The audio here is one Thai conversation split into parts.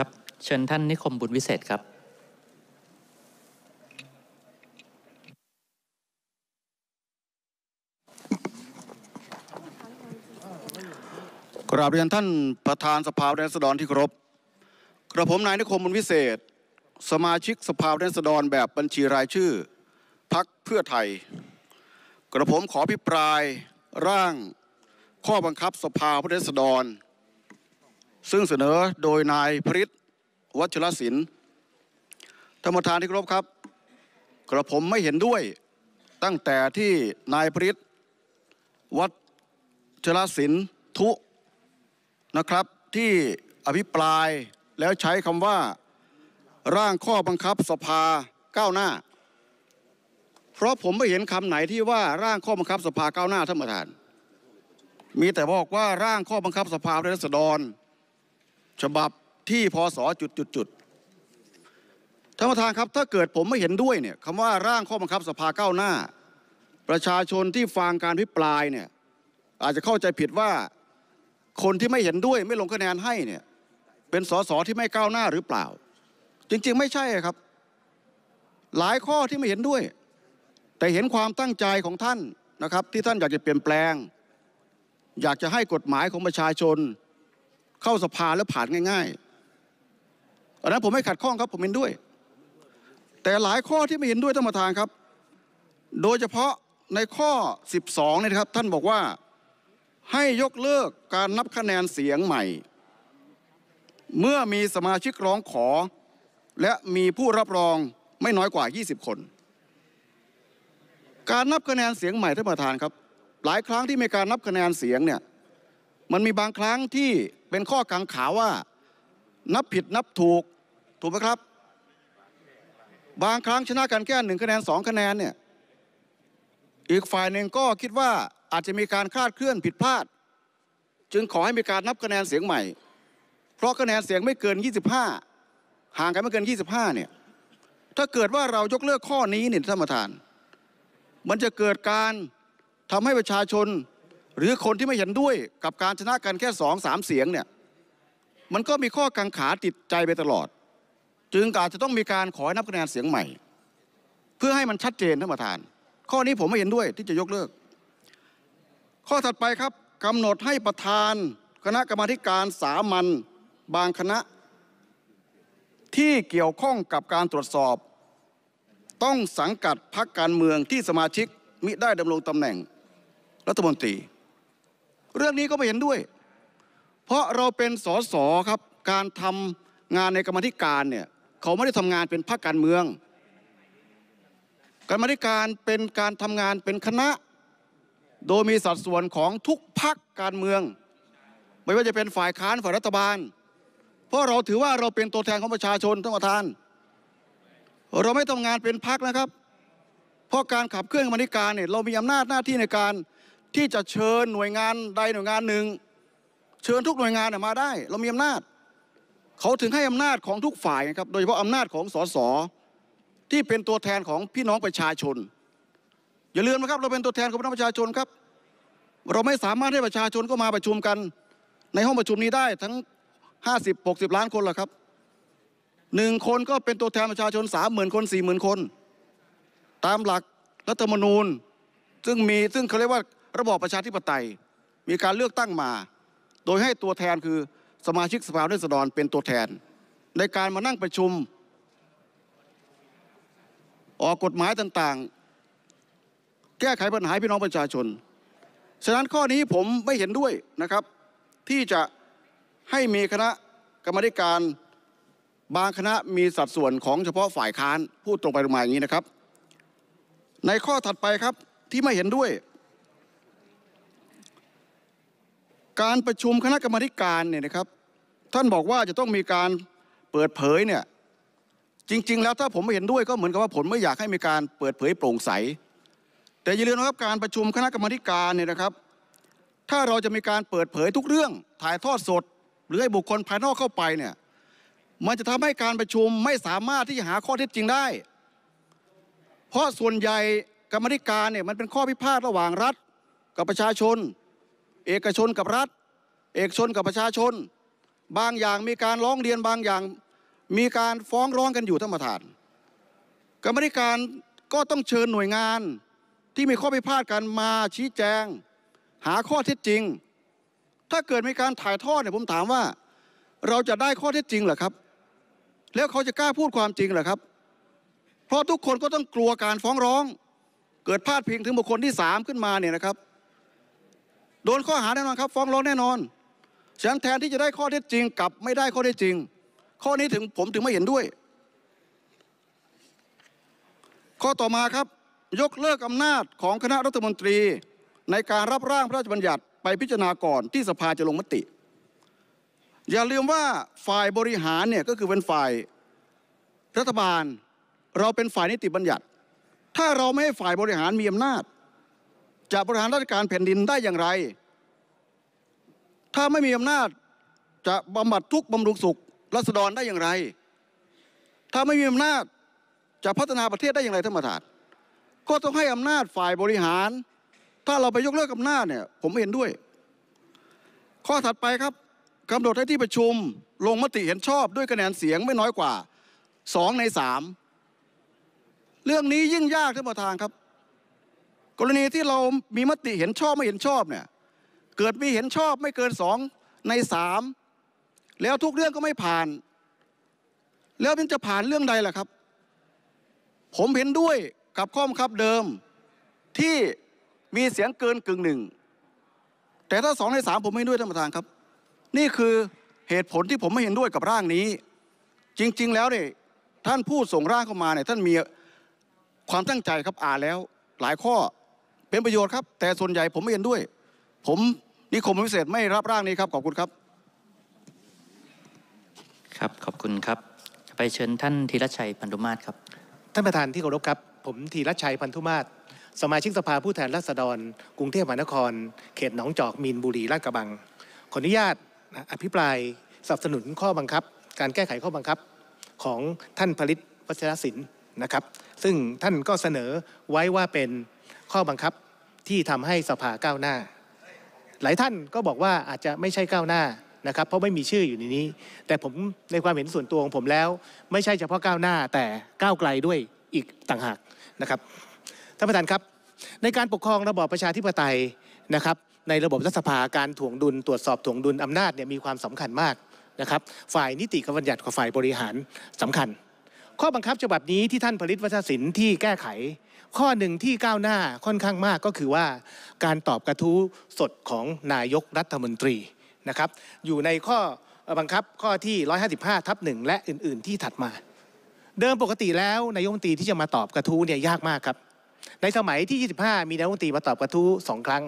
ครับเชิญท่านนิคมบุญวิเศษครับ กราบเรียนท่านประธานสภาแรงสดนที่คารบกระผมนายนิคมบุญวิเศษ สมาชิกสภาแรนสดนแบบบัญชีรายชื่อพักเพื่อไทย กระผมขอพิปรายร่างข้อบังคับสภาผู้แทนสฎรซึ่งเสนอโดยนายพริษวัชรศิลป์ธรรมทานที่ครบครับ กระผมไม่เห็นด้วยตั้งแต่ที่นายพริษวัชรศิลป์ ทุนะครับที่อภิปรายแล้วใช้คำว่าร่างข้อบังคับสภาก้าวหน้า เพราะผมไม่เห็นคำไหนที่ว่าร่างข้อบังคับสภาก้าวหน้าท่านประธาน มีแต่บอกว่าร่างข้อบังคับสภาเนรศดรฉบับที่พศจุดจุดจุดท่านประธานครับ ถ้าเกิดผมไม่เห็นด้วยเนี่ยคำว่าร่างข้อบังคับสภาก้าวหน้า ประชาชนที่ฟังการพิปรายเนี่ยอาจจะเข้าใจผิดว่าคนที่ไม่เห็นด้วยไม่ลงคะแนนให้เนี่ยเป็นสสที่ไม่ก้าวหน้าหรือเปล่า จริงๆไม่ใช่ครับ หลายข้อที่ไม่เห็นด้วย แต่เห็นความตั้งใจของท่านนะครับ ที่ท่านอยากจะเปลี่ยนแปลง อยากจะให้กฎหมายของประชาชนเข้าสภาแล้วผ่านง่ายๆอันนั้นผมไม่ขัดข้องครับผมเห็นด้วย แต่หลายข้อที่ไม่เห็นด้วยท่านประธานครับ โดยเฉพาะในข้อ 12 เนี่ยครับ ท่านบอกว่าให้ยกเลิกการนับคะแนนเสียงใหม่ เมื่อมีสมาชิกร้องขอ และมีผู้รับรองไม่น้อยกว่า 20 คน การนับคะแนนเสียงใหม่ท่านประธานครับ หลายครั้งที่มีการนับคะแนนเสียงเนี่ยมันมีบางครั้งที่เป็นข้อกังขาว่านับผิดนับถูกถูกไหมครับบางครั้งชนะการแก้หนึ่งคะแนนสองคะแนนเนี่ยอีกฝ่ายหนึ่งก็คิดว่าอาจจะมีการคาดเคลื่อนผิดพลาด จึงขอให้มีการนับคะแนนเสียงใหม่ เพราะคะแนนเสียงไม่เกิน 25 ห่างกันไม่เกิน 25เนี่ยถ้าเกิดว่าเรายกเลิกข้อนี้เนี่ยท่านประธานมันจะเกิดการทำให้ประชาชนหรือคนที่ไม่เห็นด้วยกับการชนะกันแค่สองสามเสียงเนี่ยมันก็มีข้อกังขาติดใจไปตลอด จึงอาจจะต้องมีการขอนับคะแนนเสียงใหม่ เพื่อให้มันชัดเจนท่านประธาน ข้อนี้ผมไม่เห็นด้วยที่จะยกเลิก ข้อถัดไปครับกำหนดให้ประธานคณะกรรมการสามัญบางคณะ ที่เกี่ยวข้องกับการตรวจสอบ ต้องสังกัดพรรคการเมืองที่สมาชิกมิได้ดำรงตำแหน่งรัฐมนตรีเรื่องนี้ก็ไม่เห็นด้วย เพราะเราเป็นสสครับการทำงานในกรรมธิการเนี่ยเขาไม่ได้ทำงานเป็นพรรคการเมืองกรรมธิการเป็นการทำงานเป็นคณะ โดยมีสัดส่วนของทุกพรรคการเมือง ไม่ว่าจะเป็นฝ่ายค้านฝ่ายรัฐบาล เพราะเราถือว่าเราเป็นตัวแทนของประชาชนท่านประธานเราไม่ทำงานเป็นพรรคนะครับ เพราะการขับเคลื่อนกรรมธิการเนี่ยเรามีอำนาจหน้าที่ในการที่จะเชิญหน่วยงานใดหน่วยงานหนึ่ง เชิญทุกหน่วยงานมาได้ เรามีอำนาจ เขาถึงให้อำนาจของทุกฝ่ายครับโดยเฉพาะอำนาจของสสที่เป็นตัวแทนของพี่น้องประชาชน อย่าลืมนะครับ เราเป็นตัวแทนของพี่น้องประชาชนครับ เราไม่สามารถให้ประชาชนก็มาประชุมกันในห้องประชุมนี้ได้ทั้ง50 60ล้านคนหรอครับหนึ่งคนก็เป็นตัวแทนประชาชนสามหมื่นคนสี่หมื่นคนตามหลักรัฐธรรมนูญซึ่งมีซึ่งเขาเรียกว่าระบอบประชาธิปไตยมีการเลือกตั้งมา โดยให้ตัวแทนคือสมาชิกสภาผู้แทนราษฎรเป็นตัวแทน ในการมานั่งประชุม ออกกฎหมายต่างๆ แก้ไขปัญหาพี่น้องประชาชน ฉะนั้นข้อนี้ผมไม่เห็นด้วยนะครับ ที่จะให้มีคณะกรรมการบางคณะมีสัดส่วนของเฉพาะฝ่ายค้านพูดตรงไปตรงมาอย่างนี้นะครับ ในข้อถัดไปครับที่ไม่เห็นด้วยการประชุมคณะกรรมการเนี่ยนะครับ ท่านบอกว่าจะต้องมีการเปิดเผยเนี่ยจริง ๆ แล้วถ้าผมไม่เห็นด้วยก็เหมือนกับว่าผมไม่อยากให้มีการเปิดเผยโปร่งใส แต่อย่าลืมนะครับการประชุมคณะกรรมการเนี่ยนะครับ ถ้าเราจะมีการเปิดเผยทุกเรื่องถ่ายทอดสดหรือให้บุคคลภายนอกเข้าไปเนี่ยมันจะทำให้การประชุมไม่สามารถที่จะหาข้อเท็จจริงได้ เพราะส่วนใหญ่กรรมธิการเนี่ยมันเป็นข้อพิพาทระหว่างรัฐกับประชาชนเอกชนกับรัฐ เอกชนกับประชาชน บางอย่างมีการร้องเรียนบางอย่าง มีการฟ้องร้องกันอยู่ท่านประธานกรรมธิการก็ต้องเชิญหน่วยงานที่มีข้อพิพาทกันมาชี้แจง หาข้อเท็จจริง ถ้าเกิดมีการถ่ายทอดเนี่ยผมถามว่า เราจะได้ข้อเท็จจริงเหรอครับ แล้วเขาจะกล้าพูดความจริงเหรอครับเพราะทุกคนก็ต้องกลัวการฟ้องร้องเกิดพลาดพิงถึงบุคคลที่ 3 ขึ้นมาเนี่ยนะครับโดนข้อหาแน่นอนครับฟ้องร้องแน่นอนฉะนั้นแทนที่จะได้ข้อเท็จจริงกลับไม่ได้ข้อเท็จจริง ข้อนี้ถึงผมถึงไม่เห็นด้วย ข้อต่อมาครับยกเลิกอำนาจของคณะรัฐมนตรีในการรับร่างพระราชบัญญัติไปพิจารณาก่อน ที่สภาจะลงมติ อย่าลืมว่าฝ่ายบริหารเนี่ย ก็คือเป็นฝ่ายรัฐบาล เราเป็นฝ่ายนิติบัญญัติ ถ้าเราไม่ให้ฝ่ายบริหารมีอำนาจจะบริหารราชการแผ่นดินได้อย่างไร ถ้าไม่มีอำนาจจะบำบัดทุกบำรุงสุขรัศดรได้อย่างไร ถ้าไม่มีอำนาจจะพัฒนาประเทศได้อย่างไรท่านประธานก็ต้องให้อำนาจฝ่ายบริหาร ถ้าเราไปยกเลิกอำนาจเนี่ย ผมเห็นด้วย ข้อถัดไปครับกำหนดให้ที่ประชุมลงมติเห็นชอบด้วยคะแนนเสียง ไม่น้อยกว่า2ในมเรื่องนี้ยิ่งยากท่านประธานครับกรณีที่เรามีมติเห็นชอบไม่เห็นชอบเนี่ย เกิดมีเห็นชอบไม่เกินสอง ในสามแล้วทุกเรื่องก็ไม่ผ่าน แล้วมันจะผ่านเรื่องใดล่ะครับ ผมเห็นด้วยกับข้อมครคับเดิมที่มีเสียงเกินกึ่งหนึ่ง แต่ถ้าสองในสามผมไม่ด้วยท่านประธานครับ นี่คือเหตุผลที่ผมไม่เห็นด้วยกับร่างนี้ จริง ๆแล้วเนี่ยท่านผู้ส่งร่างเข้ามาเนี่ยท่านมีความตั้งใจครับอ่านแล้วหลายข้อเป็นประโยชน์ครับ แต่ส่วนใหญ่ผมไม่เห็นด้วย ผม นิคมพิเศษไม่รับร่างนี้ครับขอบคุณครับ ครับขอบคุณครับ ไปเชิญท่านธีรชัยพันธุมาตรครับ ท่านประธานที่เคารพครับ ผมธีรชัยพันธุมาตรสมาชิกสภาผู้แทนราษฎร กรุงเทพมหานคร เขตหนองจอกมีนบุรีราชกระบังขออนุญาตอภิปรายสนับสนุนข้อบังคับ การแก้ไขข้อบังคับ ของท่านผลิตวัชรศิลป์นะครับ ซึ่งท่านก็เสนอไว้ว่าเป็นข้อบังคับที่ทำให้สภาก้าวหน้า หลายท่านก็บอกว่าอาจจะไม่ใช่ก้าวหน้านะครับ เพราะไม่มีชื่ออยู่ในนี้ แต่ผมในความเห็นส่วนตัวของผมแล้วไม่ใช่เฉพาะก้าวหน้า แต่ก้าวไกลด้วยอีกต่างหากนะครับท่านประธานครับ ในการปกครองระบอบประชาธิปไตยนะครับในระบบรัฐสภาการถ่วงดุลตรวจสอบถ่วงดุล อำนาจเนี่ยมีความสำคัญมากนะครับฝ่ายนิติบัญญัติกับฝ่ายบริหารสำคัญ ข้อบังคับฉบับนี้ที่ท่านผลิตวัชศิลป์ที่แก้ไขข้อหนึ่งที่ก้าวหน้าค่อนข้างมากก็คือว่าการตอบกระทู้สดของนายกรัฐมนตรีนะครับอยู่ในข้อบังคับข้อที่ 155ทับหนึ่งและอื่นๆที่ถัดมา เดิมปกติแล้วนายกรัฐมนตรีที่จะมาตอบกระทู้เนี่ยยากมากครับ ในสมัยที่ 25 มีนายกรัฐมนตรีมาตอบกระทู้สองครั้ง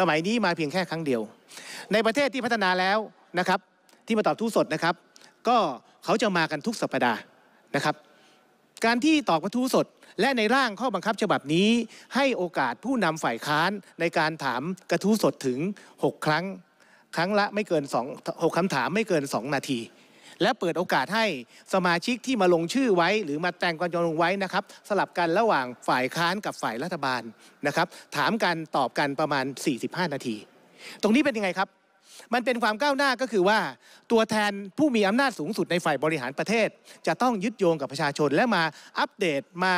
สมัยนี้มาเพียงแค่ครั้งเดียว ในประเทศที่พัฒนาแล้วนะครับที่มาตอบทู้สดนะครับ ก็เขาจะมากันทุกสัปดาห์นะครับการที่ตอบกระทู้สดและในร่างข้อบังคับฉบับนี้ ให้โอกาสผู้นำฝ่ายค้านในการถามกระทู้สดถึง 6 ครั้ง ครั้งละไม่เกิน2 6คำถามไม่เกิน 2 นาที และเปิดโอกาสให้สมาชิกที่มาลงชื่อไว้ หรือมาแต่งกันยลงไว้นะครับ สลับกันระหว่างฝ่ายค้านกับฝ่ายรัฐบาลนะครับ ถามกัน ตอบกันประมาณ 45 นาที ตรงนี้เป็นยังไงครับมันเป็นความก้าวหน้าก็คือว่าตัวแทนผู้มีอำนาจสูงสุดในฝ่ายบริหารประเทศ จะต้องยึดโยงกับประชาชนและมาอัปเดตมา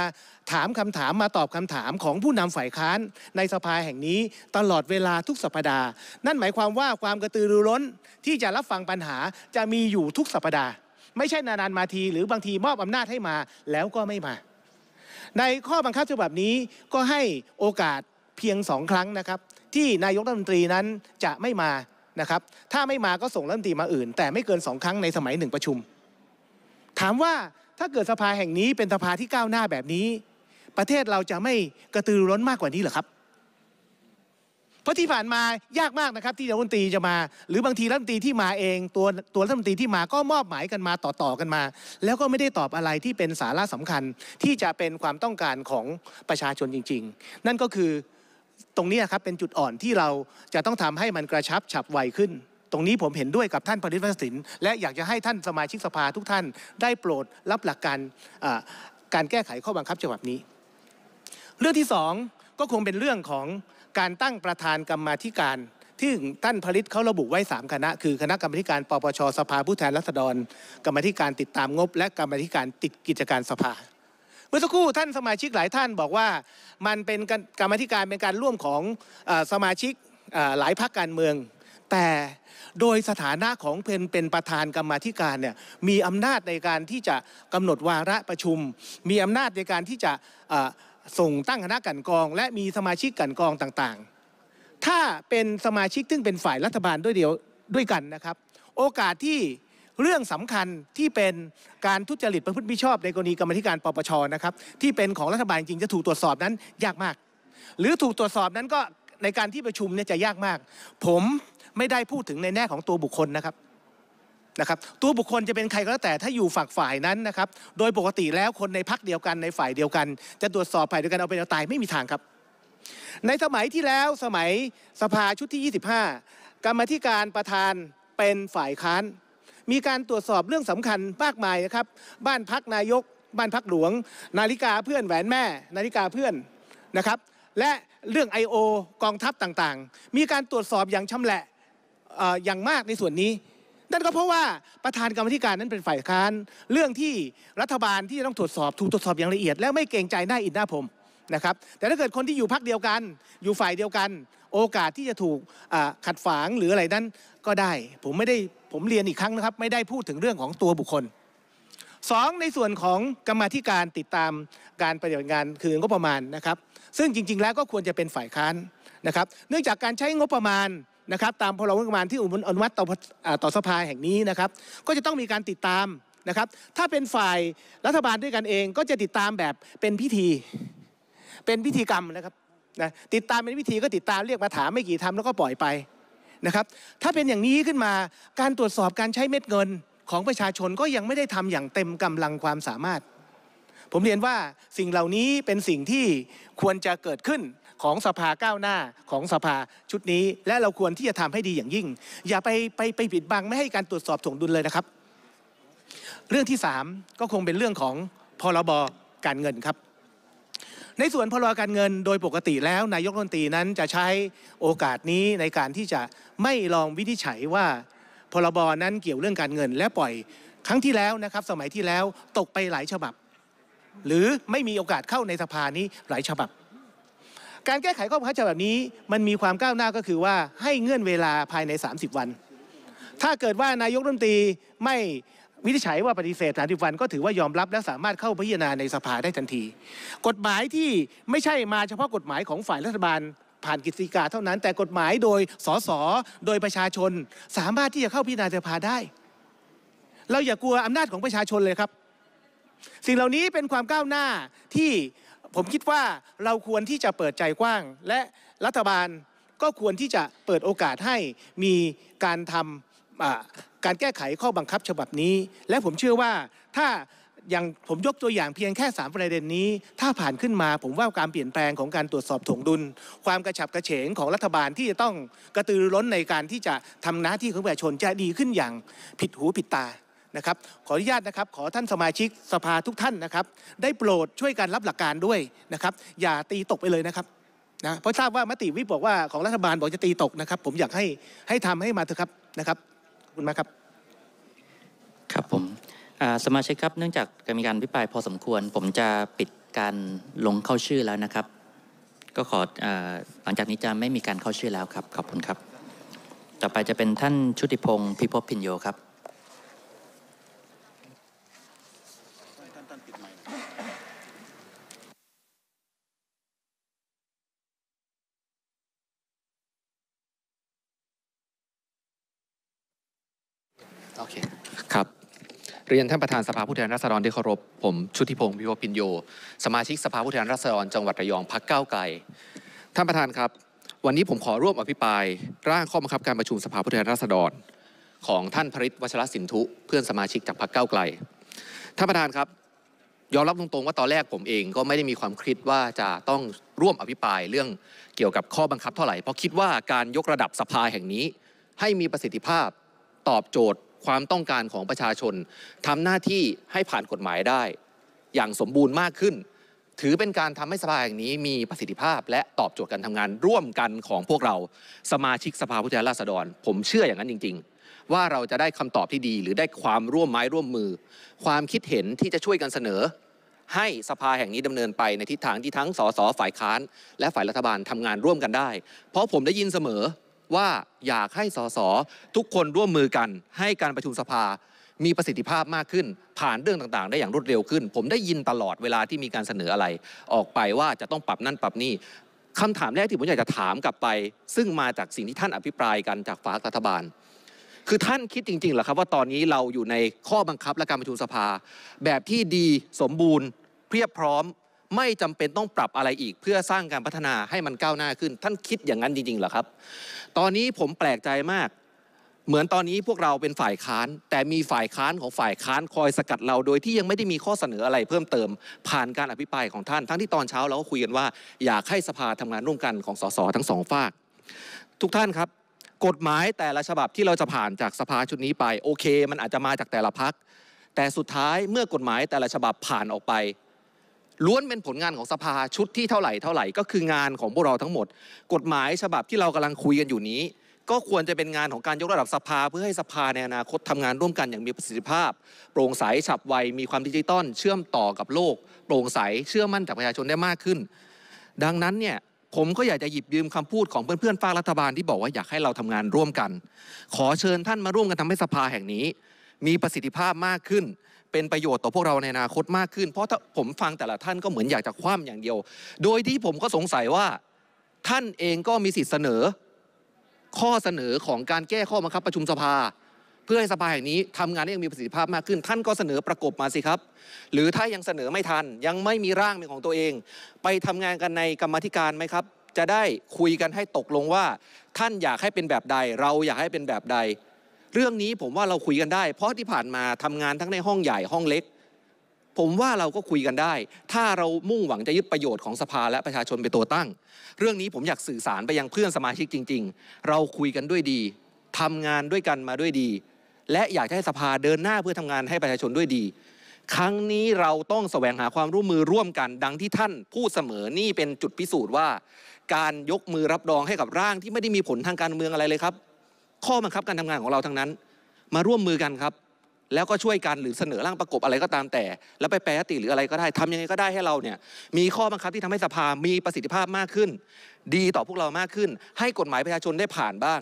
ถามคำถามมาตอบคำถามของผู้นำฝ่ายค้าน ในสภาแห่งนี้ ตลอดเวลาทุกสัปดาห์นั่นหมายความว่าความกระตือรือร้นที่จะรับฟังปัญหา จะมีอยู่ทุกสัปดาห์ไม่ใช่นานๆมาทีหรือบางทีมอบอำนาจให้มาแล้วก็ไม่มา ในข้อบังคับฉบับนี้ก็ให้โอกาสเพียงสองครั้งนะครับ ที่นายกรัฐมนตรีนั้นจะไม่มานะครับ ถ้าไม่มาก็ส่งรัฐมนตรีมาอื่น แต่ไม่เกินสองครั้งในสมัยหนึ่งประชุม ถามว่าถ้าเกิดสภาแห่งนี้เป็นสภาที่ก้าวหน้าแบบนี้ประเทศเราจะไม่กระตือร้นมากกว่านี้หรอครับ เพราะที่ผ่านมายากมากนะครับที่รัฐมนตรีจะมา หรือบางทีรัฐมนตรีที่มาเอง ตัวตัวรัฐมนตรีที่มาก็มอบหมายกันมาต่อๆกันมา แล้วก็ไม่ได้ตอบอะไรที่เป็นสาระสำคัญที่จะเป็นความต้องการของประชาชนจริง ๆ นั่นก็คือตรงนี้ครับ เป็นจุดอ่อนที่เราจะต้องทำให้มันกระชับฉับไวขึ้น ตรงนี้ผมเห็นด้วยกับท่านพลิตวัสินและอยากจะให้ท่านสมาชิกสภาทุกท่านได้โปรดรับหลักการการแก้ไขข้อบังคับฉบับนี้ เรื่องที่สองก็คงเป็นเรื่องของการตั้งประธานกรรมธิการที่ท่านผลิตเขาระบุไว้ 3 คณะ คือ คณะกรรมการปปชสภา ผู้แทนรัษฎรกรรมธิการติดตามงบ และกรรมธิการติดกิจการสภาเมื่อสักครู่ท่านสมาชิกหลายท่านบอกว่ามันเป็นกรรมธิการเป็นการร่วมของสมาชิกหลายพักการเมือง แต่โดยสถานะของเพนเป็นประธานกรรมธิการเนี่ยมีอำนาจในการที่จะกำหนดวาระประชุม มีอำนาจในการที่จะส่งตั้งคณะกันกองและมีสมาชิกกันกองต่างๆ ถ้าเป็นสมาชิกซึ่งเป็นฝ่ายรัฐบาลด้วยเดียวด้วยกันนะครับ โอกาสที่เรื่องสำคัญที่เป็นการทุจริตประพฤติมิชอบในกรณีกรรมธิการปปชนะครับ ที่เป็นของรัฐบาลจริงจะถูกตรวจสอบนั้นยากมาก หรือถูกตรวจสอบนั้นก็ในการที่ประชุมเนี่ยจะยากมาก ผมไม่ได้พูดถึงในแง่ของตัวบุคคลนะครับนะครับตัวบุคคลจะเป็นใครก็แล้วแต่ถ้าอยู่ฝักฝ่ายนั้นนะครับโดยปกติแล้วคนในพักเดียวกันในฝ่ายเดียวกัน จะตรวจสอบฝ่ายเดียวกันเอาเป็นเอาตายไม่มีทางครับ ในสมัยที่แล้วสมัยสภาชุดที่ 25 กรรมธิการประธานเป็นฝ่ายค้านมีการตรวจสอบเรื่องสำคัญมากมายนะครับ บ้านพักนายก บ้านพักหลวง นาฬิกาเพื่อนแหวนแม่นาฬิกาเพื่อนนะครับและเรื่อง I.O. กองทัพต่างๆ มีการตรวจสอบอย่างชำแหละอย่างมากในส่วนนี้ นั่นก็เพราะว่าประธานกรรมธิการนั้นเป็นฝ่ายค้าน เรื่องที่รัฐบาลที่จะต้องตรวจสอบ ถูกตรวจสอบอย่างละเอียด และไม่เกรงใจหน้าอินหน้าผมนะครับแต่ถ้าเกิดคนที่อยู่พักเดียวกัน อยู่ฝ่ายเดียวกันโอกาสที่จะถูกขัดฝาง หรืออะไรนั้นก็ได้ ผมไม่ได้ผมเรียนอีกครั้งนะครับ ไม่ได้พูดถึงเรื่องของตัวบุคคลสองในส่วนของกรรมธิการติดตามการปฏิบัติงาน คืองบประมาณนะครับ ซึ่งจริงๆ แล้วก็ควรจะเป็นฝ่ายค้านนะครับ เนื่องจากการใช้งบประมาณนะครับ ตามพรบงบประมาณที่อนุมัติต่อต่อสภาแห่งนี้นะครับ ก็จะต้องมีการติดตามนะครับ ถ้าเป็นฝ่ายรัฐบาลด้วยกันเองก็จะติดตามแบบเป็นพิธี เป็นพิธีกรรมนะครับนะติดตามเป็นวิธีก็ติดตามเรียกมาถามไม่กี่ทำแล้วก็ปล่อยไปนะครับ ถ้าเป็นอย่างนี้ขึ้นมาการตรวจสอบการใช้เม็ดเงินของประชาชนก็ยังไม่ได้ทำอย่างเต็มกำลังความสามารถ ผมเรียนว่าสิ่งเหล่านี้เป็นสิ่งที่ควรจะเกิดขึ้นของสภาก้าวหน้าของสภาชุดนี้ และเราควรที่จะทำให้ดีอย่างยิ่ง อย่าไปไปไปปิดบังไม่ให้การตรวจสอบถ่งดุลเลยนะครับ เรื่องที่3ก็คงเป็นเรื่องของพรบการเงินครับในส่วนพรการเงินโดยปกติแล้ว นายกรัฐมนตรีนั้นจะใช้โอกาสนี้ในการที่จะไม่ลองวินิจฉัยว่าพรบนั้นเกี่ยวเรื่องการเงินและปล่อย ครั้งที่แล้วนะครับ สมัยที่แล้วตกไปหลายฉบับ หรือไม่มีโอกาสเข้าในสภานี้หลายฉบับ การแก้ไขข้อบังคับฉบับนี้มันมีความก้าวหน้าก็คือว่าให้เงื่อนเวลาภายใน 30 วัน ถ้าเกิดว่านายกรัฐมนตรีไม่วินิจฉัยว่าปฏิเสธ30วันก็ถือว่ายอมรับและสามารถเข้าพิจารณาในสภาได้ทันที กฎหมายที่ไม่ใช่มาเฉพาะกฎหมายของฝ่ายรัฐบาลผ่านกฤษฎีกาเท่านั้น แต่กฎหมายโดยสสโดยประชาชนสามารถที่จะเข้าพิจารณาสภาได้ เราอย่ากลัวอำนาจของประชาชนเลยครับ สิ่งเหล่านี้เป็นความก้าวหน้าที่ผมคิดว่าเราควรที่จะเปิดใจกว้าง และรัฐบาลก็ควรที่จะเปิดโอกาสให้มีการทำการแก้ไขข้อบังคับฉบับนี้ และผมเชื่อว่าถ้าอย่างผมยกตัวอย่างเพียงแค่3ประเด็นนี้ ถ้าผ่านขึ้นมาผมว่าการเปลี่ยนแปลงของการตรวจสอบถงดุล ความกระฉับกระเฉงของรัฐบาลที่จะต้องกระตือร้นในการที่จะทำหน้าที่ของประชาชนจะดีขึ้นอย่างผิดหูผิดตานะครับขออนุญาตนะครับ ขอท่านสมาชิกสภาทุกท่านนะครับ ได้โปรดช่วยกันรับหลักการด้วยนะครับ อย่าตีตกไปเลยนะครับนะเพราะทราบว่ามติวิบบอกว่าของรัฐบาลบอกจะตีตกนะครับ ผมอยากให้ให้ทำให้มาเถอะครับนะครับคุณมาครับ ครับผมสมาชิกครับ เนื่องจากมีการพิปรายพอสมควร ผมจะปิดการลงเข้าชื่อแล้วนะครับ ก็ขอหลังจากนี้จะไม่มีการเข้าชื่อแล้วครับ ขอบคุณครับ ต่อไปจะเป็นท่านชุติพงศ์พิพพพินโยครับเรียนท่านประธานสภาผู้แทนราษฎรที่เคารพผมชุติพงศ์พิวพินโยสมาชิกสภาผู้แทนราษฎรจังหวัดระยองพักเก้าไกลท่านประธานครับวันนี้ผมขอร่วมอภิปรายร่างข้อบังคับการประชุมสภาผู้แทนราษฎร ของท่านพริตวัชรสินทุ เพื่อนสมาชิกจากพักเก้าไกลท่านประธานครับยอมรับตรงๆว่าตอนแรกผมเองก็ไม่ได้มีความคิดว่าจะต้องร่วมอภิปรายเรื่องเกี่ยวกับข้อบังคับเท่าไหร่เพราะคิดว่าการยกระดับสภาแห่งนี้ ให้มีประสิทธิภาพตอบโจทย์ความต้องการของประชาชน ทำหน้าที่ให้ผ่านกฎหมายได้ อย่างสมบูรณ์มากขึ้น ถือเป็นการทำให้สภาแห่งนี้มีประสิทธิภาพ และตอบโจทย์การทำงานร่วมกันของพวกเรา สมาชิกสภาผู้แทนราษฎร ผมเชื่ออย่างนั้นจริงๆ ว่าเราจะได้คำตอบที่ดี หรือได้ความร่วมไม้ร่วมมือ ความคิดเห็นที่จะช่วยกันเสนอ ให้สภาแห่งนี้ดำเนินไปในทิศทางที่ทั้งสสฝ่ายค้าน และฝ่ายรัฐบาลทำงานร่วมกันได้ เพราะผมได้ยินเสมอว่าอยากให้สสทุกคนร่วมมือกัน ให้การประชุมสภา มีประสิทธิภาพมากขึ้น ผ่านเรื่องต่างๆ ได้อย่างรวดเร็วขึ้น ผมได้ยินตลอดเวลาที่มีการเสนออะไร ออกไปว่าจะต้องปรับนั่นปรับนี่ คำถามแรกที่ผมอยากจะถามกลับไป ซึ่งมาจากสิ่งที่ท่านอภิปรายกันจากฝ่ายรัฐบาลคือท่านคิดจริงๆเหรอครับว่าตอนนี้เราอยู่ในข้อบังคับและการประชุมสภา แบบที่ดีสมบูรณ์เพียบพร้อมไม่จำเป็นต้องปรับอะไรอีกเพื่อสร้างการพัฒนาให้มันก้าวหน้าขึ้นท่านคิดอย่างนั้นจริงๆ เหรอครับ ตอนนี้ผมแปลกใจมาก เหมือนตอนนี้พวกเราเป็นฝ่ายค้าน แต่มีฝ่ายค้านของฝ่ายค้านคอยสกัดเราโดยที่ยังไม่ได้มีข้อเสนออะไรเพิ่มเติมผ่านการอภิปรายของท่านทั้งที่ตอนเช้าเราก็คุยกันว่าอยากให้สภาทำงานร่วมกันของสสทั้งสองฝาก ทุกท่านครับ กฎหมายแต่ละฉบับที่เราจะผ่านจากสภาชุดนี้ไป โอเค มันอาจจะมาจากแต่ละพักแต่สุดท้ายเมื่อกฎหมายแต่ละฉบับผ่านออกไปล้วนเป็นผลงานของสภาชุดที่เท่าไหร่เท่าไหร่ก็คืองานของพวกเราทั้งหมด กฎหมายฉบับที่เรากำลังคุยกันอยู่นี้ ก็ควรจะเป็นงานของการยกระดับสภาเพื่อให้สภาในอนาคตทำงานร่วมกันอย่างมีประสิทธิภาพโปร่งใสฉับไวมีความดิจิตอลเชื่อมต่อกับโลกโปร่งใสเชื่อมั่นจากประชาชนได้มากขึ้น ดังนั้นเนี่ย ผมก็อยากจะหยิบยืมคำพูดของเพื่อนๆฝ่ายรัฐบาลที่บอกว่าอยากให้เราทำงานร่วมกัน ขอเชิญท่านมาร่วมกันทำให้สภาแห่งนี้ มีประสิทธิภาพมากขึ้นเป็นประโยชน์ ต่อพวกเราในอนาคตมากขึ้น เพราะถ้าผมฟังแต่ละท่านก็เหมือนอยากจะคว่ำอย่างเดียว โดยที่ผมก็สงสัยว่า ท่านเองก็มีสิทธิ์เสนอ ข้อเสนอของการแก้ข้อบังคับประชุมสภา เพื่อให้สภาแห่งนี้ ทำงานได้อย่างมีประสิทธิภาพมากขึ้น ท่านก็เสนอประกบมาสิครับ หรือถ้ายังเสนอไม่ทันยังไม่มีร่างเป็นของตัวเอง ไปทำงานกันในกรรมธิการไหมครับ จะได้คุยกันให้ตกลงว่า ท่านอยากให้เป็นแบบใด เราอยากให้เป็นแบบใดเรื่องนี้ผมว่าเราคุยกันได้เพราะที่ผ่านมาทำงานทั้งในห้องใหญ่ห้องเล็กผมว่าเราก็คุยกันได้ ถ้าเรามุ่งหวังจะยึดประโยชน์ของสภาและประชาชนเป็นตัวตั้ง เรื่องนี้ผมอยากสื่อสารไปยังเพื่อนสมาชิกจริง ๆ เราคุยกันด้วยดี ทำงานด้วยกันมาด้วยดี และอยากให้สภาเดินหน้าเพื่อทำงานให้ประชาชนด้วยดี ครั้งนี้เราต้องแสวงหาความร่วมมือร่วมกัน ดังที่ท่านพูดเสมอนี่เป็นจุดพิสูจน์ว่าการยกมือรับรองให้กับร่างที่ไม่ได้มีผลทางการเมืองอะไรเลยครับข้อบังคับการทำงานของเราทั้งนั้น มาร่วมมือกันครับ แล้วก็ช่วยกันหรือเสนอร่างประกบอะไรก็ตามแต่ แล้วไปแปรติ หรืออะไรก็ได้ทำยังไงก็ได้ให้เราเนี่ยมีข้อบังคับที่ทำให้สภามีประสิทธิภาพมากขึ้น ดีต่อพวกเรามากขึ้นให้กฎหมายประชาชนได้ผ่านบ้าง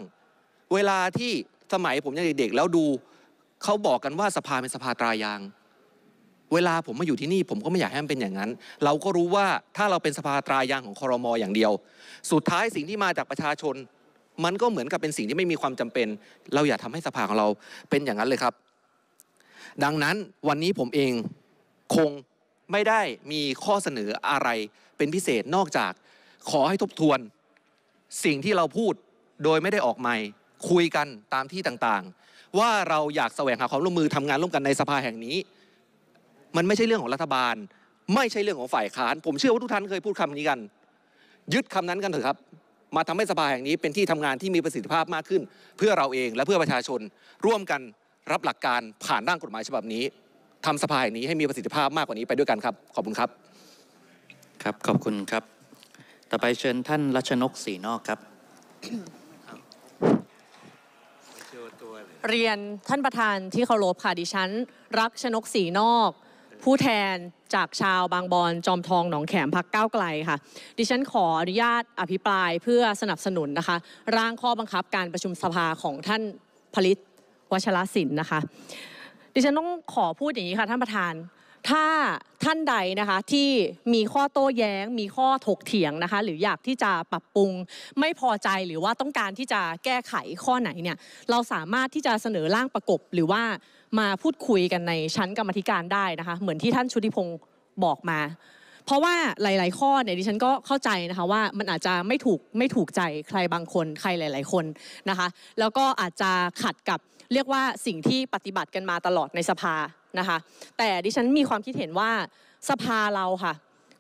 เวลาที่สมัยผมยังเด็กๆแล้วดูเขาบอกกันว่าสภาเป็นสภาตรายาง เวลาผมมาอยู่ที่นี่ผมก็ไม่อยากให้มันเป็นอย่างนั้น เราก็รู้ว่าถ้าเราเป็นสภาตรายางของคอรมออย่างเดียว สุดท้ายสิ่งที่มาจากประชาชนมันก็เหมือนกับเป็นสิ่งที่ไม่มีความจำเป็น เราอย่าทำให้สภาของเราเป็นอย่างนั้นเลยครับ ดังนั้นวันนี้ผมเองคงไม่ได้มีข้อเสนออะไรเป็นพิเศษนอกจาก ขอให้ทบทวน สิ่งที่เราพูดโดยไม่ได้ออกไม่ คุยกันตามที่ต่างๆ ว่าเราอยากแสวงหาความร่วมมือทำงานร่วมกันในสภาแห่งนี้ มันไม่ใช่เรื่องของรัฐบาล ไม่ใช่เรื่องของฝ่ายค้าน ผมเชื่อว่าทุกท่านเคยพูดคำนี้กัน ยึดคำนั้นกันเถอะครับมาทำให้สภาแห่งนี้เป็นที่ทำงานที่มีประสิทธิภาพมากขึ้น เพื่อเราเองและเพื่อประชาชน ร่วมกันรับหลักการผ่านร่างกฎหมายฉบับนี้ ทำสภาแห่งนี้ให้มีประสิทธิภาพมากกว่านี้ไปด้วยกันครับขอบคุณครับ ครับขอบคุณครับต่อไปเชิญท่านรัชนกศรีนอกครับ เรียนท่านประธานที่เคารพค่ะดิฉัน รักชนกศรีนอก ผู้แทนจากชาวบางบอน จอมทองหนองแขมพักก้าวไกลค่ะ ดิฉันขออนุญาตอภิปรายเพื่อสนับสนุนนะคะ ร่างข้อบังคับการประชุมสภาของท่านผลิตวชรศิลป์นะคะ ดิฉันต้องขอพูดอย่างนี้ค่ะ ท่านประธานถ้าท่านใดนะคะที่มีข้อโต้แย้ง มีข้อถกเถียงนะคะ หรืออยากที่จะปรับปรุงไม่พอใจหรือว่าต้องการที่จะแก้ไขข้อไหนเนี่ยเราสามารถที่จะเสนอร่างประกบหรือว่ามาพูดคุยกันในชั้นกรรมธิการได้นะคะเหมือนที่ท่านชุติพงศ์บอกมา เพราะว่าหลาย ๆ ข้อเนี่ยดิฉันก็เข้าใจนะคะว่ามันอาจจะไม่ถูกไม่ถูกใจใครบางคนใครหลาย ๆ คนนะคะ แล้วก็อาจจะขัดกับเรียกว่าสิ่งที่ปฏิบัติกันมาตลอดในสภานะคะแต่ดิฉันมีความคิดเห็นว่าสภาเราค่ะ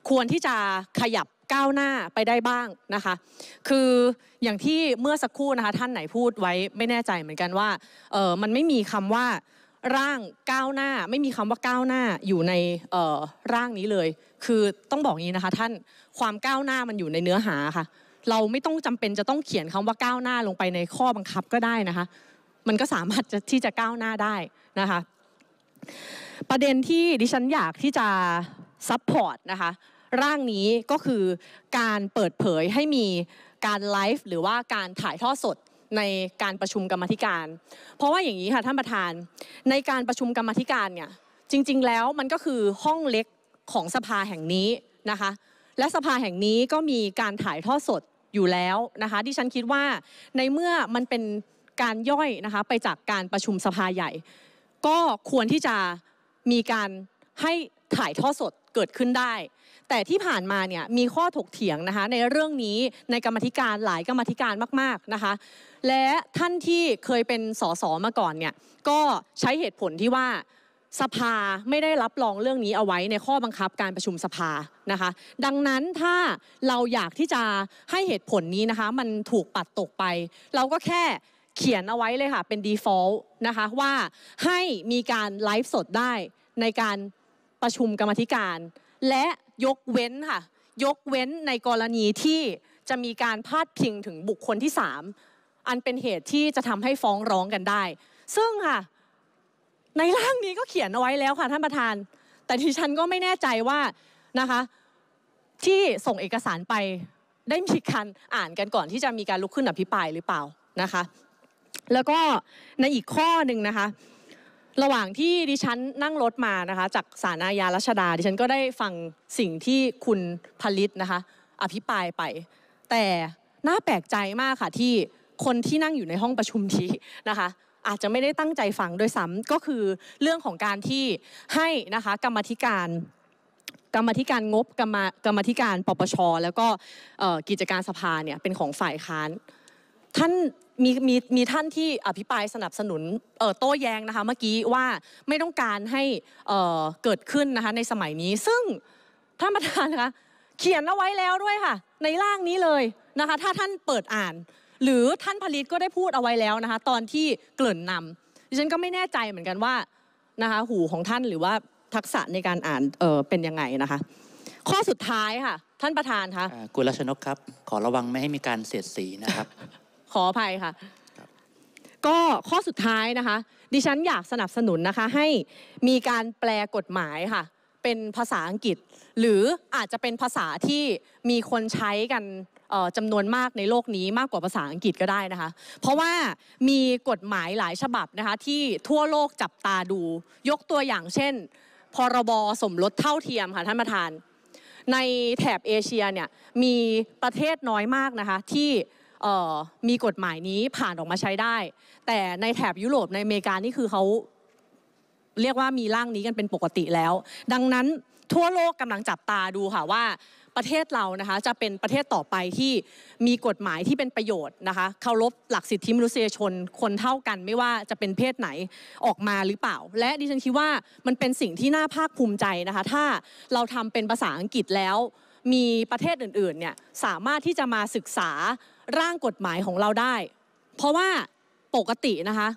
ควรที่จะขยับก้าวหน้าไปได้บ้างนะคะ คืออย่างที่เมื่อสักครู่นะคะท่านไหนพูดไว้ไม่แน่ใจเหมือนกันว่าเออมันไม่มีคำว่าร่างก้าวหน้า ไม่มีคำว่าก้าวหน้าอยู่ในร่างนี้เลย คือต้องบอกงี้นะคะ ท่านความก้าวหน้ามันอยู่ในเนื้อหาค่ะ เราไม่ต้องจำเป็นจะต้องเขียนคำว่าก้าวหน้าลงไปในข้อบังคับก็ได้นะคะ มันก็สามารถที่จะก้าวหน้าได้นะคะประเด็นที่ดิฉันอยากที่จะซัพพอร์ตนะคะร่างนี้ก็คือการเปิดเผยให้มีการไลฟ์หรือว่าการถ่ายทอดสดในการประชุมกรรมธิการ เพราะว่าอย่างนี้ค่ะท่านประธานในการประชุมกรรมธิการเนี่ยจริงๆแล้วมันก็คือห้องเล็กของสภาแห่งนี้นะคะและสภาแห่งนี้ก็มีการถ่ายทอดสดอยู่แล้วนะคะที่ฉันคิดว่าในเมื่อมันเป็นการย่อยนะคะไปจากการประชุมสภาใหญ่ก็ควรที่จะมีการให้ถ่ายทอดสดเกิดขึ้นได้ แต่ที่ผ่านมาเนี่ยมีข้อถกเถียงนะคะในเรื่องนี้ในกรรมธิการหลายกรรมธิการมากๆนะคะและท่านที่เคยเป็นสสมาก่อนเนี่ยก็ใช้เหตุผลที่ว่าสภาไม่ได้รับรองเรื่องนี้เอาไว้ในข้อบังคับการประชุมสภานะคะ ดังนั้นถ้าเราอยากที่จะให้เหตุผลนี้นะคะมันถูกปัดตกไป เราก็แค่เขียนเอาไว้เลยค่ะเป็น default นะคะว่าให้มีการไลฟ์สดได้ในการประชุมกรรมธิการ และยกเว้นค่ะยกเว้นในกรณีที่จะมีการพาดพิงถึงบุคคลที่3อันเป็นเหตุที่จะทำให้ฟ้องร้องกันได้ ซึ่งค่ะในร่างนี้ก็เขียนเอาไว้แล้วค่ะท่านประธาน แต่ที่ฉันก็ไม่แน่ใจว่านะคะที่ส่งเอกสารไปได้มีการอ่านกันก่อนที่จะมีการลุกขึ้นอภิปรายหรือเปล่านะคะแล้วก็ในอีกข้อหนึ่งนะคะระหว่างที่ดิฉันนั่งรถมานะคะจากสารอาญารัชดา ดิฉันก็ได้ฟังสิ่งที่คุณผลิตนะคะอภิปรายไป แต่น่าแปลกใจมากค่ะที่คนที่นั่งอยู่ในห้องประชุมนี้นะคะอาจจะไม่ได้ตั้งใจฟังโดยซ้ำก็คือเรื่องของการที่ให้นะคะกรรมธิการ กรรมธิการงบกรรมกรรมธิการปปชแล้วก็กิจการสภาเนี่ยเป็นของฝ่ายค้านท่านมีมีมีท่านที่อภิปรายสนับสนุนโต้แย้งนะคะเมื่อกี้ว่าไม่ต้องการให้เกิดขึ้นนะคะในสมัยนี้ซึ่งท่านประธานนะคะเขียนเอาไว้แล้วด้วยค่ะ ในร่างนี้เลยนะคะถ้าท่านเปิดอ่าน หรือท่านผลิตก็ได้พูดเอาไว้แล้วนะคะ ตอนที่เกลิ่นนำดิฉันก็ไม่แน่ใจเหมือนกันว่านะคะหูของท่านหรือว่าทักษะในการอ่านเออเป็นยังไงนะคะ ข้อสุดท้ายค่ะท่านประธานคะคุณรัชนกครับ ขอระวังไม่ให้มีการเสียดสีนะครับขออภัยค่ะก็ข้อสุดท้ายนะคะ ดิฉันอยากสนับสนุนนะคะให้มีการแปลกฎหมายค่ะเป็นภาษาอังกฤษ หรืออาจจะเป็นภาษาที่มีคนใช้กันจำนวนมากในโลกนี้มากกว่าภาษาอังกฤษก็ได้นะคะ เพราะว่ามีกฎหมายหลายฉบับนะคะที่ทั่วโลกจับตาดูยกตัวอย่างเช่นพรบสมรสเท่าเทียมค่ะท่านประธาน ในแถบเอเชียเนี่ยมีประเทศน้อยมากนะคะที่มีกฎหมายนี้ผ่านออกมาใช้ได้ แต่ในแถบยุโรปในอเมริกานี่คือเขาเรียกว่ามีร่างนี้กันเป็นปกติแล้ว ดังนั้นทั่วโลกกำลังจับตาดูค่ะว่าประเทศเรานะคะจะเป็นประเทศต่อไปที่มีกฎหมายที่เป็นประโยชน์นะคะเคารพหลักสิทธิมนุษยชนคนเท่ากัน ไม่ว่าจะเป็นเพศไหนออกมาหรือเปล่า และดิฉันคิดว่ามันเป็นสิ่งที่น่าภาคภูมิใจนะคะถ้าเราทำเป็นภาษาอังกฤษแล้ว มีประเทศอื่นๆเนี่ยสามารถที่จะมาศึกษาร่างกฎหมายของเราได้ เพราะว่าปกตินะคะ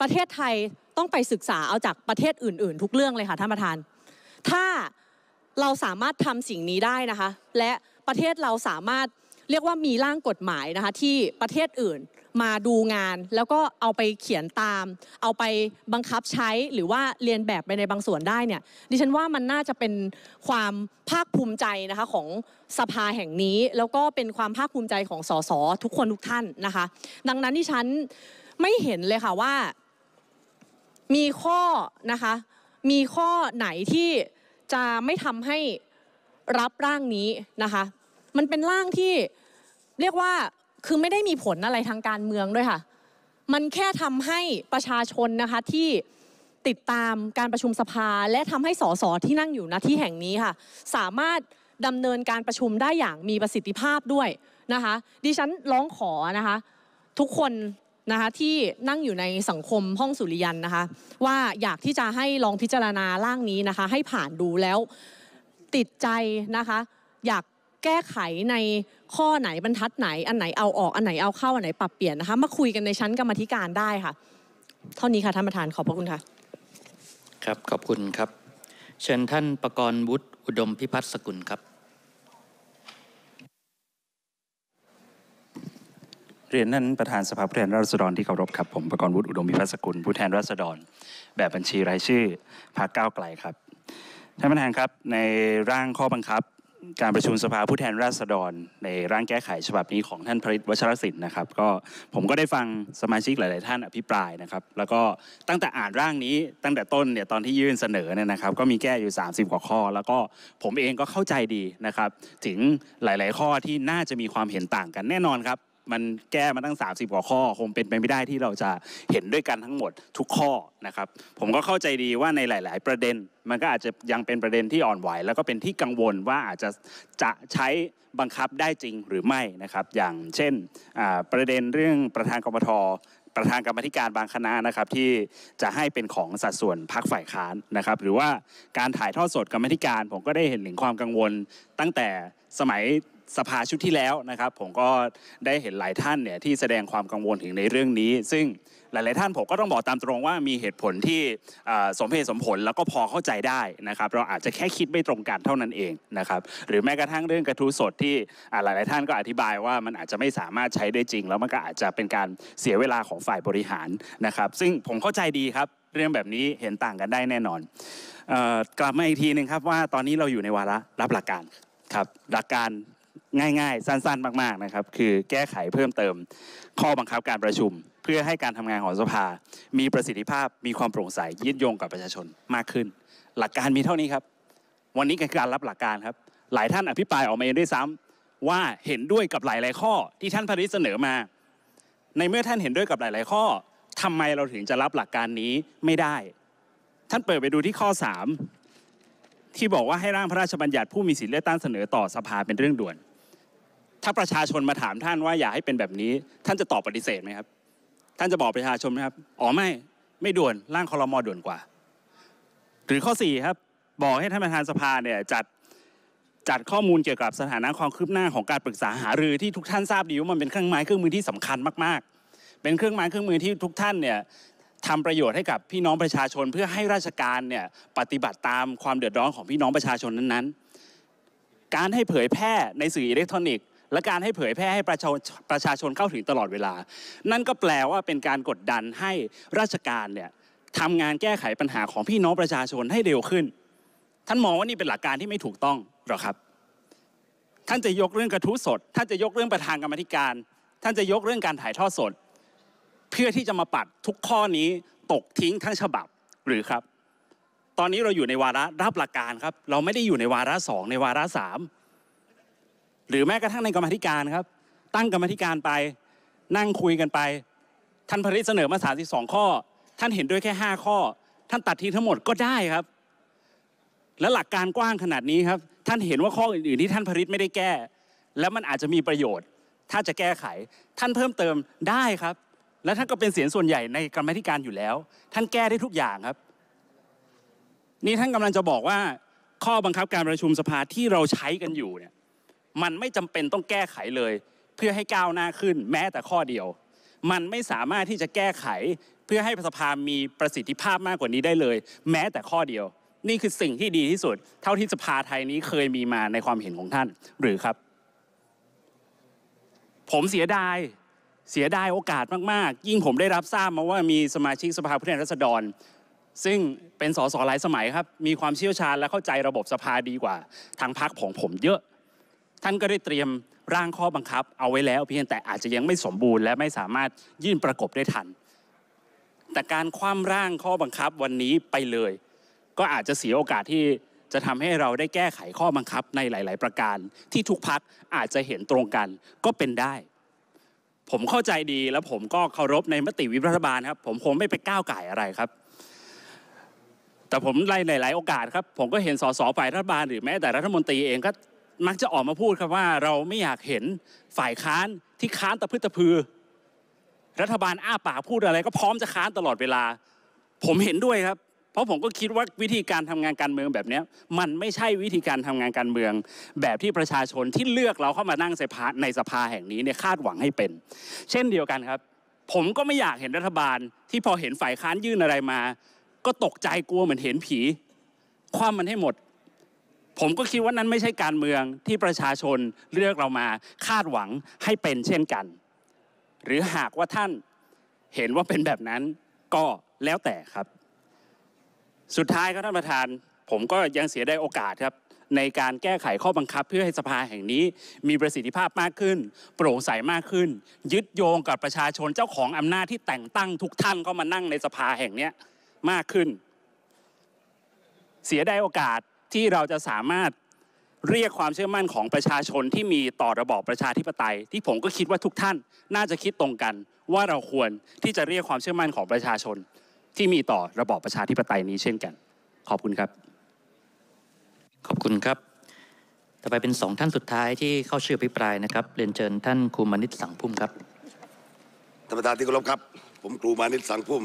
ประเทศไทยต้องไปศึกษาเอาจากประเทศอื่นๆ ทุกเรื่องเลยค่ะท่านประธาน ถ้าเราสามารถทำสิ่งนี้ได้นะคะ และประเทศเราสามารถเรียกว่ามีร่างกฎหมายนะคะที่ประเทศอื่นมาดูงานแล้วก็เอาไปเขียนตาม เอาไปบังคับใช้หรือว่าเรียนแบบไปในบางส่วนได้เนี่ย ดิฉันว่ามันน่าจะเป็นความภาคภูมิใจนะคะของสภาแห่งนี้ แล้วก็เป็นความภาคภูมิใจของสสทุกคนทุกท่านนะคะ ดังนั้นดิฉันไม่เห็นเลยค่ะว่ามีข้อนะคะมีข้อไหนที่จะไม่ทำให้รับร่างนี้นะคะ มันเป็นร่างที่เรียกว่าคือไม่ได้มีผลอะไรทางการเมืองด้วยค่ะ มันแค่ทำให้ประชาชนนะคะที่ติดตามการประชุมสภาและทำให้สสที่นั่งอยู่ณที่แห่งนี้ค่ะ สามารถดำเนินการประชุมได้อย่างมีประสิทธิภาพด้วยนะคะ ดิฉันร้องขอนะคะ ทุกคนนะคะที่นั่งอยู่ในสังคมห้องสุริยันนะคะว่าอยากที่จะให้ลองพิจารณาร่างนี้นะคะ ให้ผ่านดูแล้วติดใจนะคะ อยากแก้ไขในข้อไหนบรรทัดไหนอันไหนเอาออกอันไหนเอาเข้าอันไหนปรับเปลี่ยนนะคะมาคุยกันในชั้นกรรมธิการได้ค่ะเท่านี้ค่ะท่านประธานขอบพระคุณค่ะครับขอบคุณครับ เชิญท่านประกรณ์วุฒิอุดมพิพัฒน์สกุลครับ เรียนนั่นประธานสภาผู้แทนราษฎร ที่เคารพครับผมประกรณ์วุฒิอุดมพิพัฒน์สกุลผู้แทนราษฎร แบบบัญชีรายชื่อพรรคก้าวไกลครับท่านประธานครับในร่างข้อบังคับการประชุมสภาผู้แทนราษฎรในร่างแก้ไขฉบับนี้ของท่านพริตวัชรศิลป์นะครับ ก็ผมก็ได้ฟังสมาชิกหลายๆ ท่านอภิปรายนะครับ แล้วก็ตั้งแต่อ่านร่างนี้ตั้งแต่ต้นเนี่ยตอนที่ยื่นเสนอเนี่ยนะครับ ก็มีแก้อยู่ 30กว่าข้อ แล้วก็ผมเองก็เข้าใจดีนะครับ ถึงหลาย ๆ ข้อที่น่าจะมีความเห็นต่างกันแน่นอนครับมันแก้มาตั้ง 30 กว่าข้อ คงเป็นไปไม่ได้ที่เราจะเห็นด้วยกันทั้งหมดทุกข้อนะครับ ผมก็เข้าใจดีว่าในหลาย ๆ ประเด็น มันก็อาจจะยังเป็นประเด็นที่อ่อนไหวแล้วก็เป็นที่กังวลว่าอาจจะจะใช้บังคับได้จริงหรือไม่นะครับ อย่างเช่นประเด็นเรื่องประธานกรมทประธานกรรมธิการบางคณะนะครับที่จะให้เป็นของสัดส่วนพักฝ่ายค้านนะครับ หรือว่าการถ่ายทอดสดกรรมธิการผมก็ได้เห็นถึงความกังวลตั้งแต่สมัยสภาชุดที่แล้วนะครับ ผมก็ได้เห็นหลายท่านเนี่ยที่แสดงความกังวลถึงในเรื่องนี้ ซึ่งหลายๆท่านผมก็ต้องบอกตามตรงว่ามีเหตุผลที่สมเหตุสมผลแล้วก็พอเข้าใจได้นะครับเราอาจจะแค่คิดไม่ตรงกันเท่านั้นเองนะครับหรือแม้กระทั่งเรื่องกระทู้สดที่หลายๆท่านก็อธิบายว่ามันอาจจะไม่สามารถใช้ได้จริงแล้วมันก็อาจจะเป็นการเสียเวลาของฝ่ายบริหารนะครับ ซึ่งผมเข้าใจดีครับเรื่องแบบนี้เห็นต่างกันได้แน่นอนกลับมาอีกทีหนึ่งครับว่าตอนนี้เราอยู่ในวาระรับหลักการครับหลักการง่ายๆ สั้นๆมากๆนะครับ คือแก้ไขเพิ่มเติม ข้อบังคับการประชุมเพื่อให้การทำงานของสภา มีประสิทธิภาพมีความโปร่งใสยืดโยงกับประชาชนมากขึ้น หลักการมีเท่านี้ครับ วันนี้การรับหลักการครับ หลายท่านอภิปรายออกมาเองด้วยซ้ำ ว่าเห็นด้วยกับหลายๆข้อที่ท่านพริเสนอมา ในเมื่อท่านเห็นด้วยกับหลายๆข้อ ทำไมเราถึงจะรับหลักการนี้ไม่ได้ ท่านเปิดไปดูที่ข้อ 3ที่บอกว่าให้ร่างพระราชบัญญัติผู้มีสิทธิเลือกตั้งเสนอต่อสภาเป็นเรื่องด่วน ถ้าประชาชนมาถามท่านว่าอยากให้เป็นแบบนี้ท่านจะตอบปฏิเสธไหมครับ ท่านจะบอกประชาชนไหมครับ อ๋อไม่ ไม่ด่วนร่างคอรมอด่วนกว่า หรือข้อ4ครับบอกให้ท่านประธานสภาเนี่ยจัดจัดข้อมูลเกี่ยวกับสถานะความคืบหน้าของการปรึกษาหารือที่ทุกท่านทราบดีว่ามันเป็นเครื่องไม้เครื่องมือที่สำคัญมาก ๆ เป็นเครื่องไม้เครื่องมือที่ทุกท่านเนี่ยทำประโยชน์ให้กับพี่น้องประชาชน เพื่อให้ราชการเนี่ยปฏิบัติตามความเดือดร้อนของพี่น้องประชาชนนั้นๆ การให้เผยแพร่ในสื่ออิเล็กทรอนิกส์และการให้เผยแพร่ให้ประชาประชาชนเข้าถึงตลอดเวลา นั่นก็แปลว่าเป็นการกดดันให้ราชการเนี่ยทำงานแก้ไขปัญหาของพี่น้องประชาชนให้เร็วขึ้น ท่านมองว่านี่เป็นหลักการที่ไม่ถูกต้องหรอครับ ท่านจะยกเรื่องกระทู้สด ท่านจะยกเรื่องประธานกรรมธิการ ท่านจะยกเรื่องการถ่ายทอดสดเพื่อที่จะมาปัดทุกข้อนี้ตกทิ้งทั้งฉบับหรือครับ ตอนนี้เราอยู่ในวาระรับหลักการครับ เราไม่ได้อยู่ในวาระสองในวาระสามหรือแม้กระทั่งในกรรมธิการครับ ตั้งกรรมธิการไป นั่งคุยกันไป ท่านผลิตเสนอมาสาสิสองข้อ ท่านเห็นด้วยแค่ห้าข้อ ท่านตัดทิ้งทั้งหมดก็ได้ครับ และหลักการกว้างขนาดนี้ครับ ท่านเห็นว่าข้ออื่นๆที่ท่านผลิตไม่ได้แก้ แล้วมันอาจจะมีประโยชน์ ถ้าจะแก้ไขท่านเพิ่มเติมได้ครับและท่านก็เป็นเสียงส่วนใหญ่ในกรรมธิการอยู่แล้ว ท่านแก้ได้ทุกอย่างครับ นี่ท่านกำลังจะบอกว่า ข้อบังคับการประชุมสภาที่เราใช้กันอยู่เนี่ยมันไม่จำเป็นต้องแก้ไขเลย เพื่อให้ก้าวหน้าขึ้น แม้แต่ข้อเดียว มันไม่สามารถที่จะแก้ไขเพื่อให้สภามีประสิทธิภาพมากกว่านี้ได้เลย แม้แต่ข้อเดียว นี่คือสิ่งที่ดีที่สุด เท่าที่สภาไทยนี้เคยมีมาในความเห็นของท่านหรือครับ ผมเสียดายเสียดายโอกาสมากๆ ยิ่งผมได้รับทราบมาว่ามีสมาชิกสภาผู้แทนราษฎร ซึ่งเป็นสสหลายสมัยครับ มีความเชี่ยวชาญและเข้าใจระบบสภาดีกว่า ทางพรรคของผมเยอะ ท่านก็ได้เตรียมร่างข้อบังคับเอาไว้แล้วเพียงแต่อาจจะยังไม่สมบูรณ์และไม่สามารถยื่นประกบได้ทัน แต่การคว่ำร่างข้อบังคับวันนี้ไปเลย ก็อาจจะเสียโอกาสที่จะทำให้เราได้แก้ไขข้อบังคับในหลาย ๆ ประการ ที่ทุกพักอาจจะเห็นตรงกันก็เป็นได้ผมเข้าใจดีแล้วผมก็เคารพในมติวิรัฐบาลครับ ผมคงไม่ไปก้าวไก่อะไรครับ แต่ผมในหลายๆโอกาส ครับ ผมก็เห็นสสฝ่ายรัฐบาลหรือแม้แต่รัฐมนตรีเองก็มักจะออกมาพูดครับ ว่าเราไม่อยากเห็นฝ่ายค้านที่ค้านตะพื้ตะพือ รัฐบาลอ้าปากพูดอะไร ก็พร้อมจะค้านตลอดเวลา ผมเห็นด้วยครับเพราะผมก็คิดว่าวิธีการทำงานการเมืองแบบนี้มันไม่ใช่วิธีการทำงานการเมืองแบบที่ประชาชนที่เลือกเราเข้ามานั่งสภาในสภาแห่งนี้เนี่ยคาดหวังให้เป็น เช่นเดียวกันครับ ผมก็ไม่อยากเห็นรัฐบาล ที่พอเห็นฝ่ายค้านยื่นอะไรมา ก็ตกใจกลัวเหมือนเห็นผี ความมันให้หมด ผมก็คิดว่านั้นไม่ใช่การเมืองที่ประชาชนเลือกเรามาคาดหวังให้เป็นเช่นกัน หรือหากว่าท่านเห็นว่าเป็นแบบนั้นก็แล้วแต่ครับสุดท้ายครับท่านประธาน ผมก็ยังเสียได้โอกาสครับในการแก้ไขข้อบังคับเพื่อให้สภาแห่งนี้ มีประสิทธิภาพมากขึ้น โปร่งใสมากขึ้น ยึดโยงกับประชาชนเจ้าของอำนาจที่แต่งตั้งทุกท่านก็มานั่งในสภาแห่งนี้มากขึ้น เสียได้โอกาสที่เราจะสามารถเรียกความเชื่อมั่นของประชาชนที่มีต่อระบอบประชาธิปไตย ที่ผมก็คิดว่าทุกท่านน่าจะคิดตรงกัน ว่าเราควรที่จะเรียกความเชื่อมั่นของประชาชนที่มีต่อระบอบประชาธิปไตยนี้เช่นกัน ขอบคุณครับ ขอบคุณครับต่อไปเป็นสองท่านสุดท้ายที่เข้าชื่อพิปรายนะครับเรียนเชิญท่านครูมานิตสังพุ่มครับท่านประธานที่เคารพครับ ผมครูมานิตสังพุ่ม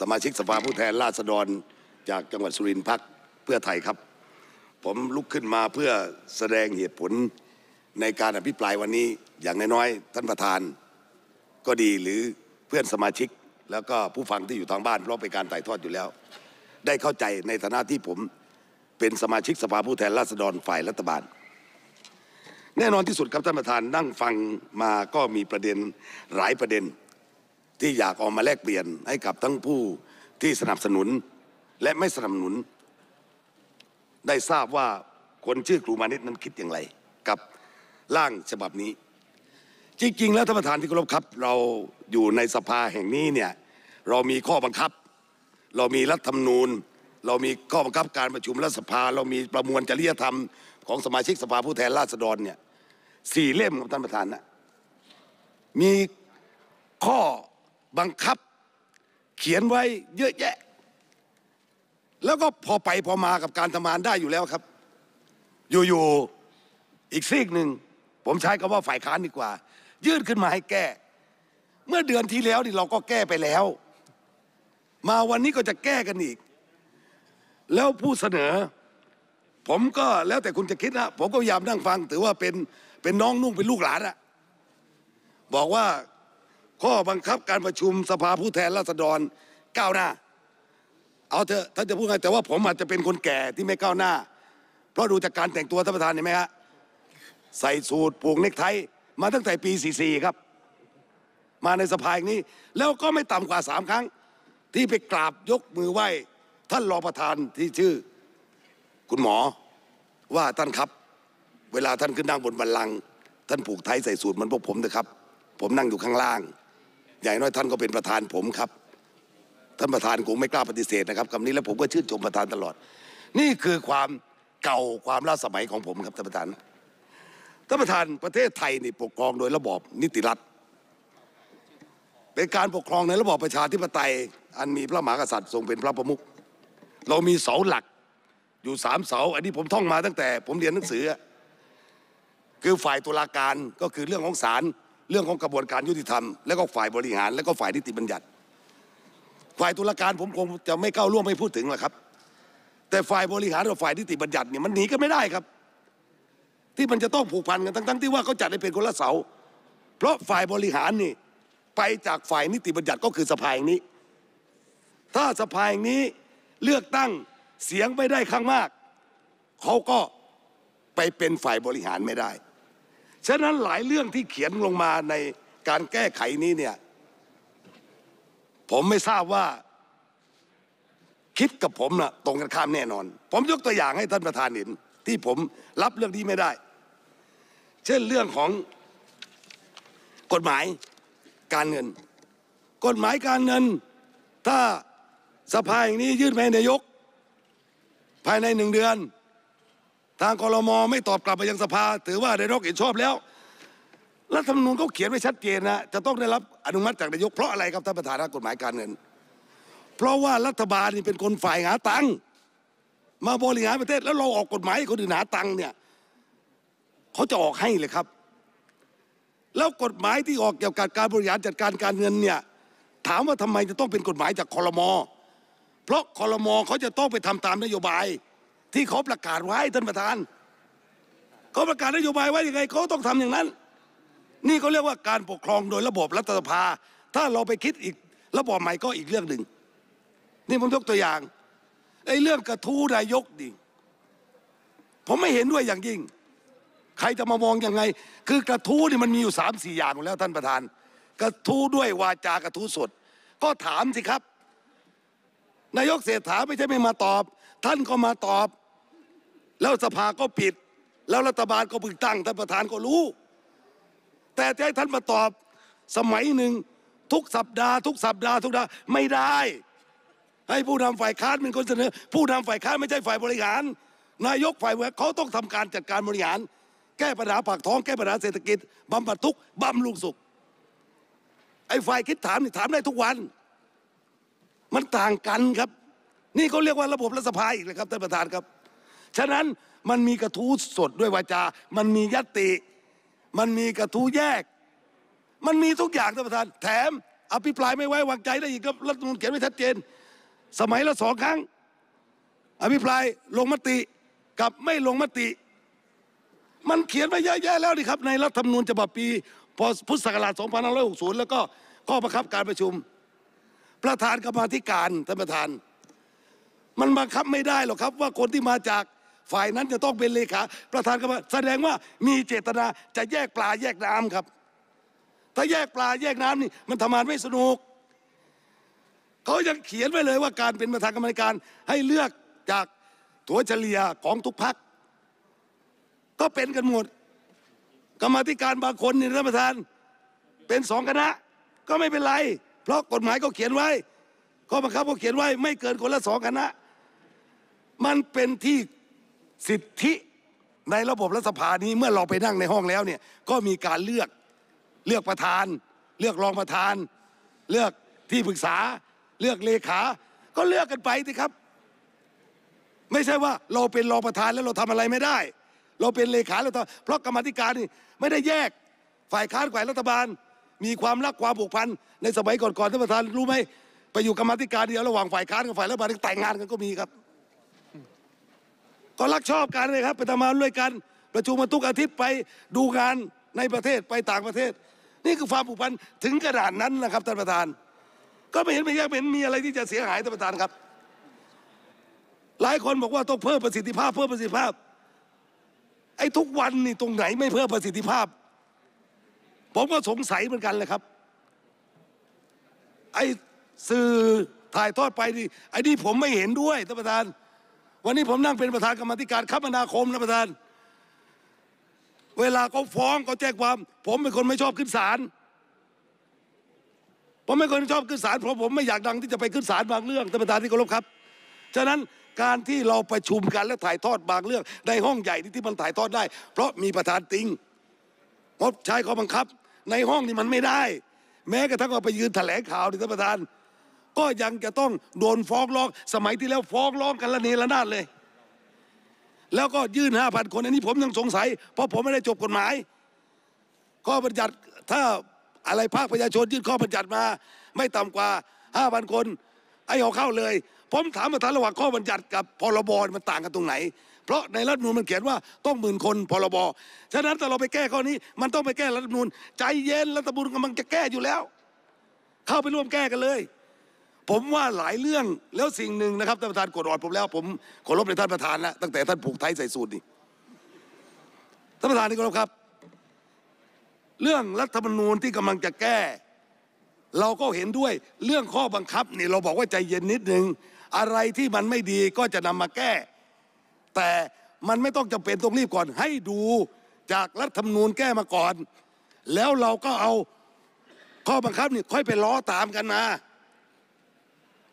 สมาชิกสภาผู้แทนราษฎรจากจังหวัดสุรินทร์พักเพื่อไทยครับ ผมลุกขึ้นมาเพื่อแสดงเหตุผลในการอภิปรายวันนี้ อย่างน้อยๆท่านประธาน ก็ดีหรือเพื่อนสมาชิกแล้วก็ผู้ฟังที่อยู่ทางบ้านเพราะเป็นการถ่ายทอดอยู่แล้ว ได้เข้าใจในฐานะที่ผมเป็นสมาชิกสภาผู้แทนราษฎรฝ่ายรัฐบาล แน่นอนที่สุดครับท่านประธานนั่งฟังมาก็มีประเด็นหลายประเด็นที่อยากออกมาแลกเปลี่ยนให้กับทั้งผู้ที่สนับสนุนและไม่สนับสนุน ได้ทราบว่าคนชื่อครูมานิตนั้นคิดอย่างไร กับร่างฉบับนี้จริงๆแล้วท่านประธานที่เคารพครับเราอยู่ในสภาแห่งนี้เนี่ยเรามีข้อบังคับ เรามีรัฐธรรมนูญ เรามีข้อบังคับการประชุมรัฐสภา เรามีประมวลจริยธรรมของสมาชิกสภาผู้แทนราษฎรเนี่ยสี่เล่มครับท่านประธานนะมีข้อบังคับเขียนไว้เยอะแยะ แล้วก็พอไปพอมากับการทำงานได้อยู่แล้วครับ อยู่ๆอีกซีกหนึ่งผมใช้คำว่าฝ่ายค้านดีกว่ายื่นขึ้นมาให้แก้ เมื่อเดือนที่แล้วนี่เราก็แก้ไปแล้ว มาวันนี้ก็จะแก้กันอีก แล้วผู้เสนอ ผมก็แล้วแต่คุณจะคิดนะ ผมก็พยายามนั่งฟัง ถือว่าเป็นเป็นน้องนุ่งเป็นลูกหลานอะบอกว่าข้อบังคับการประชุมสภาผู้แทนราษฎรก้าวหน้า เอาเถอะท่านจะพูดไงแต่ว่า ผมอาจจะเป็นคนแก่ที่ไม่ก้าวหน้า เพราะดูจากการแต่งตัวท่านประธานเห็นไหมฮะใส่สูตรผูกเนกไทมาตั้งแต่ปี 44 ครับ มาในสภาอย่างนี้ แล้วก็ไม่ต่ำกว่าสามครั้ง ที่ไปกราบยกมือไหว้ท่านรองประธานที่ชื่อคุณหมอว่าท่านครับ เวลาท่านขึ้นนั่งบนบัลลังก์ท่านผูกไทยใส่สูตรมันพวกผมนะครับ ผมนั่งอยู่ข้างล่าง ใหญ่น้อยท่านก็เป็นประธานผมครับ ท่านประธานคงไม่กล้าปฏิเสธนะครับคำนี้แล้วผมก็ชื่นชมประธานตลอด นี่คือความเก่าความล้าสมัยของผมครับท่านประธานท่านประธานประเทศไทยนี่ปกครองโดยระบอบนิติรัฐ เป็นการปกครองในระบอบประชาธิปไตยอันมีพระมหากษัตริย์ทรงเป็นพระประมุข เรามีเสาหลักอยู่สามเสา อันนี้ผมท่องมาตั้งแต่ผมเรียนหนังสือคือฝ่ายตุลาการก็คือเรื่องของศาลเรื่องของกระบวนการยุติธรรมและก็ฝ่ายบริหารและก็ฝ่ายนิติบัญญัติ ฝ่ายตุลาการผมคงจะไม่เข้าร่วมไม่พูดถึงหรอกครับ แต่ฝ่ายบริหารกับฝ่ายนิติบัญญัติเนี่ยมันหนีก็ไม่ได้ครับที่มันจะต้องผูกพันกันทั้งๆที่ว่าเขาจัดให้เป็นคนละเสา เพราะฝ่ายบริหารนี่ไปจากฝ่ายนิติบัญญัติก็คือสภาแห่งนี้ ถ้าสภาแห่งนี้เลือกตั้งเสียงไม่ได้ข้างมากเขาก็ไปเป็นฝ่ายบริหารไม่ได้ฉะนั้นหลายเรื่องที่เขียนลงมาในการแก้ไขนี้เนี่ยผมไม่ทราบว่าคิดกับผมนะตรงกันข้ามแน่นอน ผมยกตัวอย่างให้ท่านประธานเห็นที่ผมรับเรื่องนี้ไม่ได้ เช่นเรื่องของกฎหมายการเงิน กฎหมายการเงิน ถ้าสภาอย่างนี้ยื่นไปนายก ภายในหนึ่งเดือน ทางกรมอไม่ตอบกลับไปยังสภา ถือว่านายกเห็นชอบแล้ว รัฐธรรมนูญเขาเขียนไว้ชัดเจนนะจะต้องได้รับอนุมัติจากนายก เพราะอะไรครับท่านประธานกฎหมายการเงิน เพราะว่ารัฐบาลนี่เป็นคนฝ่ายหาตังค์มาบริหารประเทศแล้วเราออกกฎหมายให้คนอื่นหาตังเนี่ยเขาจะออกให้เลยครับแล้วกฎหมายที่ออกเกี่ยวกับการบริหารจัดการการเงินเนี่ยถามว่าทำไมจะต้องเป็นกฎหมายจากคอรมอเพราะคอรมอเขาจะต้องไปทำตามนโยบายที่เขาประกาศไว้ท่านประธานเขาประกาศนโยบายไว้ยังไงเขาต้องทำอย่างนั้น นี่เขาเรียกว่าการปกครองโดยระบบรัฐสภาถ้าเราไปคิดอีกระบบใหม่ก็อีกเรื่องหนึ่งนี่ผมยกตัวอย่างไอ้เรื่องกระทู้นายกดิ ผมไม่เห็นด้วยอย่างยิ่ง ใครจะมามองยังไง คือกระทู้นี่มันมีอยู่สามสี่อย่างแล้วท่านประธาน กระทู้ด้วยวาจากระทู้สดก็ถามสิครับ นายกเศรษฐาไม่ใช่ไม่มาตอบ ท่านก็มาตอบ แล้วสภาก็ปิด แล้วรัฐบาลก็ปึกตั้ง ท่านประธานก็รู้ แต่จะให้ท่านมาตอบ สมัยหนึ่งทุกสัปดาห์ทุกสัปดาห์ทุกดาไม่ได้ให้ผู้นำฝ่ายค้านเป็นคนเสนอผู้นำฝ่ายค้านไม่ใช่ฝ่ายบริหารนายกฝ่ายเขาต้องทำการจัดการบริหารแก้ปัญหาปากท้องแก้ปัญหาเศรษฐกิจบำบัดทุกบํบลุงสุขไอ้ฝ่ายคิดถามนี่ถามได้ทุกวัน มันต่างกันครับ นี่เขาเรียกว่าระบบรัฐสภาอีกเลยครับท่านประธานครับฉะนั้นมันมีกระทู้สดด้วยวาจา มันมียติ มันมีกระทู้แยก มันมีทุกอย่างท่านประธานแถม อภิปรายไม่ไว้วางใจได้อีกก็รัฐมนรีเขียนไว้ชัดเจนสมัยละสองครั้ง อภิปรายลงมติกับไม่ลงมติ มันเขียนไว้เยอะแยะแล้วนี่ครับ ในรัฐธรรมนูญฉบับปีพพุทธศักราช2560แล้วก็ข้อบังคับการประชุม ประธานกรรมาธิการท่านประธาน มันบังคับไม่ได้หรอกครับ ว่าคนที่มาจากฝ่ายนั้นจะต้องเป็นเลขาประธานกรรมแสดงว่ามีเจตนาจะแยกปลาแยกน้ำครับถ้าแยกปลาแยกน้ำนี่มันทำงานไม่สนุกเขายังเขียนไว้เลยว่าการเป็นประธานกรรมการให้เลือกจากตัวเฉลี่ยของทุกพักก็เป็นกันหมดกรรมธิการบางคนนี่ท่านประธานเป็นสองคณะก็ไม่เป็นไร เพราะกฎหมายก็เขียนไว้ข้อบังคับก็เขียนไว้ไม่เกินคนละสองคณะมันเป็นที่สิทธิในระบบรัฐสภานี้เมื่อเราไปนั่งในห้องแล้วเนี่ยก็มีการเลือกเลือกประธาน เลือกรองประธาน เลือกที่ปรึกษาเลือกเลขา ก็เลือกกันไปสิครับ ไม่ใช่ว่าเราเป็นรองประธานแล้วเราทำอะไรไม่ได้ เราเป็นเลขาเราทเพราะกรรมธิการนี่ไม่ได้แยกฝ่ายค้านฝ่ายรัฐบาล มีความรักความผูกพันในสมัยก่อนๆ ท่านประธานรู้ไหมไปอยู่กรรมธิการเดียวระหว่างฝ่ายค้านกับฝ่ายรัฐบาลแต่งงานกันก็มีครับ ก็รักชอบกันเลยครับไปทำงานด้วยกัน ประชุมมาทุกอาทิตย์ไปดูงานในประเทศไปต่างประเทศ นี่คือความผูกพันถึงกระดานนั้นนะครับท่านประธานก็ไม่เห็นไม่ยากเห็นมีอะไรที่จะเสียหายท่านประธานครับ หลายคนบอกว่าต้องเพิ่มประสิทธิภาพ เพิ่มประสิทธิภาพไอ้ทุกวันนี่ตรงไหนไม่เพิ่มประสิทธิภาพ ผมก็สงสัยเหมือนกันเลยครับไอ้สื่อถ่ายทอดไปดิไอ้นี่ผมไม่เห็นด้วยท่านประธาน วันนี้ผมนั่งเป็นประธานกรรมธิการคมนาคมนะประธาน เวลาเขาฟ้องเขาแจ้งความ ผมเป็นคนไม่ชอบขึ้นศาลผมไม่คนชอบขึ้นศาลเพราะผมไม่อยากดังที่จะไปขึ้นศาลบางเรื่องท่านประธานที่เคารพครับฉะนั้นการที่เราประชุมกันและถ่ายทอดบางเรื่องในห้องใหญ่ที่ที่มันถ่ายทอดได้ เพราะมีประธานติงงบใช้ข้อบังคับในห้องนี่มันไม่ได้ แม้กระทั่งเราไปยืนแถลงข่าวี่ท่านประธาน ก็ยังจะต้องโดนฟ้องร้องสมัยที่แล้วฟ้องร้องกันละเนระนาดเลย แล้วก็ยื่นห้าพันคนอันนี้ผมยังสงสัย เพราะผมไม่ได้จบกฎหมายข้อบัญญัติถ้าอะไรภาคประชาชนยื่นข้อบัญญัติมาไม่ต่ำกว่าห้าพันคนไอ้เอาเข้าเลยผมถามประธานระหว่างข้อบัญญัติ กับพรบมันต่างกันตรงไหน เพราะในรัฐมนูลมันเขียนว่าต้องหมื่นคนพรบฉะนั้นแต่เราไปแก้ข้อนี้ มันต้องไปแก้รัฐมนูลใจเย็นรัฐมนูลกำลังจะแก้อยู่แล้ว เข้าไปร่วมแก้กันเลย ผมว่าหลายเรื่องแล้วสิ่งหนึ่งนะครับท่านประธานกดออดผมแล้ว ผมขอรบในท่านประธานนะตั้งแต่ท่านผูกไทยใส่สูตรนี่ท่านประธานที่เคารพครับเรื่องรัฐมนูญที่กำลังจะแก้ เราก็เห็นด้วยเรื่องข้อบังคับนี่เราบอกว่าใจเย็นนิดนึงอะไรที่มันไม่ดีก็จะนำมาแก้ แต่มันไม่ต้องจำเป็นต้องรีบก่อนให้ดูจากรัฐธรรมนูญแก้มาก่อน แล้วเราก็เอาข้อบังคับนี่ค่อยไปล้อตามกันมา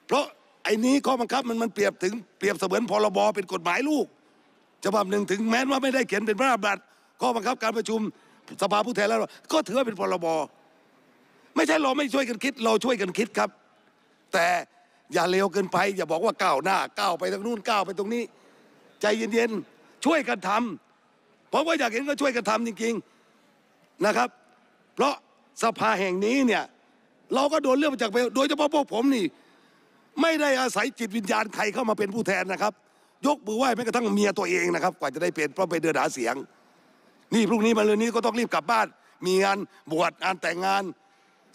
เพราะไอ้นี้ข้อบังคับมันมันเปรียบถึงเปรียบเสมือนพรบเป็นกฎหมายลูกฉบับหนึ่งถึงแม้ว่าไม่ได้เขียนเป็นพระราชบัญญัติข้อบังคับการประชุมสภาผู้แทนแล้ว ก็ถือว่าเป็นพรบ ไม่ใช่เราไม่ช่วยกันคิด เราช่วยกันคิดครับ แต่อย่าเร็วเกินไปอย่าบอกว่าก้าวหน้าก้าวไปทางนู้นก้าวไปตรงนี้ ใจเย็นๆช่วยกันทำเพราะว่าอยากเห็นก็ช่วยกันทำจริง ๆนะครับ เพราะสภาแห่งนี้เนี่ยเราก็โดนเลือกมาจากไปโดยเฉพาะพวกผมนี่ไม่ได้อาศัยจิตวิญญาณใครเข้ามาเป็นผู้แทนนะครับ ยกมือไหว้แม้กระทั่งเมียตัวเองนะครับกว่าจะได้เป็นเพราะไปเดินหาเสียงนี่พรุ่งนี้มาเรือนนี้ก็ต้องรีบกลับบ้าน มีงานบวชงานแต่งงาน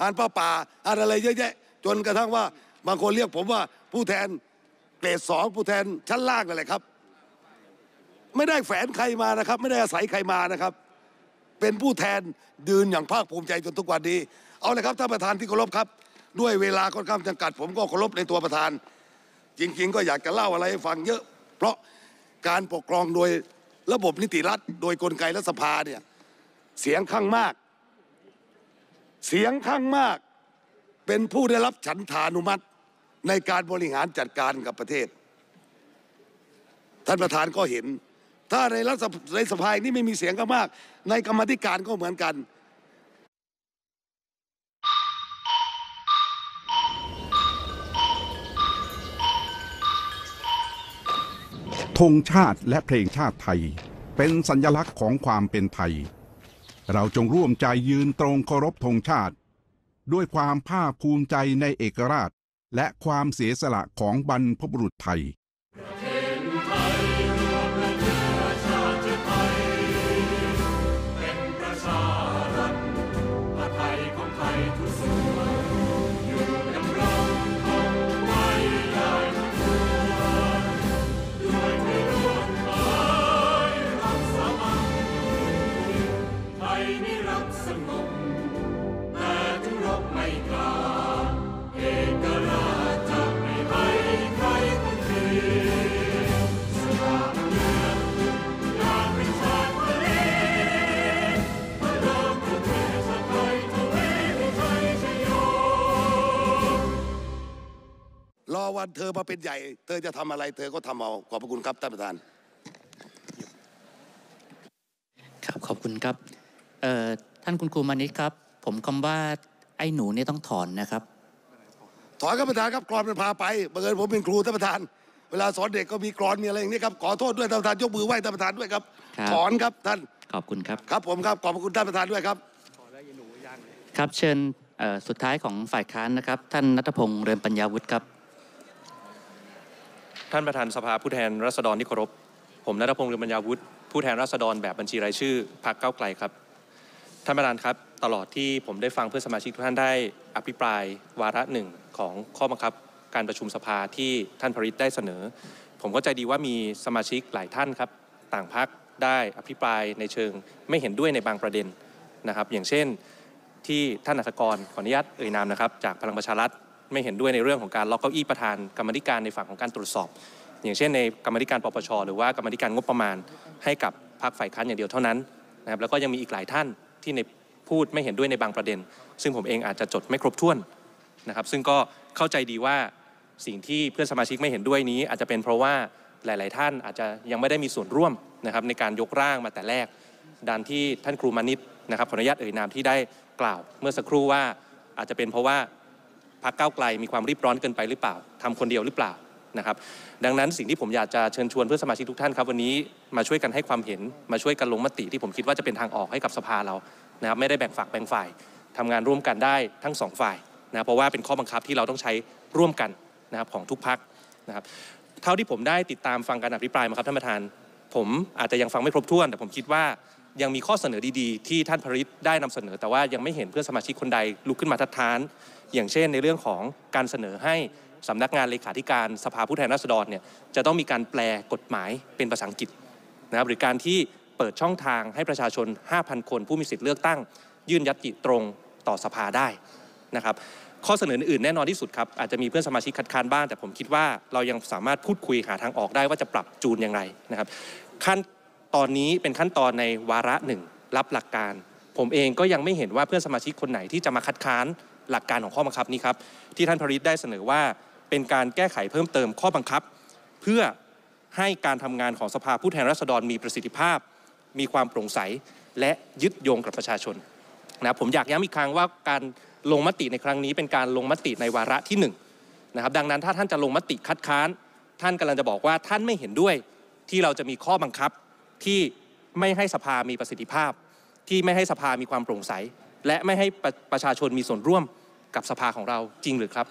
งานป้าป่างานอะไรเยอะแยะ จนกระทั่งว่าบางคนเรียกผมว่าผู้แทนเกรดสองผู้แทนชั้นล่างอะไรแหละครับ ไม่ได้แฝงใครมานะครับ ไม่ได้อาศัยใครมานะครับ เป็นผู้แทนยืนอย่างภาคภูมิใจจนทุกวันนี้เอาเลยครับท่านประธานที่เคารพครับ ด้วยเวลาค่อนข้างจำกัด ผมก็เคารพในตัวประธาน จริง ๆ ก็อยากจะเล่าอะไรให้ฟังเยอะ เพราะการปกครองโดยระบบนิติรัฐโดยกลไกรัฐสภาเนี่ย เสียงข้างมาก เสียงข้างมากเป็นผู้ได้รับฉันทานุมัติในการบริหารจัดการกับประเทศ ท่านประธานก็เห็น ถ้าในรัฐในสภานี้ไม่มีเสียงข้างมาก ในกรรมธิการก็เหมือนกันธงชาติและเพลงชาติไทย เป็นสัญลักษณ์ของความเป็นไทย เราจงร่วมใจยืนตรงเคารพธงชาติ ด้วยความภาคภูมิใจในเอกราชและความเสียสละของบรรพบุรุษไทยเธอมาเป็นใหญ่เธอจะทำอะไรเธอก็ทำเอา ขอบพระคุณครับท่านประธาน ครับขอบคุณครับ ท่านคุณครูมานิดครับ ผมคำว่าไอ้หนูนี่ต้องถอนนะครับ ถอนครับประธานครับกรอนมันพาไปบังเอิญผมเป็นครูท่านประธาน เวลาสอนเด็กก็มีกรอนมีอะไรอย่างนี้ครับขอโทษด้วยท่านประธานยกมือไหว้ท่านประธานด้วยครับถอนครับท่านขอบคุณครับครับผมครับขอบคุณท่านประธานด้วยครับครับ เชิญสุดท้ายของฝ่ายค้านนะครับ ท่านนัทพงษ์เริอนปัญญาวุฒิครับท่านประธานสภาผู้แทนราษฎรที่เคารพผมนัทพงศ์เรืองบรรยาวุฒิผู้แทนราษฎรแบบบัญชีรายชื่อพรรคก้าวไกลครับท่านประธานครับตลอดที่ผมได้ฟังเพื่อนสมาชิกทุกท่านได้ อภิปรายวาระหนึ่งของข้อบังคับการประชุมสภาที่ท่านพริตได้เสนอ ผมก็ใจดีว่ามีสมาชิกหลายท่านครับต่างพรรคได้อภิปรายในเชิงไม่เห็นด้วยในบางประเด็นนะครับ อย่างเช่น ที่ท่านอัศกรขออนุญาตเอ่ยนามนะครับจากพลังประชารัฐไม่เห็นด้วยในเรื่องของการล็อกเก้าอี้ประธานกรรมธิการในฝั่งของการตรวจสอบ อย่างเช่น ในกรรมธิการปปชหรือว่ากรรมธิการงบประมาณให้กับพรรคฝ่ายค้านอย่างเดียวเท่านั้นนะครับแล้วก็ยังมีอีกหลายท่านที่ในพูดไม่เห็นด้วยในบางประเด็น ซึ่งผมเองอาจจะจดไม่ครบถ้วนนะครับซึ่งก็เข้าใจดีว่าสิ่งที่เพื่อนสมาชิกไม่เห็นด้วยนี้ อาจจะเป็นเพราะว่าหลายๆท่านอาจจะยังไม่ได้มีส่วนร่วมนะครับในการยกร่างมาแต่แรกดันที่ท่านครูมานิตนะครับขออนุญาตเอ่ยนามที่ได้กล่าว เมื่อสักครู่ว่าอาจจะเป็นเพราะว่าพักเก้าไกลมีความรีบร้อนเกินไปหรือเปล่า ทำคนเดียวหรือเปล่านะครับดังนั้นสิ่งที่ผมอยากจะเชิญชวนเพื่อสมาชิกทุกท่านครับวันนี้มาช่วยกันให้ความเห็นมาช่วยกันลงมติ ที่ผมคิดว่าจะเป็นทางออกให้กับสภาเรานะครับไม่ได้แบ่งฝักแบ่งฝ่าย ทำงานร่วมกันได้ทั้ง 2 ฝ่ายนะเพราะว่าเป็นข้อบังคับที่เราต้องใช้ร่วมกันนะครับของทุกพักนะครับเท่าที่ผมได้ติดตามฟังการอภิปรายมาครับท่านประธาน ผมอาจจะยังฟังไม่ครบถ้วนแต่ผมคิดว่ายังมีข้อเสนอดีๆ ที่ท่านพริตได้นำเสนอ แต่ว่ายังไม่เห็นเพื่อสมาชิกคนใดลุกขึ้นมาทัดทานอย่างเช่น ในเรื่องของการเสนอให้สำนักงานเลขาธิการสภาผู้แทนราษฎรเนี่ยจะต้องมีการแปลกฎหมายเป็นภาษาอังกฤษนะครับหรือการที่เปิดช่องทางให้ประชาชน 5,000 คนผู้มีสิทธิ์เลือกตั้งยื่นยัตติตรงต่อสภาได้นะครับข้อเสนออื่นแน่นอนที่สุดครับ อาจจะมีเพื่อนสมาชิกคัดค้านบ้าง แต่ผมคิดว่าเรายังสามารถพูดคุยหาทางออกได้ ว่าจะปรับจูนอย่างไรนะครับขั้นตอนนี้เป็นขั้นตอนในวาระหนึ่งรับหลักการ ผมเองก็ยังไม่เห็นว่าเพื่อนสมาชิกคนไหนที่จะมาคัดค้านหลักการของข้อบังคับนี้ครับที่ท่านพริตได้เสนอว่าเป็นการแก้ไขเพิ่มเติมข้อบังคับ เพื่อให้การทำงานของสภาผู้แทนราษฎรมีประสิทธิภาพ มีความโปร่งใสและยึดโยงกับประชาชนนะผมอยากย้ำอีกครั้งว่าการลงมติในครั้งนี้เป็นการลงมติในวาระที่1นะครับดังนั้นถ้าท่านจะลงมติคัดค้านท่านกำลังจะบอกว่าท่านไม่เห็นด้วยที่เราจะมีข้อบังคับที่ไม่ให้สภามีประสิทธิภาพ ที่ไม่ให้สภามีความโปร่งใสและไม่ให้ประชาชนมีส่วนร่วมกับสภาของเราจริงหรือครับ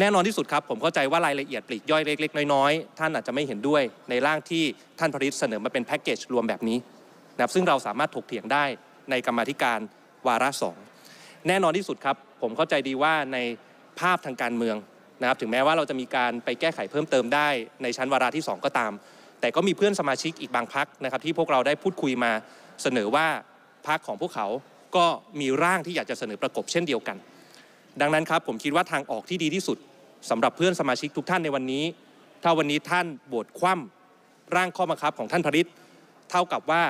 แน่นอนที่สุดครับผมเข้าใจว่ารายละเอียดปลีกย่อยเล็กๆน้อยๆ ท่านอาจจะไม่เห็นด้วยในร่างที่ท่านพริตเสนอมาเป็นแพ็กเกจรวมแบบนี้นะครับซึ่งเราสามารถถกเถียงได้ในกรรมธิการวาระสองแน่นอนที่สุดครับผมเข้าใจดีว่าในภาพทางการเมืองนะครับถึงแม้ว่าเราจะมีการไปแก้ไขเพิ่มเติมได้ในชั้นวาระที่2ก็ตาม แต่ก็มีเพื่อนสมาชิกอีกบางพักนะครับที่พวกเราได้พูดคุยมาเสนอว่าพักของพวกเขาก็มีร่างที่อยากจะเสนอประกบเช่นเดียวกัน ดังนั้นครับผมคิดว่าทางออกที่ดีที่สุดสำหรับเพื่อนสมาชิกทุกท่านในวันนี้ ถ้าวันนี้ท่านบวคว่ำร่างข้อบังคับของท่านพริตเท่ากับว่า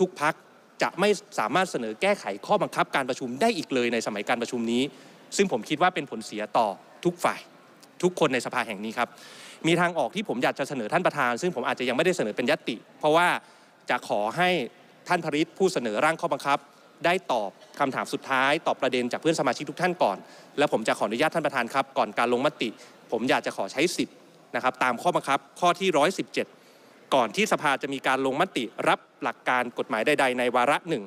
ทุกๆพักจะไม่สามารถเสนอแก้ไขข้อบังคับ การประชุมได้อีกเลยในสมัยการประชุมนี้ ซึ่งผมคิดว่าเป็นผลเสียต่อทุกฝ่าย ทุกคนในสภาแห่งนี้ครับมีทางออกที่ผมอยากจะเสนอท่านประธานซึ่งผมอาจจะยังไม่ได้เสนอเป็นยติ เพราะว่าจะขอให้ท่านพริตผู้เสนอร่างข้อบังคับได้ตอบคำถามสุดท้ายตอบประเด็นจากเพื่อนสมาชิกทุกท่านก่อน แล้วผมจะขออนุญาตท่านประธานครับ ก่อนการลงมติ ผมอยากจะขอใช้สิทธิ์นะครับ ตามข้อบังคับข้อที่117ก่อนที่สภาจะมีการลงมติ รับหลักการกฎหมายใดๆในวาระหนึ่ง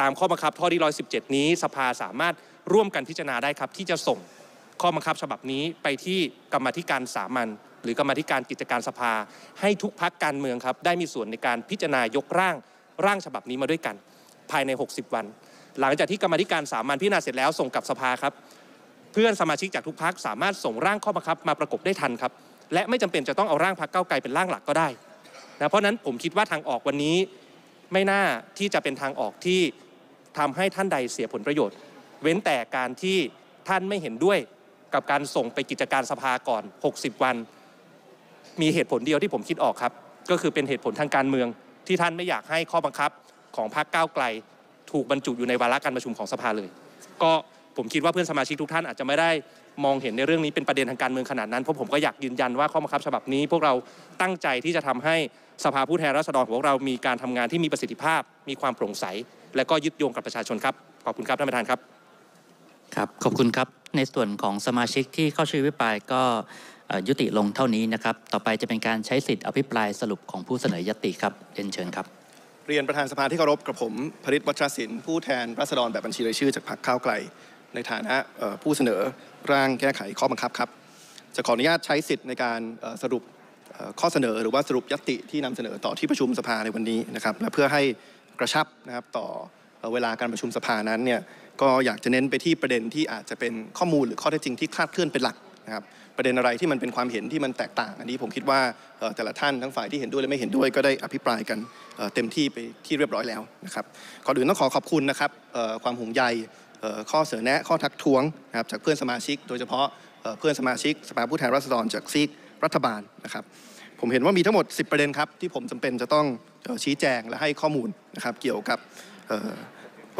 ตามข้อบังคับข้อที่117นี้สภาสามารถร่วมกันพิจารณาได้ครับ ที่จะส่งข้อบังคับฉบับนี้ไปที่กรรมธิการสามัญหรือกรรมธิการกิจการสภา ให้ทุกพักการเมืองครับได้มีส่วนในการพิจารณายกร่างร่างฉบับนี้มาด้วยกันภายใน 60 วัน หลังจากที่กรรมธิการสามัญพิจารณาเสร็จแล้ว ส่งกลับสภาครับ เพื่อนสมาชิกจากทุกพักสามารถส่งร่างข้อบังคับ มาประกบได้ทันครับ และไม่จำเป็นจะต้องเอาร่างพักเก้าไกลเป็นร่างหลักก็ได้นะเพราะนั้นผมคิดว่าทางออกวันนี้ไม่น่าที่จะเป็นทางออกที่ทำให้ท่านใดเสียผลประโยชน์ เว้นแต่การที่ท่านไม่เห็นด้วยกับการส่งไปกิจการสภาก่อน 60 วัน มีเหตุผลเดียวที่ผมคิดออกครับ ก็คือเป็นเหตุผลทางการเมือง ที่ท่านไม่อยากให้ข้อบังคับของพรรคก้าวไกล ถูกบรรจุอยู่ในวาระการประชุมของสภาเลย ก็ผมคิดว่าเพื่อนสมาชิกทุกท่านอาจจะไม่ได้มองเห็นในเรื่องนี้ เป็นประเด็นทางการเมืองขนาดนั้น เพราะผมก็อยากยืนยันว่าข้อบังคับฉบับนี้ พวกเราตั้งใจที่จะทำให้สภาผู้แทน ราษฎรของพวกเรามีการทำงานที่มีประสิทธิภาพมีความโปร่งใส และก็ยึดโยงกับประชาชนครับ ขอบคุณครับท่านประธานครับครับ ขอบคุณครับในส่วนของสมาชิกที่เข้าชื่อวิปรายก็ยุติลงเท่านี้นะครับต่อไปจะเป็นการใช้สิทธิอภิปรายสรุปของผู้เสนอยติครับเรียนเชิญครับเรียนประธานสภาที่เคารพกับผมผลิตวัชรศิลป์ผู้แทนรัษฎรแบบบัญชีรายชื่อจากพรรคข้าวไกล ในฐานะผู้เสนอร่างแก้ไขข้อบังคับครับ จะขออนุญาตใช้สิทธิ์ในการสรุปข้อเสนอหรือว่าสรุปยติที่นำเสนอต่อที่ประชุมสภาในวันนี้นะครับและเพื่อให้กระชับนะครับต่อเวลาการประชุมสภานั้นเนี่ยก็อยากจะเน้นไปที่ประเด็นที่อาจจะเป็นข้อมูลหรือข้อเท็จจริงที่คลาดเคลื่อนเป็นหลักนะครับประเด็นอะไรที่มันเป็นความเห็นที่มันแตกต่าง อันนี้ผมคิดว่าแต่ละท่านทั้งฝ่ายที่เห็นด้วยและไม่เห็นด้วย ก็ได้อภิปรายกันเต็มที่ไปที่เรียบร้อยแล้วนะครับก่อนอื่นต้องขอขอบคุณนะครับความห่วงใยข้อเสนอแนะข้อทักท้วงนะครับจากเพื่อนสมาชิก โดยเฉพาะเพื่อนสมาชิก สภาผู้แทนราษฎรจากซีกรัฐบาลนะครับ ผมเห็นว่ามีทั้งหมด 10 ประเด็นครับ ที่ผมจำเป็นจะต้องชี้แจงและให้ข้อมูลนะครับเกี่ยวกับ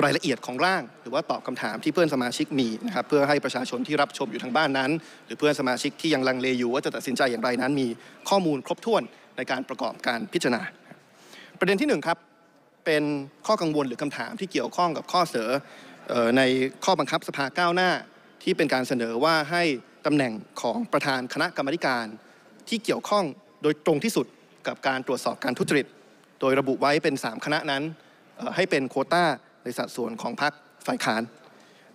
รายละเอียดของร่างหรือว่าตอบคำถามที่เพื่อนสมาชิกมีนะครับเพื่อให้ประชาชนที่รับชมอยู่ทางบ้านนั้น หรือเพื่อนสมาชิกที่ยังลังเลอยู่ว่าจะตัดสินใจอย่างไรนั้น มีข้อมูลครบถ้วนในการประกอบการพิจารณาประเด็นที่1ครับเป็นข้อกังวลหรือคำถามที่เกี่ยวข้องกับข้อเสนอในข้อบังคับสภาก้าวหน้าที่เป็นการเสนอว่าให้ตำแหน่งของประธานคณะกรรมการที่เกี่ยวข้องโดยตรงที่สุดกับการตรวจสอบการทุจริตโดยระบุไว้เป็น 3 คณะนั้นให้เป็นโคต้าในสัดส่วนของพรรคฝ่ายค้าน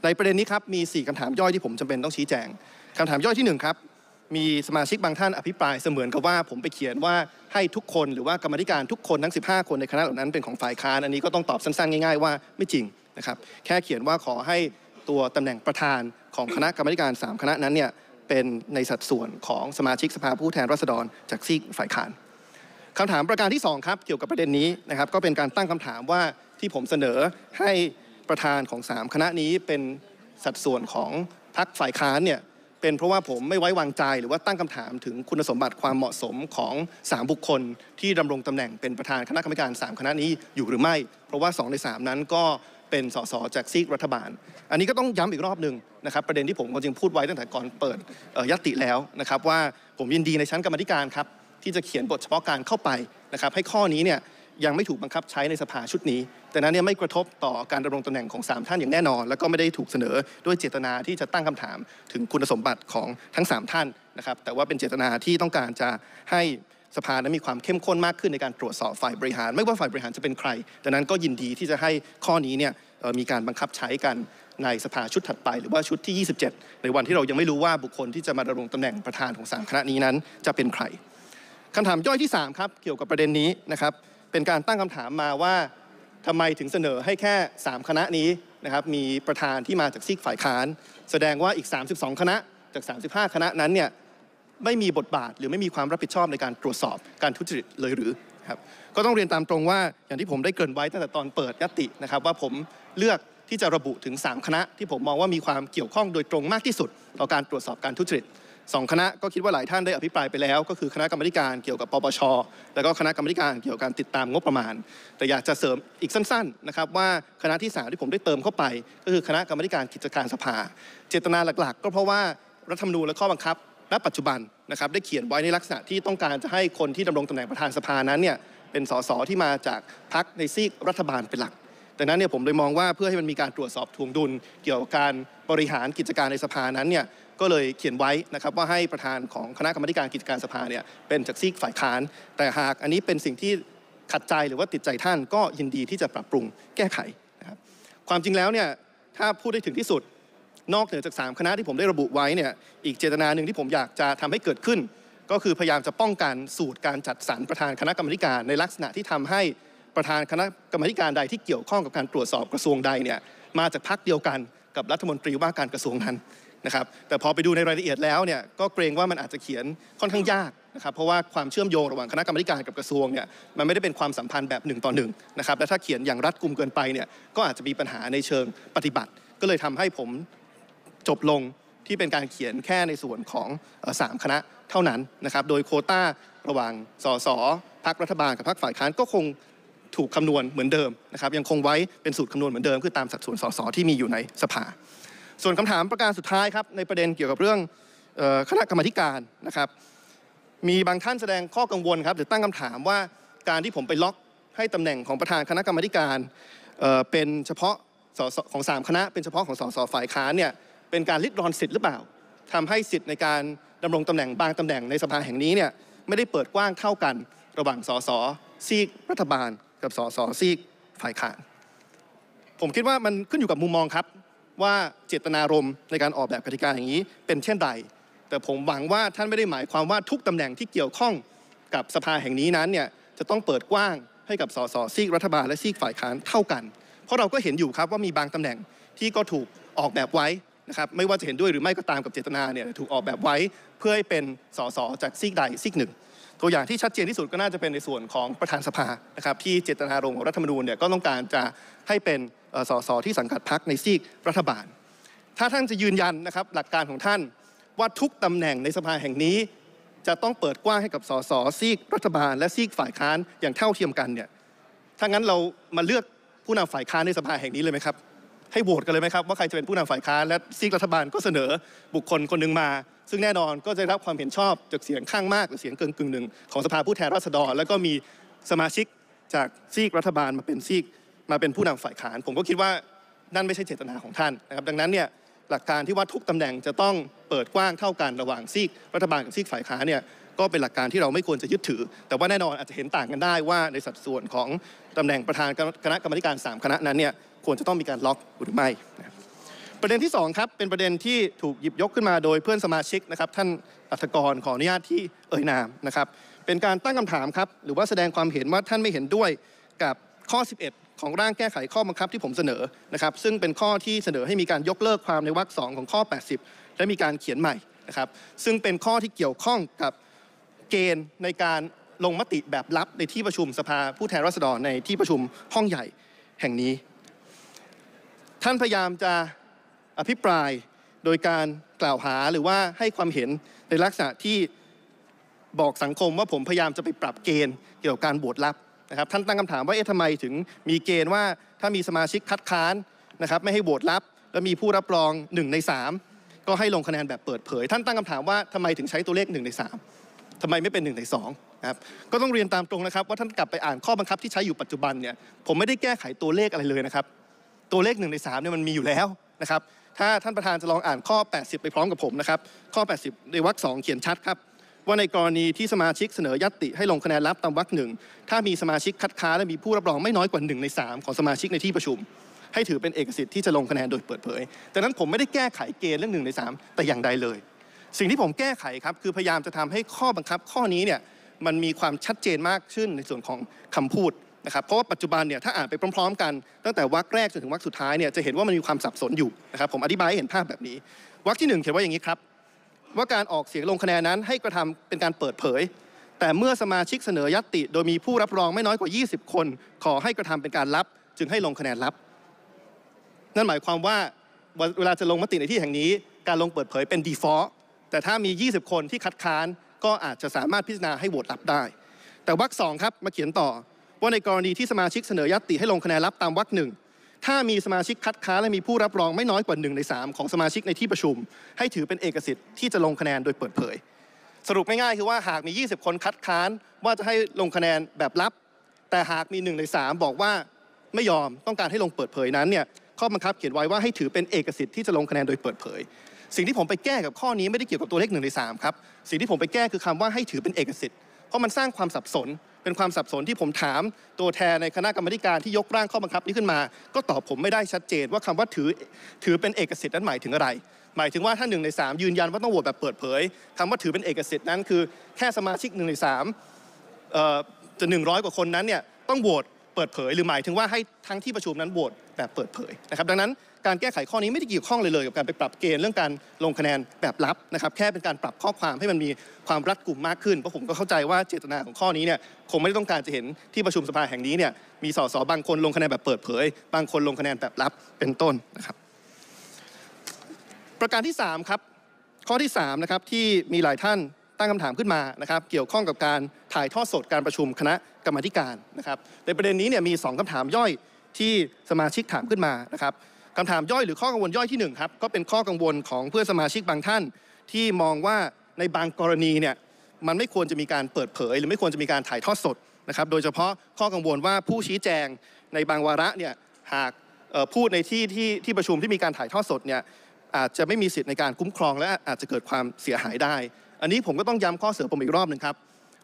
ในประเด็นนี้ครับ มี 4คำถามย่อยที่ผมจำเป็นต้องชี้แจงคำถามย่อยที่ 1 ครับ มีสมาชิกบางท่านอภิปรายเสมือนกับว่าผมไปเขียนว่าให้ทุกคนหรือว่ากรรมธิการทุกคน ทั้ง 15 คนในคณะเหล่านั้นเป็นของฝ่ายค้านอันนี้ก็ต้องตอบสั้นๆ ง่ายๆว่า ไม่จริงนะครับแค่เขียนว่าขอให้ตัวตำแหน่งประธานของคณะกรรมการ 3 คณะนั้นเนี่ยเป็นในสัดส่วนของสมาชิกสภาผู้แทนราษฎรจากซีกฝ่ายค้าน คำถามประการที่2ครับเกี่ยวกับประเด็นนี้นะครับก็เป็นการตั้งคำถามว่าที่ผมเสนอให้ประธานของ 3 คณะนี้เป็นสัดส่วนของพักฝ่ายค้านเนี่ยเป็นเพราะว่าผมไม่ไว้วางใจหรือว่าตั้งคำถามถึงคุณสมบัติความเหมาะสมของ3บุคคล ที่ดำรงตำแหน่งเป็นประธานคณะกรรมการ 3 คณะนี้อยู่หรือไม่ เพราะว่า2ใน3 นั้นก็เป็นสสจากซีกรัฐบาล อันนี้ก็ต้องย้ำอีกรอบหนึ่งนะครับประเด็นที่ผมก็จึงพูดไว้ตั้งแต่ก่อนเปิดยติแล้วนะครับ ว่าผมยินดีในชั้นกรรมธิการครับ ที่จะเขียนบทเฉพาะการเข้าไปนะครับ ให้ข้อนี้เนี่ยยังไม่ถูกบังคับใช้ในสภาชุดนี้ แต่นั้นเนี่ยไม่กระทบต่อการดำรงตำแหน่งของ 3 ท่านอย่างแน่นอน แล้วก็ไม่ได้ถูกเสนอด้วยเจตนาที่จะตั้งคำถามถึงคุณสมบัติของทั้ง 3 ท่านนะครับ แต่ว่าเป็นเจตนาที่ต้องการจะให้สภานั้นมีความเข้มข้นมากขึ้นในการตรวจสอบฝ่ายบริหาร ไม่ว่าฝ่ายบริหารจะเป็นใคร แต่นั้นก็ยินดีที่จะให้ข้อนี้เนี่ยมีการบังคับใช้กันในสภาชุดถัดไป หรือว่าชุดที่ 27 ในวันที่เรายังไม่รู้ว่าบุคคลที่จะมาดำรงตำแหน่งประธานของสามคณะนี้นั้นจะเป็นใคร คำถามย่อยที่ 3 ครับ เกี่ยวกับประเด็นนี้นะครับเป็นการตั้งคำถามมาว่าทำไมถึงเสนอให้แค่ 3 คณะนี้นะครับมีประธานที่มาจากซีกฝ่ายค้าน แสดงว่าอีก 32 คณะ จาก 35 คณะนั้นเนี่ยไม่มีบทบาทหรือไม่มีความรับผิดชอบในการตรวจสอบการทุจริตเลยหรือครับก็ต้องเรียนตามตรงว่าอย่างที่ผมได้เกริ่นไว้ตั้งแต่ตอนเปิดยตินะครับ ว่าผมเลือกที่จะระบุถึง 3 คณะ ที่ผมมองว่ามีความเกี่ยวข้องโดยตรงมากที่สุด ต่อการตรวจสอบการทุจริตสองคณะก็คิดว่าหลายท่านได้อภิปรายไปแล้ว ก็คือคณะกรรมการเกี่ยวกับปปช แล้วก็คณะกรรมการเกี่ยวกับการติดตามงบประมาณ แต่อยากจะเสริมอีกสั้นๆนะครับว่าคณะที่3ที่ผมได้เติมเข้าไป ก็คือคณะกรรมการกิจการสภา เจตนาหลักๆ ก็เพราะว่ารัฐธรรมนูญและข้อบังคับณปัจจุบันนะครับได้เขียนไว้ในลักษณะที่ต้องการจะให้คนที่ดำรงตำแหน่งประธานสภานั้นเนี่ยเป็นสสที่มาจากพรรคในซีกรัฐบาลเป็นหลักดังนั้นเนี่ยผมเลยมองว่าเพื่อให้มันมีการตรวจสอบทวงดุลเกี่ยวกับการบริหารกิจการในสภานั้นเนี่ยก็เลยเขียนไว้นะครับ ว่าให้ประธานของคณะกรรมการกิจการสภาเนี่ยเป็นจากซีกฝ่ายค้าน แต่หากอันนี้เป็นสิ่งที่ขัดใจหรือว่าติดใจท่านก็ยินดีที่จะปรับปรุงแก้ไขนะครับความจริงแล้วเนี่ยถ้าพูดได้ถึงที่สุดนอกเหนือจาก 3 คณะที่ผมได้ระบุไว้เนี่ยอีกเจตนาหนึ่งที่ผมอยากจะทำให้เกิดขึ้น ก็คือพยายามจะป้องกันสูตรการจัดสรรประธานคณะกรรมการในลักษณะที่ทำให้ประธานคณะกรรมการใดที่เกี่ยวข้องกับการตรวจสอบกระทรวงใดเนี่ยมาจากพักเดียวกันกับรัฐมนตรีว่าการกระทรวงนั้นนะครับแต่พอไปดูในรายละเอียดแล้วเนี่ยก็เกรงว่ามันอาจจะเขียนค่อนข้างยากนะครับเพราะว่าความเชื่อมโยงระหว่างคณะกรรมการกับกระทรวงเนี่ยมันไม่ได้เป็นความสัมพันธ์แบบหนึ่งต่อหนึ่งนะครับและถ้าเขียนอย่างรัดกุมเกินไปเนี่ยก็อาจจะมีปัญหาในเชิงปฏิบัติ ก็เลยทำให้ผมจบลงที่เป็นการเขียนแค่ในส่วนของสามคณะเท่านั้นนะครับโดยโคต้าระหว่างสสพักรัฐบาล กับพักฝ่ายค้านก็คงถูกคำนวณเหมือนเดิมนะครับยังคงไว้เป็นสูตรคำนวณเหมือนเดิมคือตามสัดส่วนสสที่มีอยู่ในสภาส่วนคำถามประการสุดท้ายครับ ในประเด็นเกี่ยวกับเรื่องคณะกรรมการนะครับมีบางท่านแสดงข้อกังวลครับหรือตั้งคำถามว่าการที่ผมไปล็อกให้ตำแหน่งของประธานคณะกรรมการเป็นเฉพาะของ3คณะ เป็นเฉพาะของสสฝ่ายค้านเนี่ยเป็นการลิดรอนสิทธิ์หรือเปล่า ทำให้สิทธิ์ในการดำรงตำแหน่งบางตำแหน่งในสภาแห่งนี้เนี่ยไม่ได้เปิดกว้างเท่ากันระหว่างสสซีกรัฐบาลกับสสซีกฝ่ายค้านผมคิดว่ามันขึ้นอยู่กับมุมมองครับว่าเจตนารมณ์ในการออกแบบกติกาอย่างนี้เป็นเช่นใด แต่ผมหวังว่าท่านไม่ได้หมายความว่าทุกตำแหน่งที่เกี่ยวข้องกับสภาแห่งนี้นั้นเนี่ยจะต้องเปิดกว้างให้กับสสซีกรัฐบาลและซีกฝ่ายค้านเท่ากัน เพราะเราก็เห็นอยู่ครับว่ามีบางตำแหน่งที่ก็ถูกออกแบบไว้นะครับ ไม่ว่าจะเห็นด้วยหรือไม่ก็ตามกับเจตนาเนี่ยถูกออกแบบไว้เพื่อให้เป็นสสจากซีกใดซีกหนึ่ง ตัวอย่างที่ชัดเจนที่สุดก็น่าจะเป็นในส่วนของประธานสภานะครับที่เจตนารมณ์ของรัฐธรรมนูญเนี่ยก็ต้องการจะให้เป็นสสที่สังกัดพักในซีกรัฐบาล ถ้าท่านจะยืนยันนะครับหลักการของท่านว่าทุกตำแหน่งในสภาแห่งนี้ จะต้องเปิดกว้างให้กับสสซีกรัฐบาล และซีกฝ่ายค้านอย่างเท่าเทียมกันเนี่ย ถ้างั้นเรามาเลือกผู้นำฝ่ายค้านในสภาแห่งนี้เลยไหมครับ ให้โหวตกันเลยไหมครับว่าใครจะเป็นผู้นำฝ่ายค้านและซีกรัฐบาลก็เสนอบุคคลคนหนึ่งมา ซึ่งแน่นอนก็จะได้รับความเห็นชอบจากเสียงข้างมากหรือเสียงเกินกึ่งหนึ่งของสภาผู้แทนราษฎร แล้วก็มีสมาชิกจากซีกรัฐบาลมาเป็นซีกมาเป็นผู้นำฝ่ายค้านผมก็คิดว่านั่นไม่ใช่เจตนาของท่านนะครับ ดังนั้นเนี่ยหลักการที่ว่าทุกตำแหน่งจะต้องเปิดกว้างเท่ากันระหว่างซีก รัฐบาลกับซีกฝ่ายค้านเนี่ยก็เป็นหลักการที่เราไม่ควรจะยึดถือ แต่ว่าแน่นอนอาจจะเห็นต่างกันได้ว่าในสัดส่วนของตำแหน่งประธานคณะกรรมการ 3 คณะนั้นเนี่ยควรจะต้องมีการล็อกหรือไม่ประเด็นที่2ครับเป็นประเด็นที่ถูกหยิบยกขึ้นมาโดยเพื่อนสมาชิกนะครับท่านอัธกรขออนุญาตที่เอ่ยนามนะครับเป็นการตั้งคำถามครับหรือว่าแสดงความเห็นว่าท่านไม่เห็นด้วยกับข้อ 11ของร่างแก้ไขข้อบังคับที่ผมเสนอนะครับซึ่งเป็นข้อที่เสนอให้มีการยกเลิกความในวรรคสองของข้อ 80 และมีการเขียนใหม่นะครับ ซึ่งเป็นข้อที่เกี่ยวข้องกับเกณฑ์ในการลงมติแบบลับในที่ประชุมสภาผู้แทนราษฎรในที่ประชุมห้องใหญ่แห่งนี้ ท่านพยายามจะอภิปรายโดยการกล่าวหาหรือว่าให้ความเห็นในลักษณะที่บอกสังคมว่าผมพยายามจะไปปรับเกณฑ์เกี่ยวกับการโหวตลับะครับท่านตั้งคำถามว่าเอ๊ะทำไมถึงมีเกณฑ์ว่าถ้ามีสมาชิกคัดค้านนะครับไม่ให้โหวตรับแล้วมีผู้รับรอง 1 ใน 3 ก็ให้ลงคะแนนแบบเปิดเผย ท่านตั้งคำถามว่าทำไมถึงใช้ตัวเลข 1 ใน 3ทำไมไม่เป็น 1 ใน2นะครับก็ต้องเรียนตามตรงนะครับว่าท่านกลับไปอ่านข้อบังคับที่ใช้อยู่ปัจจุบันเนี่ยผมไม่ได้แก้ไขตัวเลขอะไรเลยนะครับตัวเลข1ใน3เนี่ยมันมีอยู่แล้วนะครับถ้าท่านประธานจะลองอ่านข้อ 80 ไปพร้อมกับผมนะครับข้อ 80 ในวรรคสองเขียนชัดครับว่าในกรณีที่สมาชิกเสนอยัตติให้ลงคะแนนลับตามวรรคหนึ่งถ้ามีสมาชิกคัดค้านและมีผู้รับรองไม่น้อยกว่าหนึ่งในสามของสมาชิกในที่ประชุม ให้ถือเป็นเอกสิทธิ์ที่จะลงคะแนนโดยเปิดเผย แต่นั้นผมไม่ได้แก้ไขเกณฑ์เรื่องหนึ่งในสามแต่อย่างใดเลย สิ่งที่ผมแก้ไขครับคือพยายามจะทำให้ข้อบังคับ ข้อนี้เนี่ยมันมีความชัดเจนมากขึ้นในส่วนของคำพูดนะครับเพราะว่าปัจจุบันเนี่ยถ้าอ่านไปพร้อมๆ กันตั้งแต่วรรคแรกจนถึงวรรคสุดท้ายเนี่ยจะเห็นว่ามันมีความสับสนอยู่นะครับ ผมอธิบายให้เห็นภาพแบบนี้วรรคที่ 1เขียนว่าอย่างนี้ครับว่าการออกเสียงลงคะแนนนั้นให้กระทำเป็นการเปิดเผย แต่เมื่อสมาชิกเสนอยัตติโดยมีผู้รับรองไม่น้อยกว่า 20 คน ขอให้กระทำเป็นการลับ จึงให้ลงคะแนนลับ นั่นหมายความว่าเวลาจะลงมติในที่แห่งนี้ การลงเปิดเผยเป็น default แต่ถ้ามี 20 คนที่คัดค้านก็อาจจะสามารถพิจารณาให้โหวตลับได้ แต่วรรคสองครับมาเขียนต่อ ว่าในกรณีที่สมาชิกเสนอยัตติให้ลงคะแนนลับตามวรรคหนึ่งถ้ามีสมาชิกคัดค้านและมีผู้รับรองไม่น้อยกว่า1ใน3ของสมาชิกในที่ประชุม ให้ถือเป็นเอกสิทธิ์ที่จะลงคะแนนโดยเปิดเผย สรุปง่ายๆคือว่าหากมี 20 คนคัดค้านว่าจะให้ลงคะแนนแบบลับ แต่หากมี 1ใน3บอกว่าไม่ยอมต้องการให้ลงเปิดเผยนั้นเนี่ยข้อบังคับเขียนไว้ว่าให้ถือเป็นเอกสิทธิ์ที่จะลงคะแนนโดยเปิดเผย สิ่งที่ผมไปแก้กับข้อนี้ไม่ได้เกี่ยวกับตัวเลขหนึ่งในสามครับสิ่งที่ผมไปแก้คือคำว่าให้ถือเป็นเอกสิทธิ์เพราะมันสร้างความสับสนเป็นความสับสนที่ผมถามตัวแทนในคณะกรรมการที่ยกร่างข้อบังคับนี้ขึ้นมา ก็ตอบผมไม่ได้ชัดเจนว่าคำว่าถือถือเป็นเอกสิทธิ์นั้นหมายถึงอะไร หมายถึงว่าถ้าหนึ่งในสามยืนยัน ว่าต้องโหวตแบบเปิดเผย คำว่าถือเป็นเอกสิทธิ์นั้นคือแค่สมาชิกหนึ่งในสามจะหนึ่งร้อยกว่าคนนั้นเนี่ยต้องโหวตเปิดเผยหรือหมายถึงว่าให้ทั้งที่ประชุมนั้นโหวตแบบเปิดเผยนะครับดังนั้นการแก้ไขข้อนี้ไม่ได้เกี่ยวข้องเลยเลยกับการไปปรับเกณฑ์เรื่องการลงคะแนนแบบลับนะครับ แค่เป็นการปรับข้อความให้มันมีความรัดกุมมากขึ้นเพราะผมก็เข้าใจว่าเจตนาของข้อนี้เนี่ยคงไม่ได้ต้องการจะเห็นที่ประชุมสภาแห่งนี้เนี่ยมีสสบางคนลงคะแนนแบบเปิดเผย บางคนลงคะแนนแบบลับเป็นต้นนะครับ ประการที่3ครับข้อที่3นะครับที่มีหลายท่านตั้งคำถามขึ้นมานะครับ เกี่ยวข้องกับการถ่ายทอดสดการประชุมคณะกรรมการนะครับ ในประเด็นนี้เนี่ยมี 2คำถามย่อยที่สมาชิกถามขึ้นมานะครับคำถามย่อยหรือข้อกังวลย่อยที่1ครับก็เป็นข้อกังวลของเพื่อนสมาชิกบางท่านที่มองว่าในบางกรณีเนี่ยมันไม่ควรจะมีการเปิดเผย หรือไม่ควรจะมีการถ่ายทอดสดนะครับโดยเฉพาะข้อกังวลว่าผู้ชี้แจงในบางวาระเนี่ยหากพูดในที่ที่ที่ประชุมที่มีการถ่ายทอดสดเนี่ยอาจจะไม่มีสิทธิ์ในการคุ้มครอง และอาจจะเกิดความเสียหายได้ อันนี้ผมก็ต้องย้ำข้อเสนอผมอีกรอบหนึ่งครับ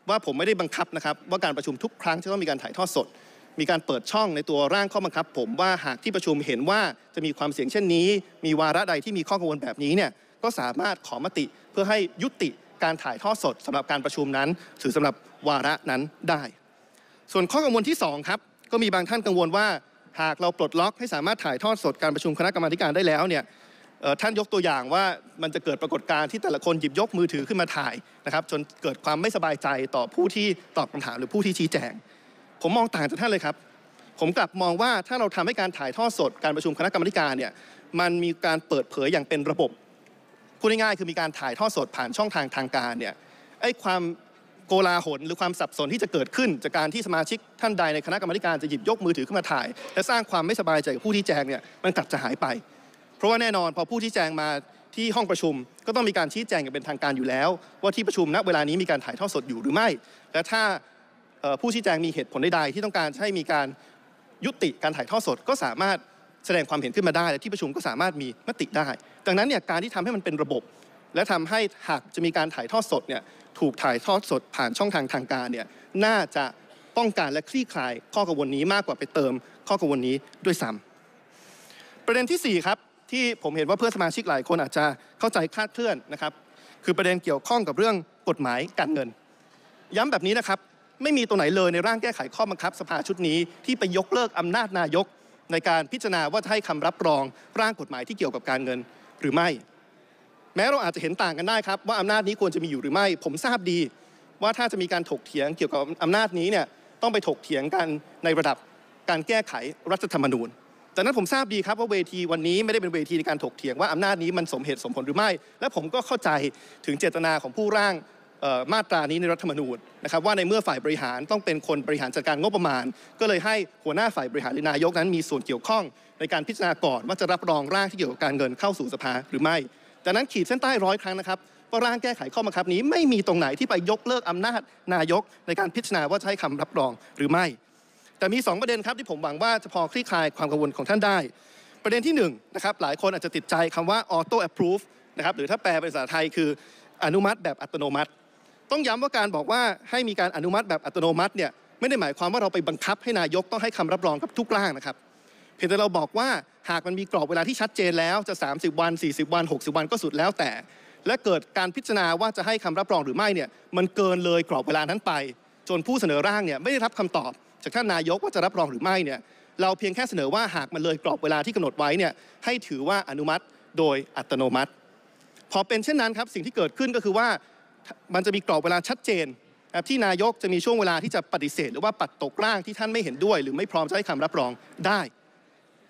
ว่าผมไม่ได้บังคับนะครับว่าการประชุมทุกครั้งจะต้องมีการถ่ายทอดสดมีการเปิดช่องในตัวร่างข้อบังคับผมว่าหากที่ประชุมเห็นว่าจะมีความเสี่ยงเช่นนี้ มีวาระใดที่มีข้อกังวลแบบนี้เนี่ยก็สามารถขอมติเพื่อให้ยุติการถ่ายทอดสดสำหรับการประชุมนั้นหรือสำหรับวาระนั้นได้ ส่วนข้อกังวลที่2ครับก็มีบางท่านกังวลว่า หากเราปลดล็อกให้สามารถถ่ายทอดสด การประชุมคณะกรรมาการได้แล้วเนี่ยท่านยกตัวอย่างว่ามันจะเกิดปรากฏการณ์ที่แต่ละคนหยิบยกมือถือขึ้นมาถ่ายนะครับจนเกิดความไม่สบายใจต่อผู้ที่ตอบคำถามหรือผู้ที่ชี้แจงผมมองต่างจากท่านเลยครับ ผมกลับมองว่าถ้าเราทำให้การถ่ายทอดสด การประชุมคณะกรรมการเนี่ยมันมีการเปิดเผยอย่างเป็นระบบพูดง่ายๆคือมีการถ่ายทอดสดผ่านช่องทางทางการเนี่ยไอ้ความโกลาหลหรือความสับสนที่จะเกิดขึ้นจากการที่สมาชิกท่านใดในคณะกรรมการจะหยิบยกมือถือขึ้นมาถ่ายและสร้างความไม่สบายใจกับผู้ที่แจงเนี่ยมันกลับจะหายไป เพราะว่าแน่นอนพอผู้ที่แจงมาที่ห้องประชุม ก็ต้องมีการชี้แจงอย่างเป็นทางการอยู่แล้ว ว่าที่ประชุมณเวลานี้มีการถ่ายทอดสดอยู่หรือไม่และถ้าผู้ชี้แจงมีเหตุผลใดๆ ที่ต้องการให้มีการยุติการถ่ายทอดสด ก็สามารถแสดงความเห็นขึ้นมาได้ และที่ประชุมก็สามารถมีมติได้ ดังนั้นเนี่ยการที่ทำให้มันเป็นระบบ และทำให้หากจะมีการถ่ายทอดสดเนี่ยถูกถ่ายทอดสด ผ่านช่องทางทางการเนี่ยน่าจะป้องกันและคลี่คลายข้อกังวลนี้มากกว่าไปเติมข้อกังวลนี้ด้วยซ้ำประเด็นที่ 4 ครับ ที่ผมเห็นว่าเพื่อนสมาชิกหลายคนอาจจะเข้าใจคลาดเคลื่อนนะครับ คือประเด็นเกี่ยวข้องกับเรื่องกฎหมายการเงิน ย้ำแบบนี้นะครับไม่มีตัวไหนเลยในร่างแก้ไขข้อบังคับ สภาชุดนี้ที่ไปยกเลิกอำนาจนายกในการพิจารณาว่าให้คำรับรองร่างกฎหมายที่เกี่ยวกับการเงินหรือไม่ แม้เราอาจจะเห็นต่างกันได้ครับ ว่าอำนาจนี้ควรจะมีอยู่หรือไม่ ผมทราบดี ว่าถ้าจะมีการถกเถียงเกี่ยวกับอำนาจนี้เนี่ยต้องไปถกเถียงกันในระดับการแก้ไขรัฐธรรมนูญ แต่นั้นผมทราบดีครับ ว่าเวทีวันนี้ไม่ได้เป็นเวทีในการถกเถียงว่าอำนาจนี้มันสมเหตุสมผลหรือไม่ และผมก็เข้าใจถึงเจตนาของผู้ร่างมาตรานี้ในรัฐธรรมนูญนะครับว่าในเมื่อฝ่ายบริหารต้องเป็นคนบริหารจัดการงบประมาณ ก็เลยให้หัวหน้าฝ่ายบริหารหรือนายกนั้นมีส่วนเกี่ยวข้อง ในการพิจารณาก่อนว่าจะรับรองร่างที่เกี่ยวกับการเงินเข้าสู่สภาหรือไม่จากนั้นขีดเส้นใต้ร้อยครั้งนะครับว่าร่างแก้ไขข้อบังคับนี้ไม่มีตรงไหนที่ไปยกเลิกอำนาจนายกในการพิจารณาว่าใช้คำรับรองหรือไม่ แต่มี 2 ประเด็นครับที่ผมหวังว่าจะพอคลี่คลายความกังวลของท่านได้ ประเด็นที่1นะครับหลายคนอาจจะติดใจคำว่า auto approve นะครับหรือถ้าแปลเป็นภาษาไทยคือ อนุมัติแบบอัตโนมัติต้องย้ำว่าการบอกว่าให้มีการอนุมัติแบบอัตโนมัติเนี่ยไม่ได้หมายความว่าเราไปบังคับให้นายกต้องให้คำรับรองกับทุกร่างนะครับเพียงแต่เราบอกว่าหากมันมีกรอบเวลาที่ชัดเจนแล้วจะ30 วัน 40 วัน 60 วันก็สุดแล้วแต่ และเกิดการพิจารณาว่าจะให้คำรับรองหรือไม่เนี่ยมันเกินเลยกรอบเวลานั้นไป จนผู้เสนอร่างเนี่ยไม่ได้รับคำตอบ จากท่านนายกว่าจะรับรองหรือไม่เนี่ยเราเพียงแค่เสนอว่าหากมันเลยกรอบเวลาที่กำหนดไว้เนี่ยให้ถือว่าอนุมัติโดยอัตโนมัติ พอเป็นเช่นนั้นครับสิ่งที่เกิดขึ้นก็คือว่ามันจะมีกรอบเวลาชัดเจน ที่นายกจะมีช่วงเวลาที่จะปฏิเสธหรือว่าปัดตกร่างที่ท่านไม่เห็นด้วย หรือไม่พร้อมจะให้คำรับรองได้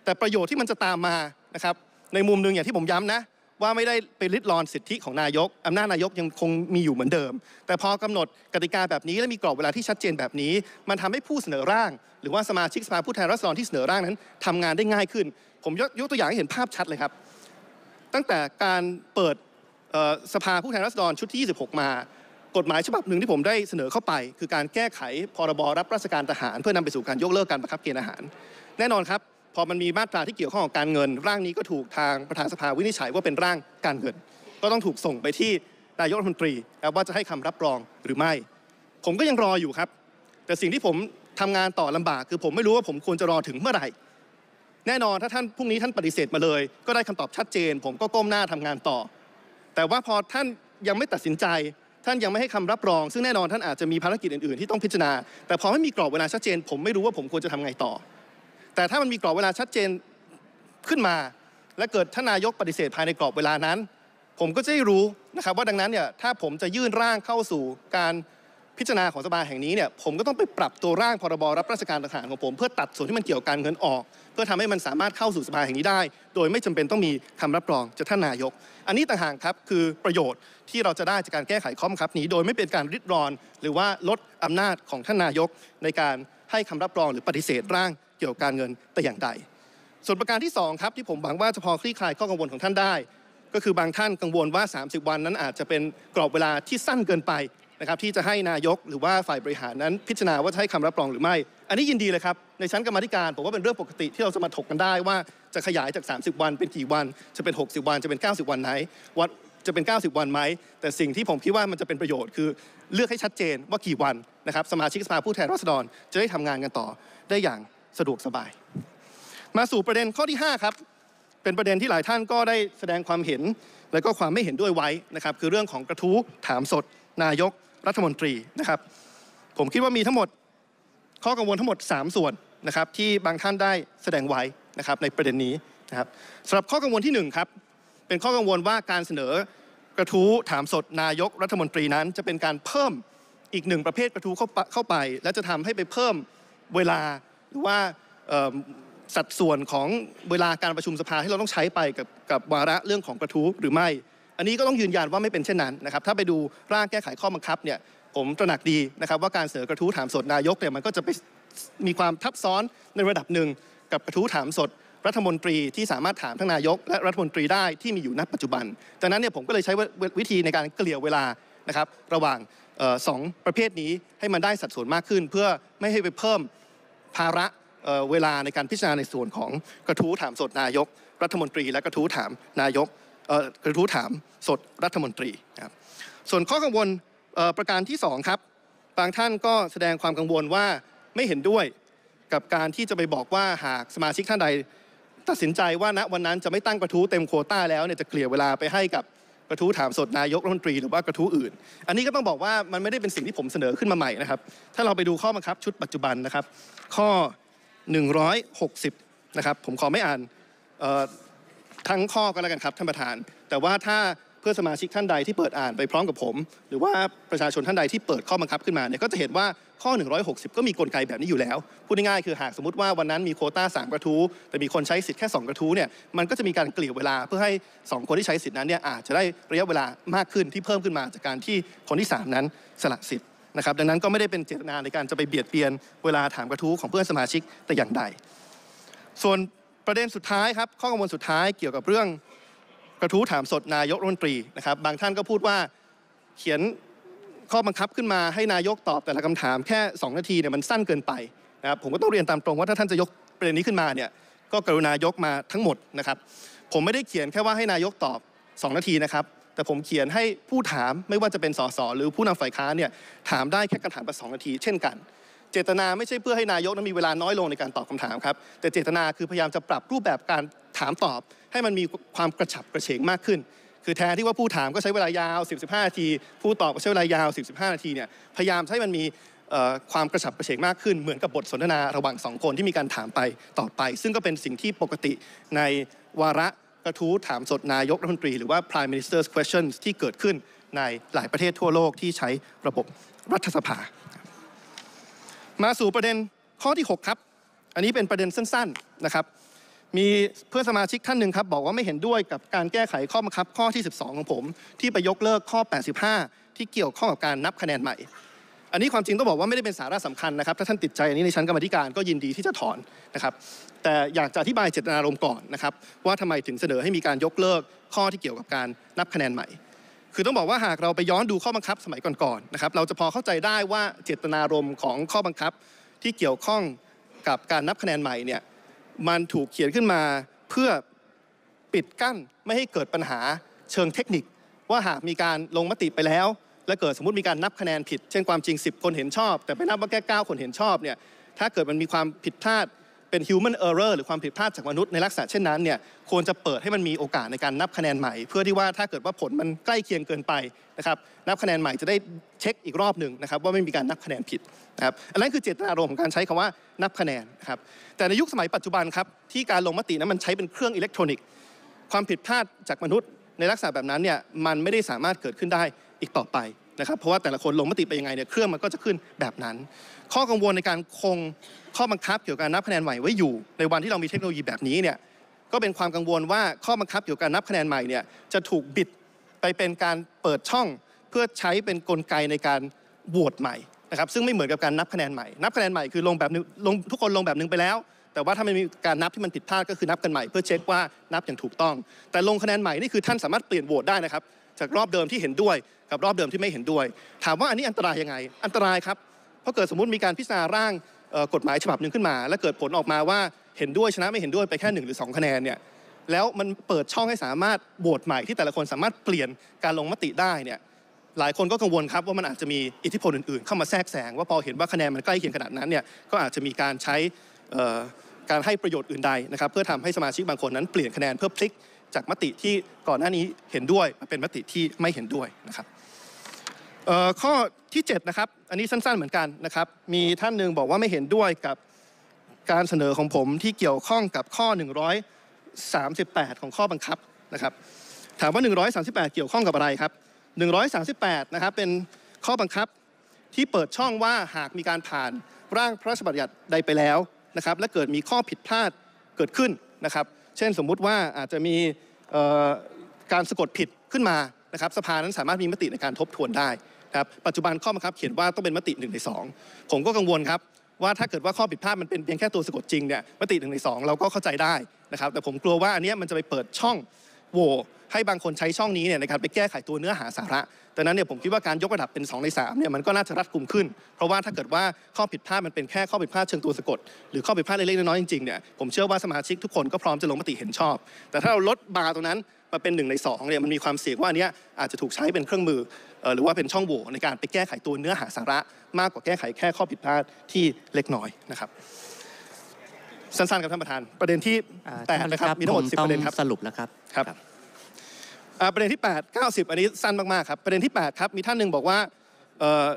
แต่ประโยชน์ที่มันจะตามมา นะครับ ในมุมหนึ่งอย่างที่ผมย้ำนะ ว่าไม่ได้ไปริดรอนสิทธิของนายกอำนาจนายกยังคงมีอยู่เหมือนเดิม แต่พอกำหนดกติกาแบบนี้และมีกรอบเวลาที่ชัดเจนแบบนี้ มันทำให้ผู้เสนอร่าง หรือว่าสมาชิกสภาผู้แทนราษฎรที่เสนอร่างนั้นทำงานได้ง่ายขึ้น ผมยกตัวอย่างให้เห็นภาพชัดเลยครับ ตั้งแต่การเปิดสภาผู้แทนราษฎรชุดที่ 26 มา กฎหมายฉบับหนึ่งที่ผมได้เสนอเข้าไป คือการแก้ไข พรบรับราชการทหารเพื่อนำไปสู่การยกเลิกการบังคับเกณฑ์อาหาร แน่นอนครับ พอมันมีมาตราที่เกี่ยวข้องกับการเงิน ร่างนี้ก็ถูกทางประธานสภาวินิจฉัย ว่าเป็นร่างการเงิน ก็ต้องถูกส่งไปที่นายกรัฐมนตรี แล้วว่าจะให้คำรับรองหรือไม่ ผมก็ยังรออยู่ครับ แต่สิ่งที่ผมทำงานต่อลำบากคือผมไม่รู้ว่าผมควรจะรอถึงเมื่อไหร่ แน่นอนถ้าท่านพรุ่งนี้ท่านปฏิเสธมาเลย ก็ได้คำตอบชัดเจน ผมก็ก้มหน้าทำงานต่อแต่ว่าพอท่านยังไม่ตัดสินใจ ท่านยังไม่ให้คำรับรอง ซึ่งแน่นอนท่านอาจจะมีภารกิจอื่น ๆ ที่ต้องพิจารณาแต่พอไม่มีกรอบเวลาชัดเจน ผมไม่รู้ว่าผมควรจะทำไงต่อ แต่ถ้ามันมีกรอบเวลาชัดเจนขึ้นมา และเกิดท่านนายกปฏิเสธภายในกรอบเวลานั้น ผมก็จะได้รู้นะครับว่าดังนั้นเนี่ยถ้าผมจะยื่นร่างเข้าสู่การพิจารณาของสภาแห่งนี้เนี่ยผมก็ต้องไปปรับตัวร่างพรบรับราชการทหารของผมเพื่อตัดส่วนที่มันเกี่ยวกับการเงินออกพื่อทำให้มันสามารถเข้าสู่สภาแห่งนี้ได้ โดยไม่จำเป็นต้องมีคำรับรองจากท่านนายก อันนี้ต่างหากครับคือประโยชน์ที่เราจะได้จากการแก้ไขข้อบังคับนี้ โดยไม่เป็นการริดรอน หรือว่าลดอำนาจของท่านนายก ในการให้คำรับรองหรือปฏิเสธร่างเกี่ยวกับการเงินแต่อย่างใด ส่วนประการที่2ครับที่ผมหวังว่าจะพอคลี่คลายข้อกังวลของท่านได้ ก็คือบางท่านกังวลว่า 30 วันนั้นอาจจะเป็นกรอบเวลาที่สั้นเกินไปนะครับที่จะให้นายกหรือว่าฝ่ายบริหารนั้น พิจารณาว่าจะให้คำรับรองหรือไม่ อันนี้ยินดีเลยครับในชั้นกรรมธิการผมว่าเป็นเรื่องปกติที่เราจะมาถกกันได้ ว่าจะขยายจาก 30 วัน เป็นกี่วัน จะเป็น 60 วันจะเป็น 90 วันไหนวัดจะเป็น 90 วันไหมแต่สิ่งที่ผมคิดว่ามันจะเป็นประโยชน์คือ เลือกให้ชัดเจนว่ากี่วันนะครับสมาชิกสภาผู้แทนราษฎร จะได้ทำงานกันต่อ ได้อย่างสะดวกสบาย มาสู่ประเด็นข้อที่ 5 ครับ เป็นประเด็นที่หลายท่านก็ได้แสดงความเห็นและก็ความไม่เห็นด้วยไว้นะครับคือเรื่องของกระทู้ถามสด นายกรัฐมนตรีนะครับผมคิดว่ามีทั้งหมดข้อกังวลทั้งหมด 3 ส่วนนะครับที่บางท่านได้แสดงไว้นะครับในประเด็นนี้นะครับสำหรับข้อกังวลที่1ครับเป็นข้อกังวลว่าการเสนอกระทู้ถามสดนายกรัฐมนตรีนั้น จะเป็นการเพิ่มอีกหนึ่งประเภทกระทู้เข้าไป และจะทำให้ไปเพิ่มเวลาหรือว่าสัดส่วนของเวลาการประชุมสภาที่เราต้องใช้ไปกับกับวาระเรื่องของกระทู้หรือไม่อันนี้ก็ต้องยืนยันว่าไม่เป็นเช่นนั้นนะครับถ้าไปดูร่างแก้ไขข้อบังคับเนี่ยผมตระหนักดีนะครับว่าการเสนอกระทู้ถามสดนายกเนี่ยมันก็จะไปมีความทับซ้อนในระดับหนึ่งกับกระทู้ถามสดรัฐมนตรีที่สามารถถามทั้งนายก และรัฐมนตรีได้ที่มีอยู่ณปัจจุบัน จากนั้นเนี่ยผมก็เลยใช้วิธีในการเกลี่ยเวลานะครับระหว่างสองประเภทนี้ให้มันได้สัดส่วนมากขึ้นเพื่อไม่ให้ไปเพิ่มภาระเวลาในการพิจารณาในส่วนของกระทู้ถามสดนายก รัฐมนตรีและกระทู้ถามนายกกระทู้ถามสดรัฐมนตรีนะครับส่วนข้อกังวลประการที่2ครับบางท่านก็แสดงความกังวลว่าไม่เห็นด้วยกับการที่จะไปบอกว่าหากสมาชิกท่านใดตัดสินใจว่าณวันนั้นจะไม่ตั้งกระทู้เต็มโคต้าแล้วเนี่ยจะเกลี่ยเวลาไปให้กับกระทู้ถามสดนายกรัฐมนตรีหรือว่ากระทู้อื่น อันนี้ก็ต้องบอกว่ามันไม่ได้เป็นสิ่งที่ผมเสนอขึ้นมาใหม่นะครับถ้าเราไปดูข้อบังคับชุดปัจจุบันนะครับข้อ160นะครับผมขอไม่อ่านทั้งข้อก็แล้วกันครับท่านประธาน แต่ว่าถ้าเพื่อสมาชิกท่านใดที่เปิดอ่านไปพร้อมกับผม หรือว่าประชาชนท่านใดที่เปิดข้อบังคับขึ้นมาเนี่ย ก็จะเห็นว่าข้อ160 ก็มีกลไกแบบนี้อยู่แล้ว พูดง่ายๆคือหากสมมติว่าวันนั้นมีโคต้า3กระทู้ แต่มีคนใช้สิทธิ์แค่2กระทู้เนี่ย มันก็จะมีการเกลี่ยเวลาเพื่อให้2คนที่ใช้สิทธิ์นั้นเนี่ย อาจจะได้ระยะเวลามากขึ้นที่เพิ่มขึ้นมา จากการที่คนที่3นั้นสละสิทธิ์นะครับ ดังนั้นก็ไม่ได้เป็นเจตนาในการจะไปเบียดเบียน เวลาถามกระทู้ของเพื่อนสมาชิกแต่อย่างใดส่วนประเด็นสุดท้าย ครับ ข้อกังวลสุดท้ายเกี่ยวกับเรื่องกระทู้ถามสดนายกรัฐมนตรีนะครับ บางท่านก็พูดว่าเขียนข้อบังคับขึ้นมาให้นายกตอบแต่ละคำถามแค่ 2 นาทีเนี่ยมันสั้นเกินไปนะครับผมก็ต้องเรียนตามตรง ว่าถ้าท่านจะยกประเด็นนี้ขึ้นมาเนี่ยก็กรุณายกมาทั้งหมดนะครับผมไม่ได้เขียนแค่ว่าให้นายกตอบ 2 นาทีนะครับแต่ผมเขียนให้ผู้ถามไม่ว่าจะเป็นสสหรือผู้นำฝ่ายค้านเนี่ยถามได้แค่คำถามละสองนาที เช่นกันจตนาไม่ใช่เพื่อให้นายกนั้นมีเวลาน้อยลงในการตอบคำถามครับแต่เจตนาคือพยายามจะปรับรูปแบบการถามตอบให้มันมีความกระฉับกระเฉงมากขึ้น คือแทนที่ว่าผู้ถามก็ใช้เวลายาว10-15 นาทีผู้ตอบก็ใช้เวลายาว10-15นาทีเนี่ยพยายามให้มันมีความกระฉับกระเฉงมากขึ้นเหมือนกับบทสนทนาระหว่างสองคนที่มีการถามไปตอบไป ซึ่งก็เป็นสิ่งที่ปกติในวาระกระทู้ถามสดนายกรัฐมนตรีหรือว่า prime minister's questions ที่เกิดขึ้นในหลายประเทศทั่วโลกที่ใช้ระบบรัฐสภามาสู่ประเด็นข้อที่6ครับ อันนี้เป็นประเด็นสั้นๆนะครับ มีเพื่อนสมาชิกท่านหนึ่งครับบอกว่าไม่เห็นด้วยกับการแก้ไขข้อบังคับข้อที่ 12 ของผมที่ไปยกเลิกข้อ 85 ที่เกี่ยวข้องกับการนับคะแนนใหม่ อันนี้ความจริงต้องบอกว่าไม่ได้เป็นสาระสำคัญนะครับ ถ้าท่านติดใจอันนี้ในชั้นกรรมธิการก็ยินดีที่จะถอนนะครับ แต่อยากจะอธิบายเจตนารมณ์ก่อนนะครับว่าทำไมถึงเสนอให้มีการยกเลิกข้อที่เกี่ยวกับการนับคะแนนใหม่คือต้องบอกว่าหากเราไปย้อนดูข้อบังคับสมัยก่อนๆนะครับ เราจะพอเข้าใจได้ว่าเจตนารมณ์ของข้อบังคับที่เกี่ยวข้องกับการนับคะแนนใหม่เนี่ยมันถูกเขียนขึ้นมาเพื่อปิดกั้นไม่ให้เกิดปัญหาเชิงเทคนิค ว่าหากมีการลงมติไปแล้ว และเกิดสมมติมีการนับคะแนนผิด เช่นความจริง 10 คนเห็นชอบ แต่ไปนับว่าแค่9คนเห็นชอบเนี่ยถ้าเกิดมันมีความผิดพลาดเป็น human error หรือความผิดพลาดจากมนุษย์ในลักษณะเช่นนั้นเนี่ยควรจะเปิดให้มันมีโอกาสในการนับคะแนนใหม่ เพื่อที่ว่าถ้าเกิดว่าผลมันใกล้เคียงเกินไปนะครับนับคะแนนใหม่จะได้เช็คอีกรอบหนึ่งนะครับว่าไม่มีการนับคะแนนผิดนะครับอันนั้นคือเจตนารมณ์ของการใช้คำว่านับคะแนนนะครับแต่ในยุคสมัยปัจจุบันครับที่การลงมตินั้นมันใช้เป็นเครื่องอิเล็กทรอนิกส์ ความผิดพลาดจากมนุษย์ ในลักษณะแบบนั้นเนี่ยมันไม่ได้สามารถเกิดขึ้นได้อีกต่อไปนะครับเพราะว่าแต่ละคนลงมติไปยังไงเนี่ยเครื่องมันก็จะขึ้นแบบนั้น ข้อกังวลในการคงข้อบังคับเกี่ยวกับการนับคะแนนใหม่ไว้อยู่ ในวันที่เรามีเทคโนโลยีแบบนี้เนี่ยก็เป็นความกังวลว่า ข้อบังคับเกี่ยวกับการนับคะแนนใหม่เนี่ยจะถูกบิดไปเป็นการเปิดช่องเพื่อใช้เป็นนกลไกในการโหวตใหม่นะครับซึ่งไม่เหมือนกับการนับคะแนนใหม่นับคะแนนใหม่คือลงแบบลงทุกคนลงแบบนึงไปแล้ว แต่ว่าถ้ามันมีการนับที่มันผิดพลาดก็คือนับกันใหม่ เพื่อเช็คว่านับอย่างถูกต้อง แต่ลงคะแนนใหม่นี่คือท่านสามารถเปลี่ยนโหวตได้นะครับ จากรอบเดิมที่เห็นด้วยกับรอบเดิมที่ไม่เห็นด้วย ถามว่าอันนี้อันตรายยังไง อันตราย ครับ เพราะเกิดสมมติมีการพิจารณาร่างกฎหมายฉบับหนึ่งขึ้นมา และเกิดผลออกมาว่าเห็นด้วยชนะไม่เห็นด้วยไปแค่ 1 หรือ 2 คะแนนเนี่ยแล้วมันเปิดช่องให้สามารถโหวตใหม่ที่แต่ละคนสามารถเปลี่ยนการลงมติได้เนี่ยหลายคนก็กังวลครับว่ามันอาจจะมีอิทธิพลอื่นๆ เข้ามาแทรกแซงว่าพอเห็นว่าคะแนนมันใกล้เคียงขนาดนั้นเนี่ยก็อาจจะมีการใช้การให้ประโยชน์อื่นใดนะครับเพื่อทำให้สมาชิกบางคนนั้นเปลี่ยนคะแนนเพื่อพลิกจากมติที่ก่อนหน้านี้เห็นด้วยมาเป็นมติที่ไม่เห็นด้วยนะครับข้อที่7นะครับอันนี้สั้นๆเหมือนกันนะครับมีท่านหนึ่งบอกว่าไม่เห็นด้วยกับการเสนอของผมที่เกี่ยวข้องกับข้อ 138 ของข้อบังคับนะครับ ถามว่า 138 เกี่ยวข้องกับอะไรครับ138นะครับเป็นข้อบังคับที่เปิดช่องว่าหากมีการผ่านร่างพระราชบัญญัติใดไปแล้วนะครับและเกิดมีข้อผิดพลาดเกิดขึ้นนะครับเช่นสมมุติว่าอาจจะมีการสะกดผิดขึ้นมานะครับสภานั้นสามารถมีมติในการทบทวนได้ครับปัจจุบันข้อบังคับเขียนว่าต้องเป็นมติ1ใน 2 ผมก็กังวลครับ ว่าถ้าเกิดว่าข้อผิดพลาดมันเป็นเพียงแค่ตัวสะกดจริงเนี่ยมติหนึ่งในสองเราก็เข้าใจได้นะครับ แต่ผมกลัวว่าอันนี้มันจะไปเปิดช่องโหวให้บางคนใช้ช่องนี้เนี่ยในการไปแก้ไขตัวเนื้อหาสาระแต่นั้นเนี่ยผมคิดว่าการยกระดับเป็น2ใน3เนี่ยมันก็น่าจะรัดกุมขึ้น เพราะว่าถ้าเกิดว่าข้อผิดพลาดมันเป็นแค่ข้อผิดพลาดเชิงตัวสะกดหรือข้อผิดพลาดเล็กๆน้อยๆจริงๆเนี่ยผมเชื่อว่าสมาชิกทุกคนก็พร้อมจะลงมติเห็นชอบ แต่ถ้าเราลดบาตรงนั้นมาเป็นหนึ่งในสองเนี่ยมันมีความเสี่ยงว่าอันนี้อาจจะถูกใช้เป็นเครื่องมือหรือว่าเป็นช่องโหว่ในการไปแก้ไขตัวเนื้อหาสาระมากกว่าแก้ไขแค่ข้อผิดพลาดที่เล็กน้อยนะครับสั้นๆกับท่านประธาน ประเด็นที่แดนะครับมีทั้งหมดสิประเด็นครับสรุปแล้วครับครับประเด็นที่ 8 90 อันนี้สั้นมากๆครับประเด็นที่8ครับมีท่านหนึ่งบอกว่า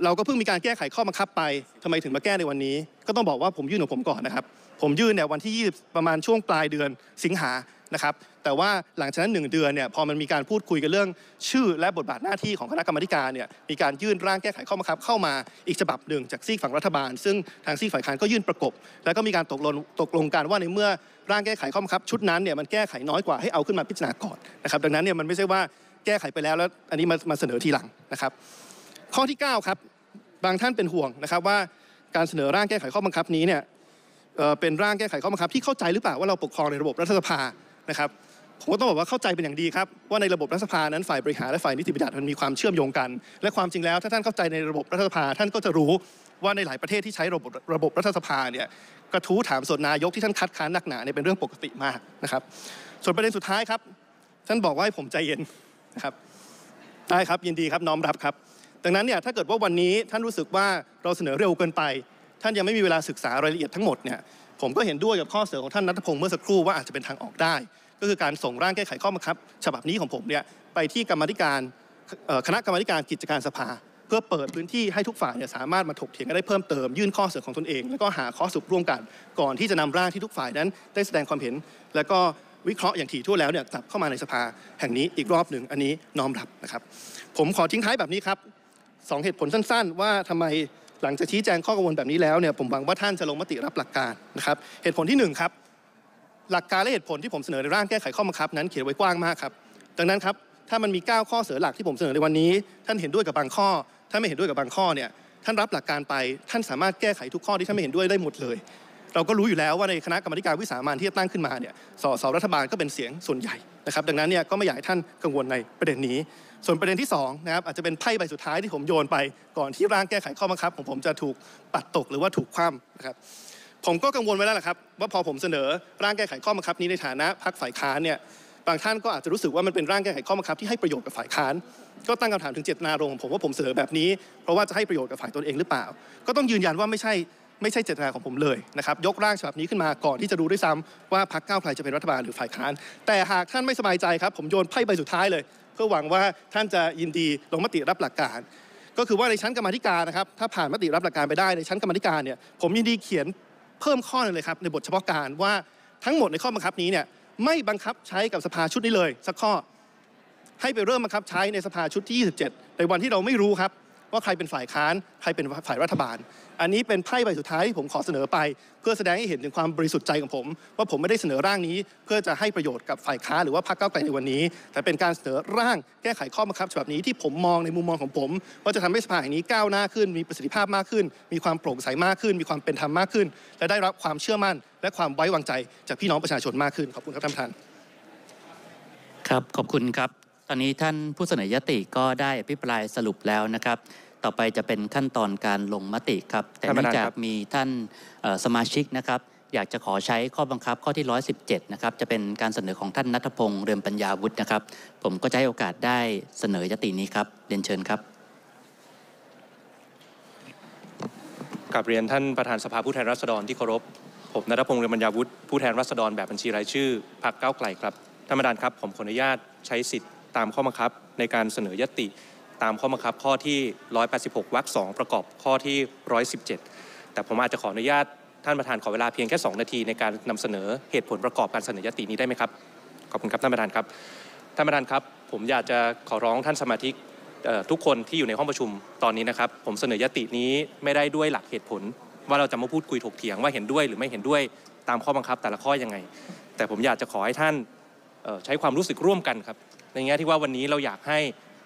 เราก็เพิ่งมีการแก้ไขข้อบังคับไปทำไมถึงมาแก้ในวันนี้ ก็ต้องบอกว่าผมยื่นของผมก่อนนะครับผมยื่นเนี่ยวันที่20ประมาณช่วงปลายเดือนสิงหานะครับ แต่ว่าหลังจากนั้น 1 เดือนเนี่ย พอมันมีการพูดคุยกันเรื่อง ชื่อและบทบาทหน้าที่ของคณะกรรมการเนี่ย มีการยื่นร่างแก้ไขข้อบังคับเข้ามาอีกฉบับหนึ่ง จากซีกฝั่งรัฐบาล ซึ่งทางซีกฝ่ายค้านก็ยื่นประกบ แล้วก็มีการตกลง ตกลงกันว่าในเมื่อร่างแก้ไขข้อบังคับชุดนั้นเนี่ย มันแก้ไขน้อยกว่า ให้เอาขึ้นมาพิจารณาก่อนนะครับ ดังนั้นเนี่ยมันไม่ใช่ว่าแก้ไขไปแล้วแล้วอันนี้มามาเสนอทีหลังนะครับข้อที่9ครับบางท่านเป็นห่วงนะครับว่าการเสนอร่างแก้ไขข้อบังคับนี้เนี่ยเป็นร่างแก้ไขข้อบังคับที่เข้าใจหรือเปล่าว่าเราปกครองในระบบรัฐสภานะครับผมก็ต้องบอกว่าเข้าใจเป็นอย่างดีครับ ว่าในระบบรัฐสภานั้นฝ่ายบริหารและฝ่ายนิติบัญญัติมันมีความเชื่อมโยงกัน และความจริงแล้วถ้าท่านเข้าใจในระบบรัฐสภา ท่านก็จะรู้ว่าในหลายประเทศที่ใช้ระบบระบบรัฐสภาเนี่ยกระทู้ถามสดนายกที่ท่านคัดค้านหนักหนาเนี่ยเป็นเรื่องปกติมากนะครับส่วนประเด็นสุดท้ายครับ ท่านบอกว่าให้ผมใจเย็นนะครับได้ครับยินดีครับน้อมรับครับ ดังนั้นเนี่ยถ้าเกิดว่าวันนี้ท่านรู้สึกว่าเราเสนอเร็วเกินไปท่านยังไม่มีเวลาศึกษา รายละเอียดทั้งหมดเนี่ยผมก็เห็นด้วยกับข้อเสนอของท่านนัทพงศ์เมื่อสักครู่ว่า อาจจะเป็นทางออกได้ ก็คือการส่งร่างแก้ไขข้อบังคับฉบับนี้ของผมเนี่ยไปที่กรรมธิการคณะกรรมการกิจการสภา เพื่อเปิดพื้นที่ให้ทุกฝ่ายเนี่ยสามารถมาถกเถียงกันได้เพิ่มเติมยื่นข้อเสนอของตนเองแล้วก็หาข้อสรุปร่วมกัน ก่อนที่จะนำร่างที่ทุกฝ่ายนั้นได้แสดงความเห็น แล้วก็วิเคราะห์อย่างถี่ถ้วนแล้วเนี่ยกลับเข้ามาในสภาแห่งนี้อีกรอบหนึ่งอันนี้น้อมรับนะครับผมขอทิ้งท้ายแบบนี้ครับสองเหตุผลสั้น ๆ ว่าทำไมหลังจากชี้แจงข้อกังวลแบบนี้แล้วเนี่ยผมหวังว่าท่านจะลงมติรับหลักการนะครับเหตุผลที่1ครับหลักการและเหตุผลที่ผมเสนอในร่างแก้ไขข้อบังคับ นั้นเขียนไว้กว้างมากครับดังนั้นครับถ้ามันมี9ข้อเสนอหลักที่ผมเสนอในวันนี้ ท่านเห็นด้วยกับบางข้อท่านไม่เห็นด้วยกับบางข้อเนี่ยท่านรับหลักการไปท่านสามารถแก้ไขทุกข้อที่ท่านไม่เห็นด้วยได้หมดเลย เราก็รู้อยู่แล้วว่าในคณะกรรมการวิสามันที่จะตั้งขึ้นมาเนี่ยสสรัฐบาลก็เป็นเสียงส่วนใหญ่นะครับดังนั้นเนี่ยก็ไม่อยากให้ท่านกังวลในประเด็นนี้ส่วนประเด็นที่2นะครับอาจจะเป็นไพ่ใบสุดท้ายที่ผมโยนไปก่อนที่ร่างแก้ไขข้อบังคับของผมจะถูกปัดตกหรือว่าถูกคว่ำนะครับผมก็กังวลไว้แล้วแหะครับว่าพอผมเสนอร่างแก้ไขข้อบังคับ นี้ในฐานะพักฝ่ายค้านเนี่ยบางท่านก็อาจจะรู้สึกว่ามันเป็นร่างแก้ไขข้อบังคับ ที่ให้ประโยชน์กับฝ่ายค้าน ก็ตั้งคำถามถึงเจตนารมณ์ของผมว่าผมเสนอแบบนี้เพราะว่าจะให้ประโยชน์กับฝ่ายตนเองหรือเปล่า ก็ต้องยืนยันว่าไม่ใช่ไม่ใช่เจตนาของผมเลยนะครับยกร่างฉบับนี้ขึ้นมาก่อนที่จะดูด้วยซ้ำว่าพรรคก้าวไกลจะเป็นรัฐบาลหรือฝ่ายค้าน แต่หากท่านไม่สบายใจครับ ผมโยนไพ่ใบสุดท้ายเลยก็หวังว่าท่านจะยินดี ลงมติรับหลักการ ก็คือว่าในชั้นกรรมธิการ นะครับ ถ้าผ่านมติรับหลักการไปได้ในชั้นกรรมธิการเนี่ยผมยินดีเขียนเพิ่มข้อนึงเลยครับในบทเฉพาะการว่าทั้งหมดในข้อบังคับนี้เนี่ยไม่บังคับใช้กับสภาชุดนี้เลย สักข้อให้ไปเริ่มบังคับใช้ในสภาชุดที่ 27 ในวันที่เราไม่รู้ครับว่าใครเป็นฝ่ายค้าน ใครเป็นฝ่ายรัฐบาล อันนี้เป็นไพ่ใบสุดท้ายที่ผมขอเสนอไป เพื่อแสดงให้เห็นถึงความบริสุทธิ์ใจของผมว่าผมไม่ได้เสนอร่างนี้ เพื่อจะให้ประโยชน์กับฝ่ายค้าหรือว่าพรรคก้าวไกลในวันนี้ แต่เป็นการเสนอร่างแก้ไขข้อบังคับฉบับนี้ที่ผมมองในมุมมองของผมว่าจะทำให้สภาแห่งนี้ก้าวหน้าขึ้น มีประสิทธิภาพมากขึ้น มีความโปร่งใสมากขึ้น มีความเป็นธรรมมากขึ้นและได้รับความเชื่อมั่น และความไว้วางใจจากพี่น้องประชาชนมากขึ้นขอบคุณครับท่านประธาน ครับขอบคุณครับอนนี้ท่านผู้เสนอยติก็ได้อภิปรายสรุปแล้วนะครับ ต่อไปจะเป็นขั้นตอนการลงมติครับ แต่เนื่องจากมีท่านสมาชิกนะครับ อยากจะขอใช้ข้อบังคับข้อที่ 117นะครับ จะเป็นการเสนอของท่านนัทพงษ์เรือมปัญญาวุฒินะครับ ผมก็จะให้โอกาสได้เสนอยตินี้ครับ เรียนเชิญครับกับเรียนท่านประธานสภาผู้แทนราษฎร ที่เคารพ ผมนัทพงษ์เรือมปัญญาวุฒิ ผู้แทนราษฎร แบบบัญชีรายชื่อพรรคก้าวไกลครับท่านประธานครับ ผมขออนุญาตใช้สิทธิ์ตามข้อบังคับในการเสนอยติตามข้อบังคับ ข้อที่ 186วรรคงประกอบข้อที่117 แต่ผมอาจจะขออนุญาตท่านประธานขอเวลาเพียงแค่2นาที ในการนำเสนอเหตุผลประกอบการเสนอยตินี้ได้ไหมครับ ขอบคุณครับ ท่านประธานครับ ท่านประธานครับ ผมอยากจะขอร้องท่านสมาชิกทุกคนที่อยู่ในห้องประชุมตอนนี้นะครับ ผมเสนอยตินี้ไม่ได้ด้วยหลักเหตุผล ว่าเราจะมาพูดคุยถกเถียงว่าเห็นด้วยหรือไม่เห็นด้วยตามข้อบังคับแต่ละข้อยังไง แต่ผมอยากจะขอให้ท่านใช้ความรู้สึกร่วมกันครับในแง่ที่ว่าวันนี้เราอยากให้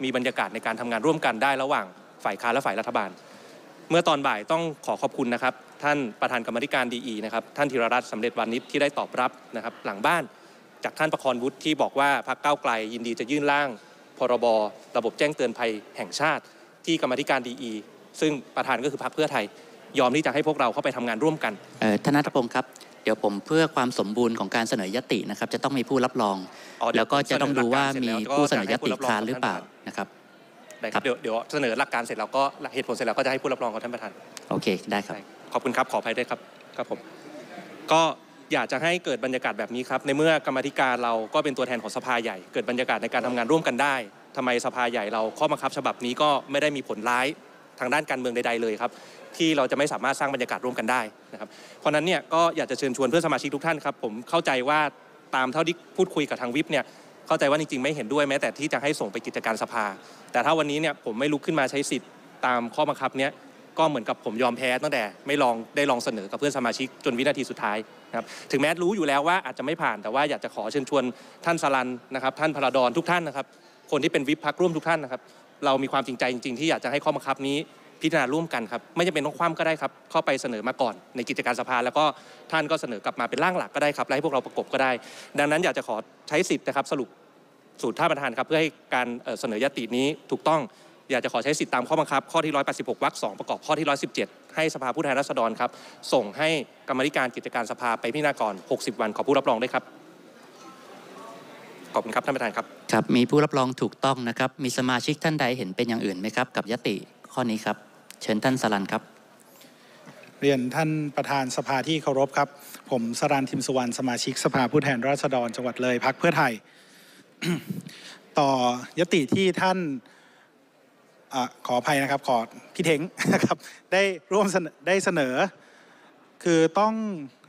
มีบรรยากาศในการทำงานร่วมกันได้ระหว่างฝ่ายค้านและฝ่ายรัฐบาล เมื่อตอนบ่ายต้องขอขอบคุณนะครับท่านประธานกรรมธิการดีนะครับท่านธีรรัตน์สำเร็จวานิชที่ได้ตอบรับนะครับหลังบ้าน จากท่านประคอนวุฒิที่บอกว่าพรรคก้าวไกลยินดีจะยื่นร่างพรบระบบแจ้งเตือนภัยแห่งชาติที่กรรมธิการดีซึ่งประธานก็คือพรรคเพื่อไทยยอมที่จะให้พวกเราเข้าไปทำงานร่วมกันท่านนัทพงศ์ครับเดี๋ยวผมเพื่อความสมบูรณ์ของการเสนอยตินะครับจะต้องมีผู้รับรอง แล้วก็จะต้องดูว่ามีผู้เสนอยติค้านหรือเปล่านะครับได้ครับเดี๋ยวเดี๋ยวเสนอหลักการเสร็จแล้วก็เหตุผลเสร็จแล้วก็จะให้ผู้รับรองกับท่านประธานโอเคได้ครับขอบคุณครับขออภัยด้วยครับครับผม ก็อยากจะให้เกิดบรรยากาศแบบนี้ครับในเมื่อกรรมธิการเราก็เป็นตัวแทนของสภาใหญ่เกิดบรรยากาศในการทำงานร่วมกันได้ทำไมสภาใหญ่เราข้อบังคับฉบับนี้ก็ไม่ได้มีผลร้ายทางด้านการเมืองใดๆเลยครับ ที่เราจะไม่สามารถสร้างบรรยากาศร่วมกันได้นะครับเพราะนั้นเนี่ยก็อยากจะเชิญชวนเพื่อนสมาชิกทุกท่านครับ ผมเข้าใจว่าตามเท่าที่พูดคุยกับทางวิปเนี่ยเข้าใจว่าจริงๆไม่เห็นด้วยแม้แต่ที่จะให้ส่งไปกิจการสภา แต่ถ้าวันนี้เนี่ยผมไม่ลุกขึ้นมาใช้สิทธิ์ ตามข้อบังคับเนี่ยก็เหมือนกับผมยอมแพ้ตั้งแต่ไม่ลองได้ลองเสนอกับเพื่อนสมาชิกจนวินาทีสุดท้ายนะครับถึงแม้รู้อยู่แล้วว่าอาจจะไม่ผ่านแต่ว่าอยากจะขอเชิญชวนท่านสลันนะครับท่านพลาดอนทุกท่านนะครับคนที่เป็นวิปพักร่วมทุกท่านนะครับเรามีความจริงใจจริงๆ ที่อยากจะให้ข้อบังคับนี้พิจารณาร่วมกันครับไม่จำเป็นต้องคว่ำก็ได้ครับ เข้าไปเสนอมาก่อน ในกิจการสภาแล้วก็ท่านก็เสนอกลับมาเป็นร่างหลักก็ได้ครับและให้พวกเราประกบก็ได้ ดังนั้น อยากจะขอใช้สิทธิ์นะครับสรุปสูตรท่านประธานครับเพื่อให้การเสนอยตินี้ถูกต้อง อยากจะขอใช้สิทธิตามข้อบังคับข้อที่ 186 วรรค 2 ประกอบข้อที่ 117 ให้สภาผู้แทนราษฎรครับส่งให้กรรมธิการกิจการสภาไปพิจารณาก่อน 60 วันขอผู้รับรองได้ครับขอบคุณครับท่านประธานครับครับมีผู้รับรองถูกต้องนะครับ มีสมาชิกท่านใดเห็นเป็นอย่างอื่นไหมครับ กับยติข้อนี้ครับ เชิญท่านสรันครับ เรียนท่านประธานสภาที่เคารพครับ ผมสรันทิมสุวรรณสมาชิกสภาผู้แทนราษฎร จังหวัดเลยพักเพื่อไทย ต่อยติที่ท่านอขออภัยนะครับขอพี่เทงนะครับได้ร่วมได้เสนอ คือต้อง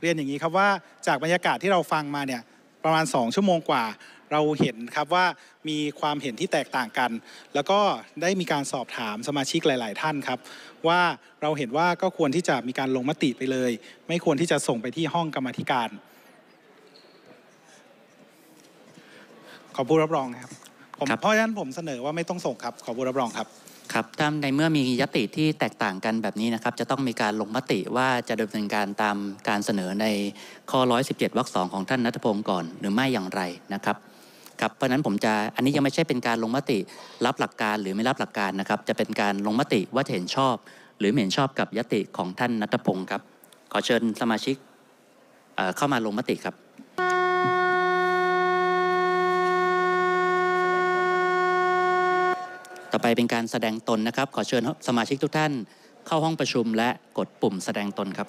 เรียนอย่างนี้ครับว่าจากบรรยากาศที่เราฟังมาเนี่ยประมาณ2ชั่วโมงกว่าเราเห็นครับว่ามีความเห็นที่แตกต่างกัน แล้วก็ได้มีการสอบถามสมาชิกหลาย ๆ ท่านครับ ว่าเราเห็นว่าก็ควรที่จะมีการลงมติไปเลย ไม่ควรที่จะส่งไปที่ห้องกรรมธิการ ขอผู้รับรองครับ ผม เพราะฉะนั้นผมเสนอว่าไม่ต้องส่งครับขอผู้รับรองครับ ครับถ้าในเมื่อมียติที่แตกต่างกันแบบนี้นะครับจะต้องมีการลงมติว่าจะดำเนินการตามการเสนอในข้อ117วรรคสองของท่านนัทพงศ์ก่อนหรือไม่อย่างไรนะครับครับ เพราะนั้นผมจะอันนี้ยังไม่ใช่เป็นการลงมติ รับหลักการหรือไม่รับหลักการ นะครับ จะเป็นการลงมติว่าเห็นชอบ หรือไม่เห็นชอบกับยติของท่านนัทพงศ์ครับ ขอเชิญสมาชิกเข้ามาลงมติครับ ต่อไปเป็นการแสดงตนนะครับ ขอเชิญสมาชิกทุกท่าน เข้าห้องประชุมและกดปุ่มแสดงตนครับ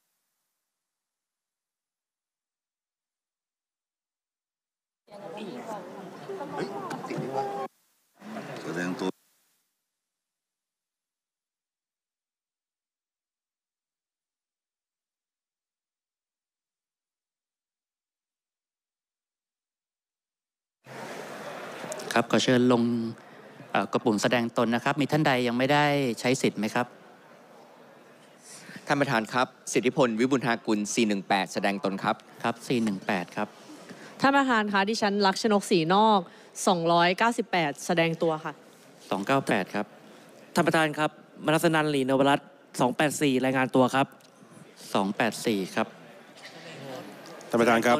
ับขอเชิญลงกระปุ่มแสดงตนนะครับ มีท่านใดยังไม่ได้ใช้สิทธิ์ไหมครับ ท่านประธานครับสิทธิพลวิบุญหากุล 418 แสดงตนครับ ครับ418ครับ ท่านประธานคะดิฉันลักษณกสีนอก298แสดงตัวค่ะ298ครับ ท่านประธานครับมรัสนันหลีนวรัตน์284 รายงานตัวครับ 284 ครับ ท่านประธานครับ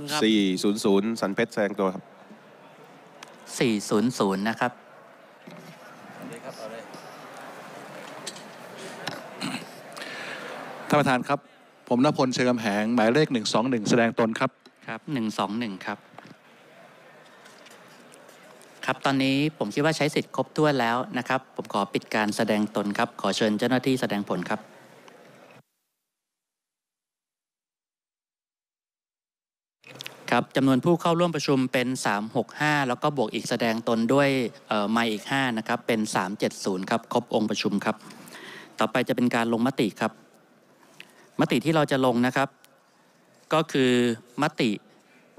400สันเพชรแสดงตัวครับ400 นะครับท่านประธานครับ ผมนพลเชิงกำแหงหมายเลข 121 แสดงตนครับ ครับ 121 ครับ ครับตอนนี้ผมคิดว่าใช้สิทธิ์ครบถ้วนแล้วนะครับ ผมขอปิดการแสดงตนครับ ขอเชิญเจ้าหน้าที่แสดงผลครับครับจำนวนผู้เข้าร่วมประชุมเป็น 365 แล้วก็บวกอีกแสดงตนด้วยไมอีก5นะครับเป็น370ครับครบองค์ประชุมครับ ต่อไปจะเป็นการลงมติครับ มติที่เราจะลงนะครับ ก็คือมติ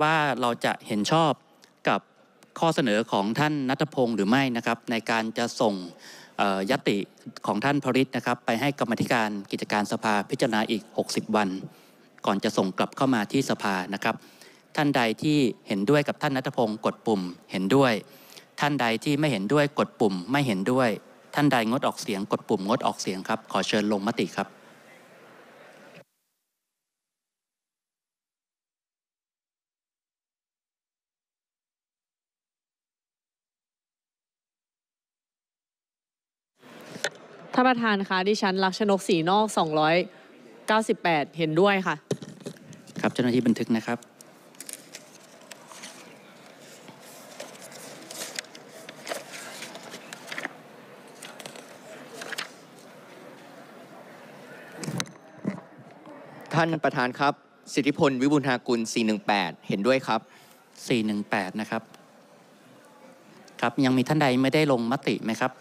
ว่าเราจะเห็นชอบกับข้อเสนอของท่านนัทพงศ์หรือไม่นะครับ ในการจะส่งยติของท่านพริตนะครับ ไปให้กรรมธิการกิจการสภาพิจารณาอีก 60 วัน ก่อนจะส่งกลับเข้ามาที่สภานะครับท่านใดที่เห็นด้วยกับท่านนัทพงศ์กดปุ่มเห็นด้วย ท่านใดที่ไม่เห็นด้วยกดปุ่มไม่เห็นด้วย ท่านใดงดออกเสียงกดปุ่มงดออกเสียงครับ ขอเชิญลงมติครับ ท่านประธานคะ ดิฉันลักชนกสีนอก298 เห็นด้วยค่ะ ครับเจ้าหน้าที่บันทึกนะครับท่านประธานครับสิทธิพล วิบุญหากุล418 เห็นด้วยครับ 418 นะครับ ครับยังมีท่านใดไม่ได้ลงมติไหมครับ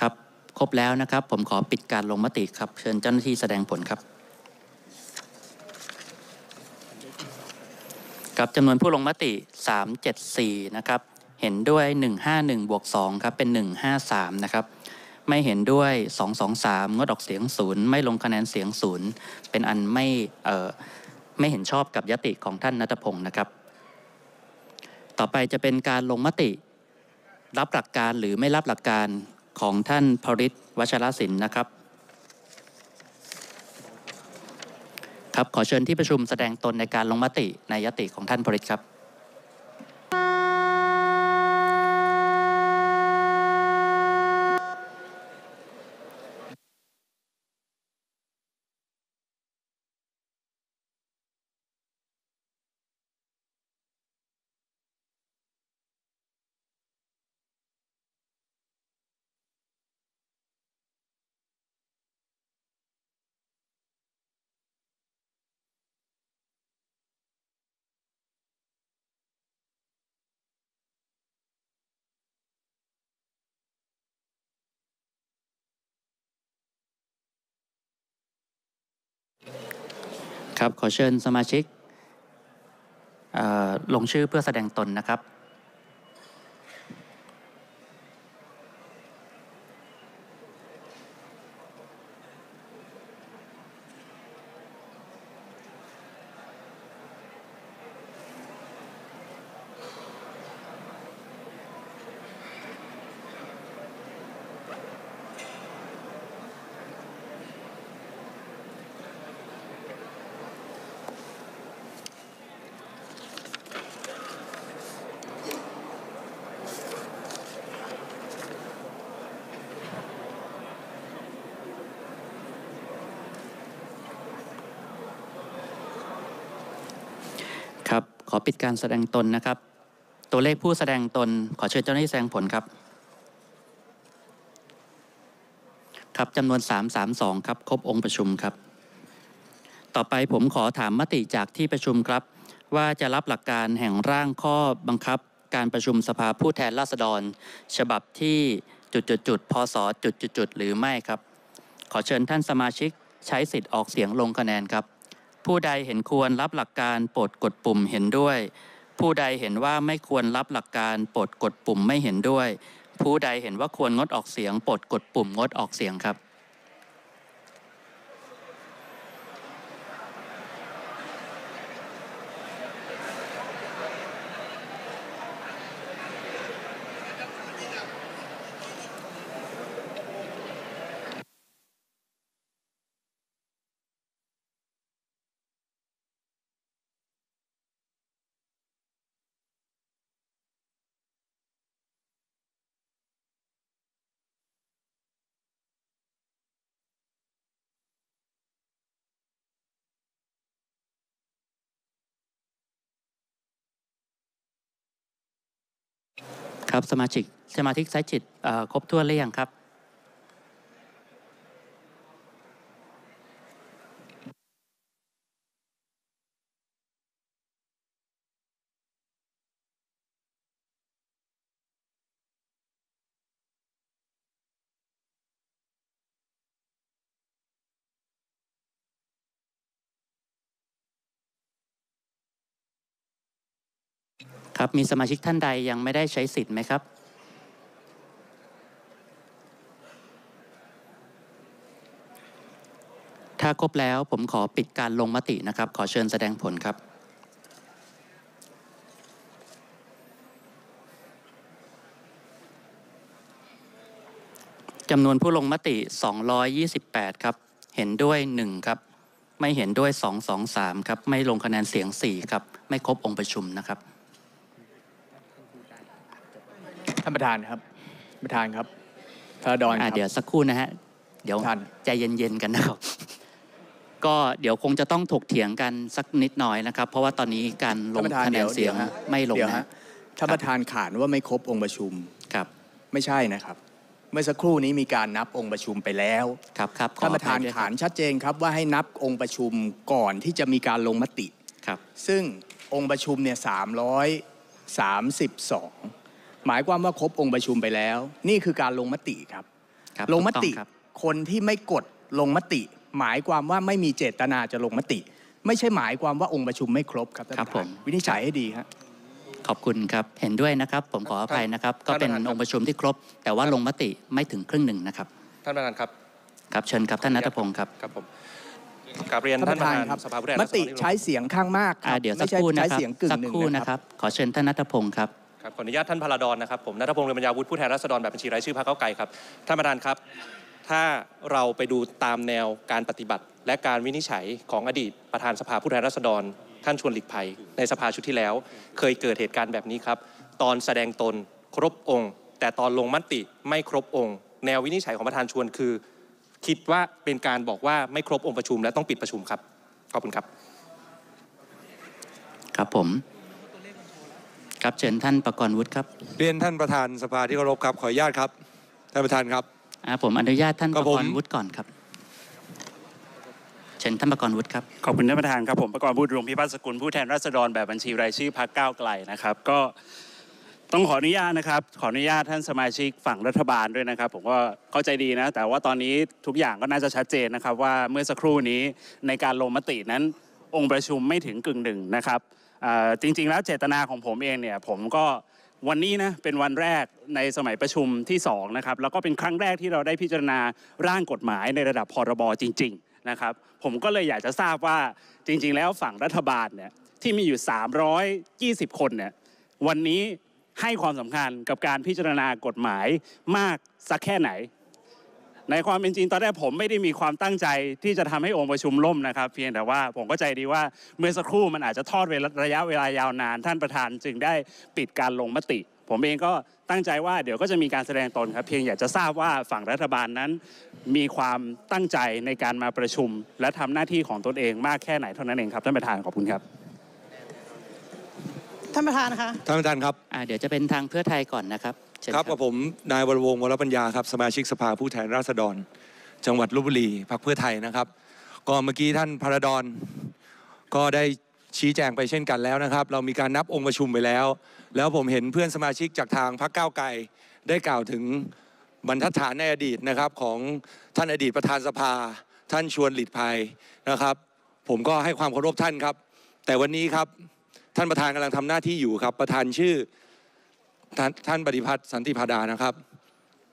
ครับครบแล้วนะครับผมขอปิดการลงมติครับเชิญเจ้าหน้าที่แสดงผลครับกับจำนวนผู้ลงมติ 374นะครับเห็นด้วย 151บวก2ครับเป็น 153 นะครับไม่เห็นด้วย 223งดออกเสียงศูนย์ ไม่ลงคะแนนเสียงศูนย์เป็นอันไม่ไม่เห็นชอบกับยติของท่านนัทพงศ์นะครับ ต่อไปจะเป็นการลงมติรับหลักการหรือไม่รับหลักการของท่านพริศวชรศิลป์นะครับ ครับ ขอเชิญที่ประชุมแสดงตนในการลงมติในยติของท่านพริศครับครับ ขอเชิญสมาชิกลงชื่อเพื่อแสดงตนนะครับปิดการแสดงตนนะครับตัวเลขผู้แสดงตน ขอเชิญเจ้าหน้าที่แสดงผลครับ ครับจำนวน 332 ครับ ครบองค์ประชุมครับ ต่อไปผมขอถามมติจากที่ประชุมครับ ว่าจะรับหลักการแห่งร่างข้อบังคับการประชุมสภาผู้แทนราษฎร ฉบับที่จุดจุดจุดพศจุดจุดจุดหรือไม่ครับ ขอเชิญท่านสมาชิกใช้สิทธิ์ออกเสียงลงคะแนนครับผู้ใดเห็นควรรับหลักการโปรดกดปุ่มเห็นด้วย ผู้ใดเห็นว่าไม่ควรรับหลักการโปรดกดปุ่มไม่เห็นด้วย ผู้ใดเห็นว่าควรงดออกเสียงโปรดกดปุ่มงดออกเสียงครับครับ สมาชิก สมาชิกสายจิตครบถ้วนหรือยังครับครับมีสมาชิกท่านใดยังไม่ได้ใช้สิทธิ์ไหมครับ ถ้าครบแล้วผมขอปิดการลงมตินะครับ ขอเชิญแสดงผลครับ จำนวนผู้ลงมติ 228 ครับ เห็นด้วย 1 ครับ ไม่เห็นด้วย 223 ครับ ไม่ลงคะแนนเสียง 4 ครับ ไม่ครบองค์ประชุมนะครับท่านประธานครับ ประธานครับธระดอนคอรับ เดี๋ยวสักครู่นะฮะ เดี๋ยวใจเย็นๆกันนะครับก็เดี๋ยวคงจะต้องถกเถียงกันสักนิดหน่อยนะครับ เพราะว่าตอนนี้การลงคะแนนเสียงไม่ลงนะท่านประธานขานว่าไม่ครบองค์ประชุม ครับ ไม่ใช่นะครับ เมื่อสักครู่นี้มีการนับองค์ประชุมไปแล้ว ครับครับท่านประธานขานชัดเจนครับว่าให้นับองค์ประชุมก่อนที่จะมีการลงมติ ครับ ซึ่งองค์ประชุมเนี่ยสามร้อยสามสิบสองหมายความว่าครบองค์ประชุมไปแล้ว นี่คือการลงมติครับรบลงมติคคนที่ไม่กดลงมติ หมายความว่าไม่มีเจตนาจะลงมติ ไม่ใช่หมายความว่าองค์ประชุมไม่ครบครับท่านประธานผมวินิจฉัยให้ดีับขอบคุณครับเห็นด้วยนะครับ ผมขออภัยนะครับ ก็เป็นองค์ประชุมที่ครบ แต่ว่าลงมติไม่ถึงครึ่งหนึ่งนะครับท่านประธานครับครับเชิญครับท่านนัทพงศ์ครับครับผมกับเรียนท่านประธานครับสภาผู้แทนมราษฎรติใช้เสียงข้างมากครับเดี๋ยวสักไม่ใช่ครู่นะใช้ครับเสียงกึ่งักหนึ่งครู่นะครับ ขอเชิญท่านนัทพงศ์ครับครับขออนุญาตท่านพลาดอนนะครับผมนัทพงศ์เรืองบรรยาวุฒิผู้แทนราษฎรแบบบัญชีรายชื่อพรรคเก้าไกลครับท่านประธานครับ ถ้าเราไปดูตามแนวการปฏิบัติ และการวินิจฉัยของอดีตประธานสภาผู้แทนราษฎร ท่านชวนหลีกภัยในสภาชุดที่แล้ว เคยเกิดเหตุการณ์แบบนี้ครับ ตอนแสดงตนครบองค์ แต่ตอนลงมติไม่ครบองค์ แนววินิจฉัยของประธานชวนคือ คิดว่าเป็นการบอกว่าไม่ครบองค์ประชุมและต้องปิดประชุมครับขอบคุณครับ ครับผมครับเชิญท่านประกรณ์วุฒิครับ เรียนท่านประธานสภาที่เคารพครับขออนุญาตครับท่านประธานครับผมอนุญาตท่านประกรณ์วุฒิก่อนครับ เชิญท่านประกรณ์วุฒิครับ ขอบคุณท่านประธานครับผมประกรณ์วุฒิรวงพิพัฒน์สกุลผู้แทนราษฎรแบบบัญชีรายชื่อพรรคก้าวไกลนะครับ ก็ต้องขออนุญาตนะครับ ขออนุญาตท่านสมาชิกฝั่งรัฐบาลด้วยนะครับ ผมก็เข้าใจดีนะ แต่ว่าตอนนี้ทุกอย่างก็น่าจะชัดเจนนะครับ ว่าเมื่อสักครู่นี้ในการลงมตินั้นองค์ประชุมไม่ถึงกึ่งหนึ่งนะครับจริงๆ แล้วเจตนาของผมเองเนี่ย ผมก็วันนี้นะเป็นวันแรกในสมัยประชุมที่ 2 นะครับ แล้วก็เป็นครั้งแรกที่เราได้พิจารณาร่างกฎหมายในระดับพรบจริงๆนะครับ ผมก็เลยอยากจะทราบว่าจริงๆ แล้วฝั่งรัฐบาลเนี่ยที่มีอยู่ 320 คนเนี่ยวันนี้ให้ความสำคัญกับการพิจารณากฎหมายมากสักแค่ไหนในความเป็นจริงตอนแรกผมไม่ได้มีความตั้งใจที่จะทำให้องค์ประชุมล่มนะครับ เพียงแต่ว่าผมก็ใจดีว่าเมื่อสักครู่มันอาจจะทอดระยะเวลายาวนาน ท่านประธานจึงได้ปิดการลงมติ ผมเองก็ตั้งใจว่าเดี๋ยวก็จะมีการแสดงตนครับเพียงอยากจะทราบว่าฝั่งรัฐบาลนั้น มีความตั้งใจในการมาประชุม และทำหน้าที่ของตนเองมากแค่ไหนเท่านั้นเองครับท่านประธานขอบคุณครับท่านประธานคะท่านประธานครับเดี๋ยวจะเป็นทางเพื่อไทยก่อนนะครับชครับกับผมนายวรวงศ์วรปัญญาครับสมาชิกสภา ผู้แทนราษฎร จังหวัดลบบุรีพรรคเพื่อไทยนะครับก็เมื่อกี้ท่านพระดอนก็ได้ชี้แจงไปเช่นกันแล้วนะครับ เรามีการนับองค์ประชุมไปแล้ว แล้วผมเห็นเพื่อนสมาชิกจากทางพรรคก้าวไกลได้กล่าวถึงบรรทัดฐานในอดีตนะครับของท่านอดีตประธานสภา ท่านชวนหลีดภัยนะครับ ผมก็ให้ความเคารพท่านครับ แต่วันนี้ครับท่านประธานกำลังทำหน้าที่อยู่ครับ ประธานชื่อทท่านปฏิพัฒน์สันติพาดานะครับ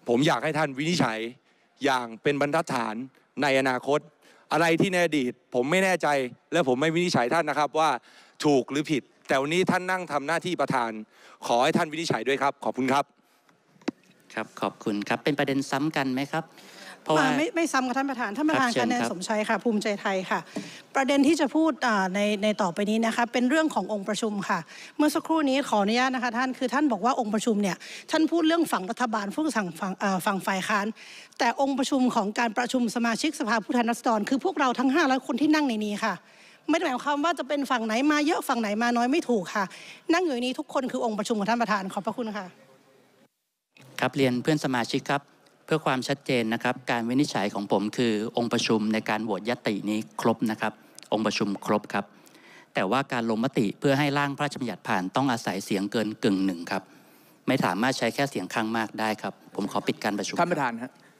ผมอยากให้ท่านวินิจฉัยอย่างเป็นบรรทัดฐานในอนาคต อะไรที่ในอดีต ผมไม่แน่ใจและผมไม่วินิจฉัยท่านนะครับว่าถูกหรือผิด แต่วันนี้ท่านนั่งทำหน้าที่ประธาน ขอให้ท่านวินิจฉัยด้วยครับ ขอบคุณครับ ครับขอบคุณครับเป็นประเด็นซ้ำกันไหมครับราะว่าไม่ไม่ซ้ำกับท่านประธาน ท่านประธานคระเแนนสมชัยค่ะ ภูมิใจไทยค่ะ ประเด็นที่จะพูดในในต่อไปนี้นะคะ เป็นเรื่องขององค์ประชุมค่ะ เมื่อสักครู่นี้ขออนุญาตนะคะท่าน คือท่านบอกว่าองค์ประชุมเนี่ย ท่านพูดเรื่องฝั่งรัฐบาล ฝั่งฝั่ง่ฝั่งฝ่ายค้าน แต่องค์ประชุมของการประชุมสมาชิกสภาผู้แทนราษฎรคือพวกเราทั้ง5้0คนที่นั่งในนี้ค่ะ ไม่ได้หมายความว่าจะเป็นฝั่งไหนมาเยอะฝั่งไหนมาน้อยไม่ถูกค่ะ นั่งอยู่นี้ทุกคนคือองค์ประชุมของท่านประธาน ขอบพระคุณค่ะ ครับ เรียนเพื่อนสมาชิกครับพื่อความชัดเจนนะครับการวินิจฉัยของผมคือองค์ประชุมในการโหวตยตินี้ครบนะครับ องค์ประชุมครบครับแต่ว่าการลงมติเพื่อให้ร่างพระราชบัญญัติผ่านต้องอาศัยเสียงเกินกึ่งหนึ่งครับไม่สามารถใช้แค่เสียงข้างมากได้ครับ ผมขอปิดการประชุมท่านประธานครับ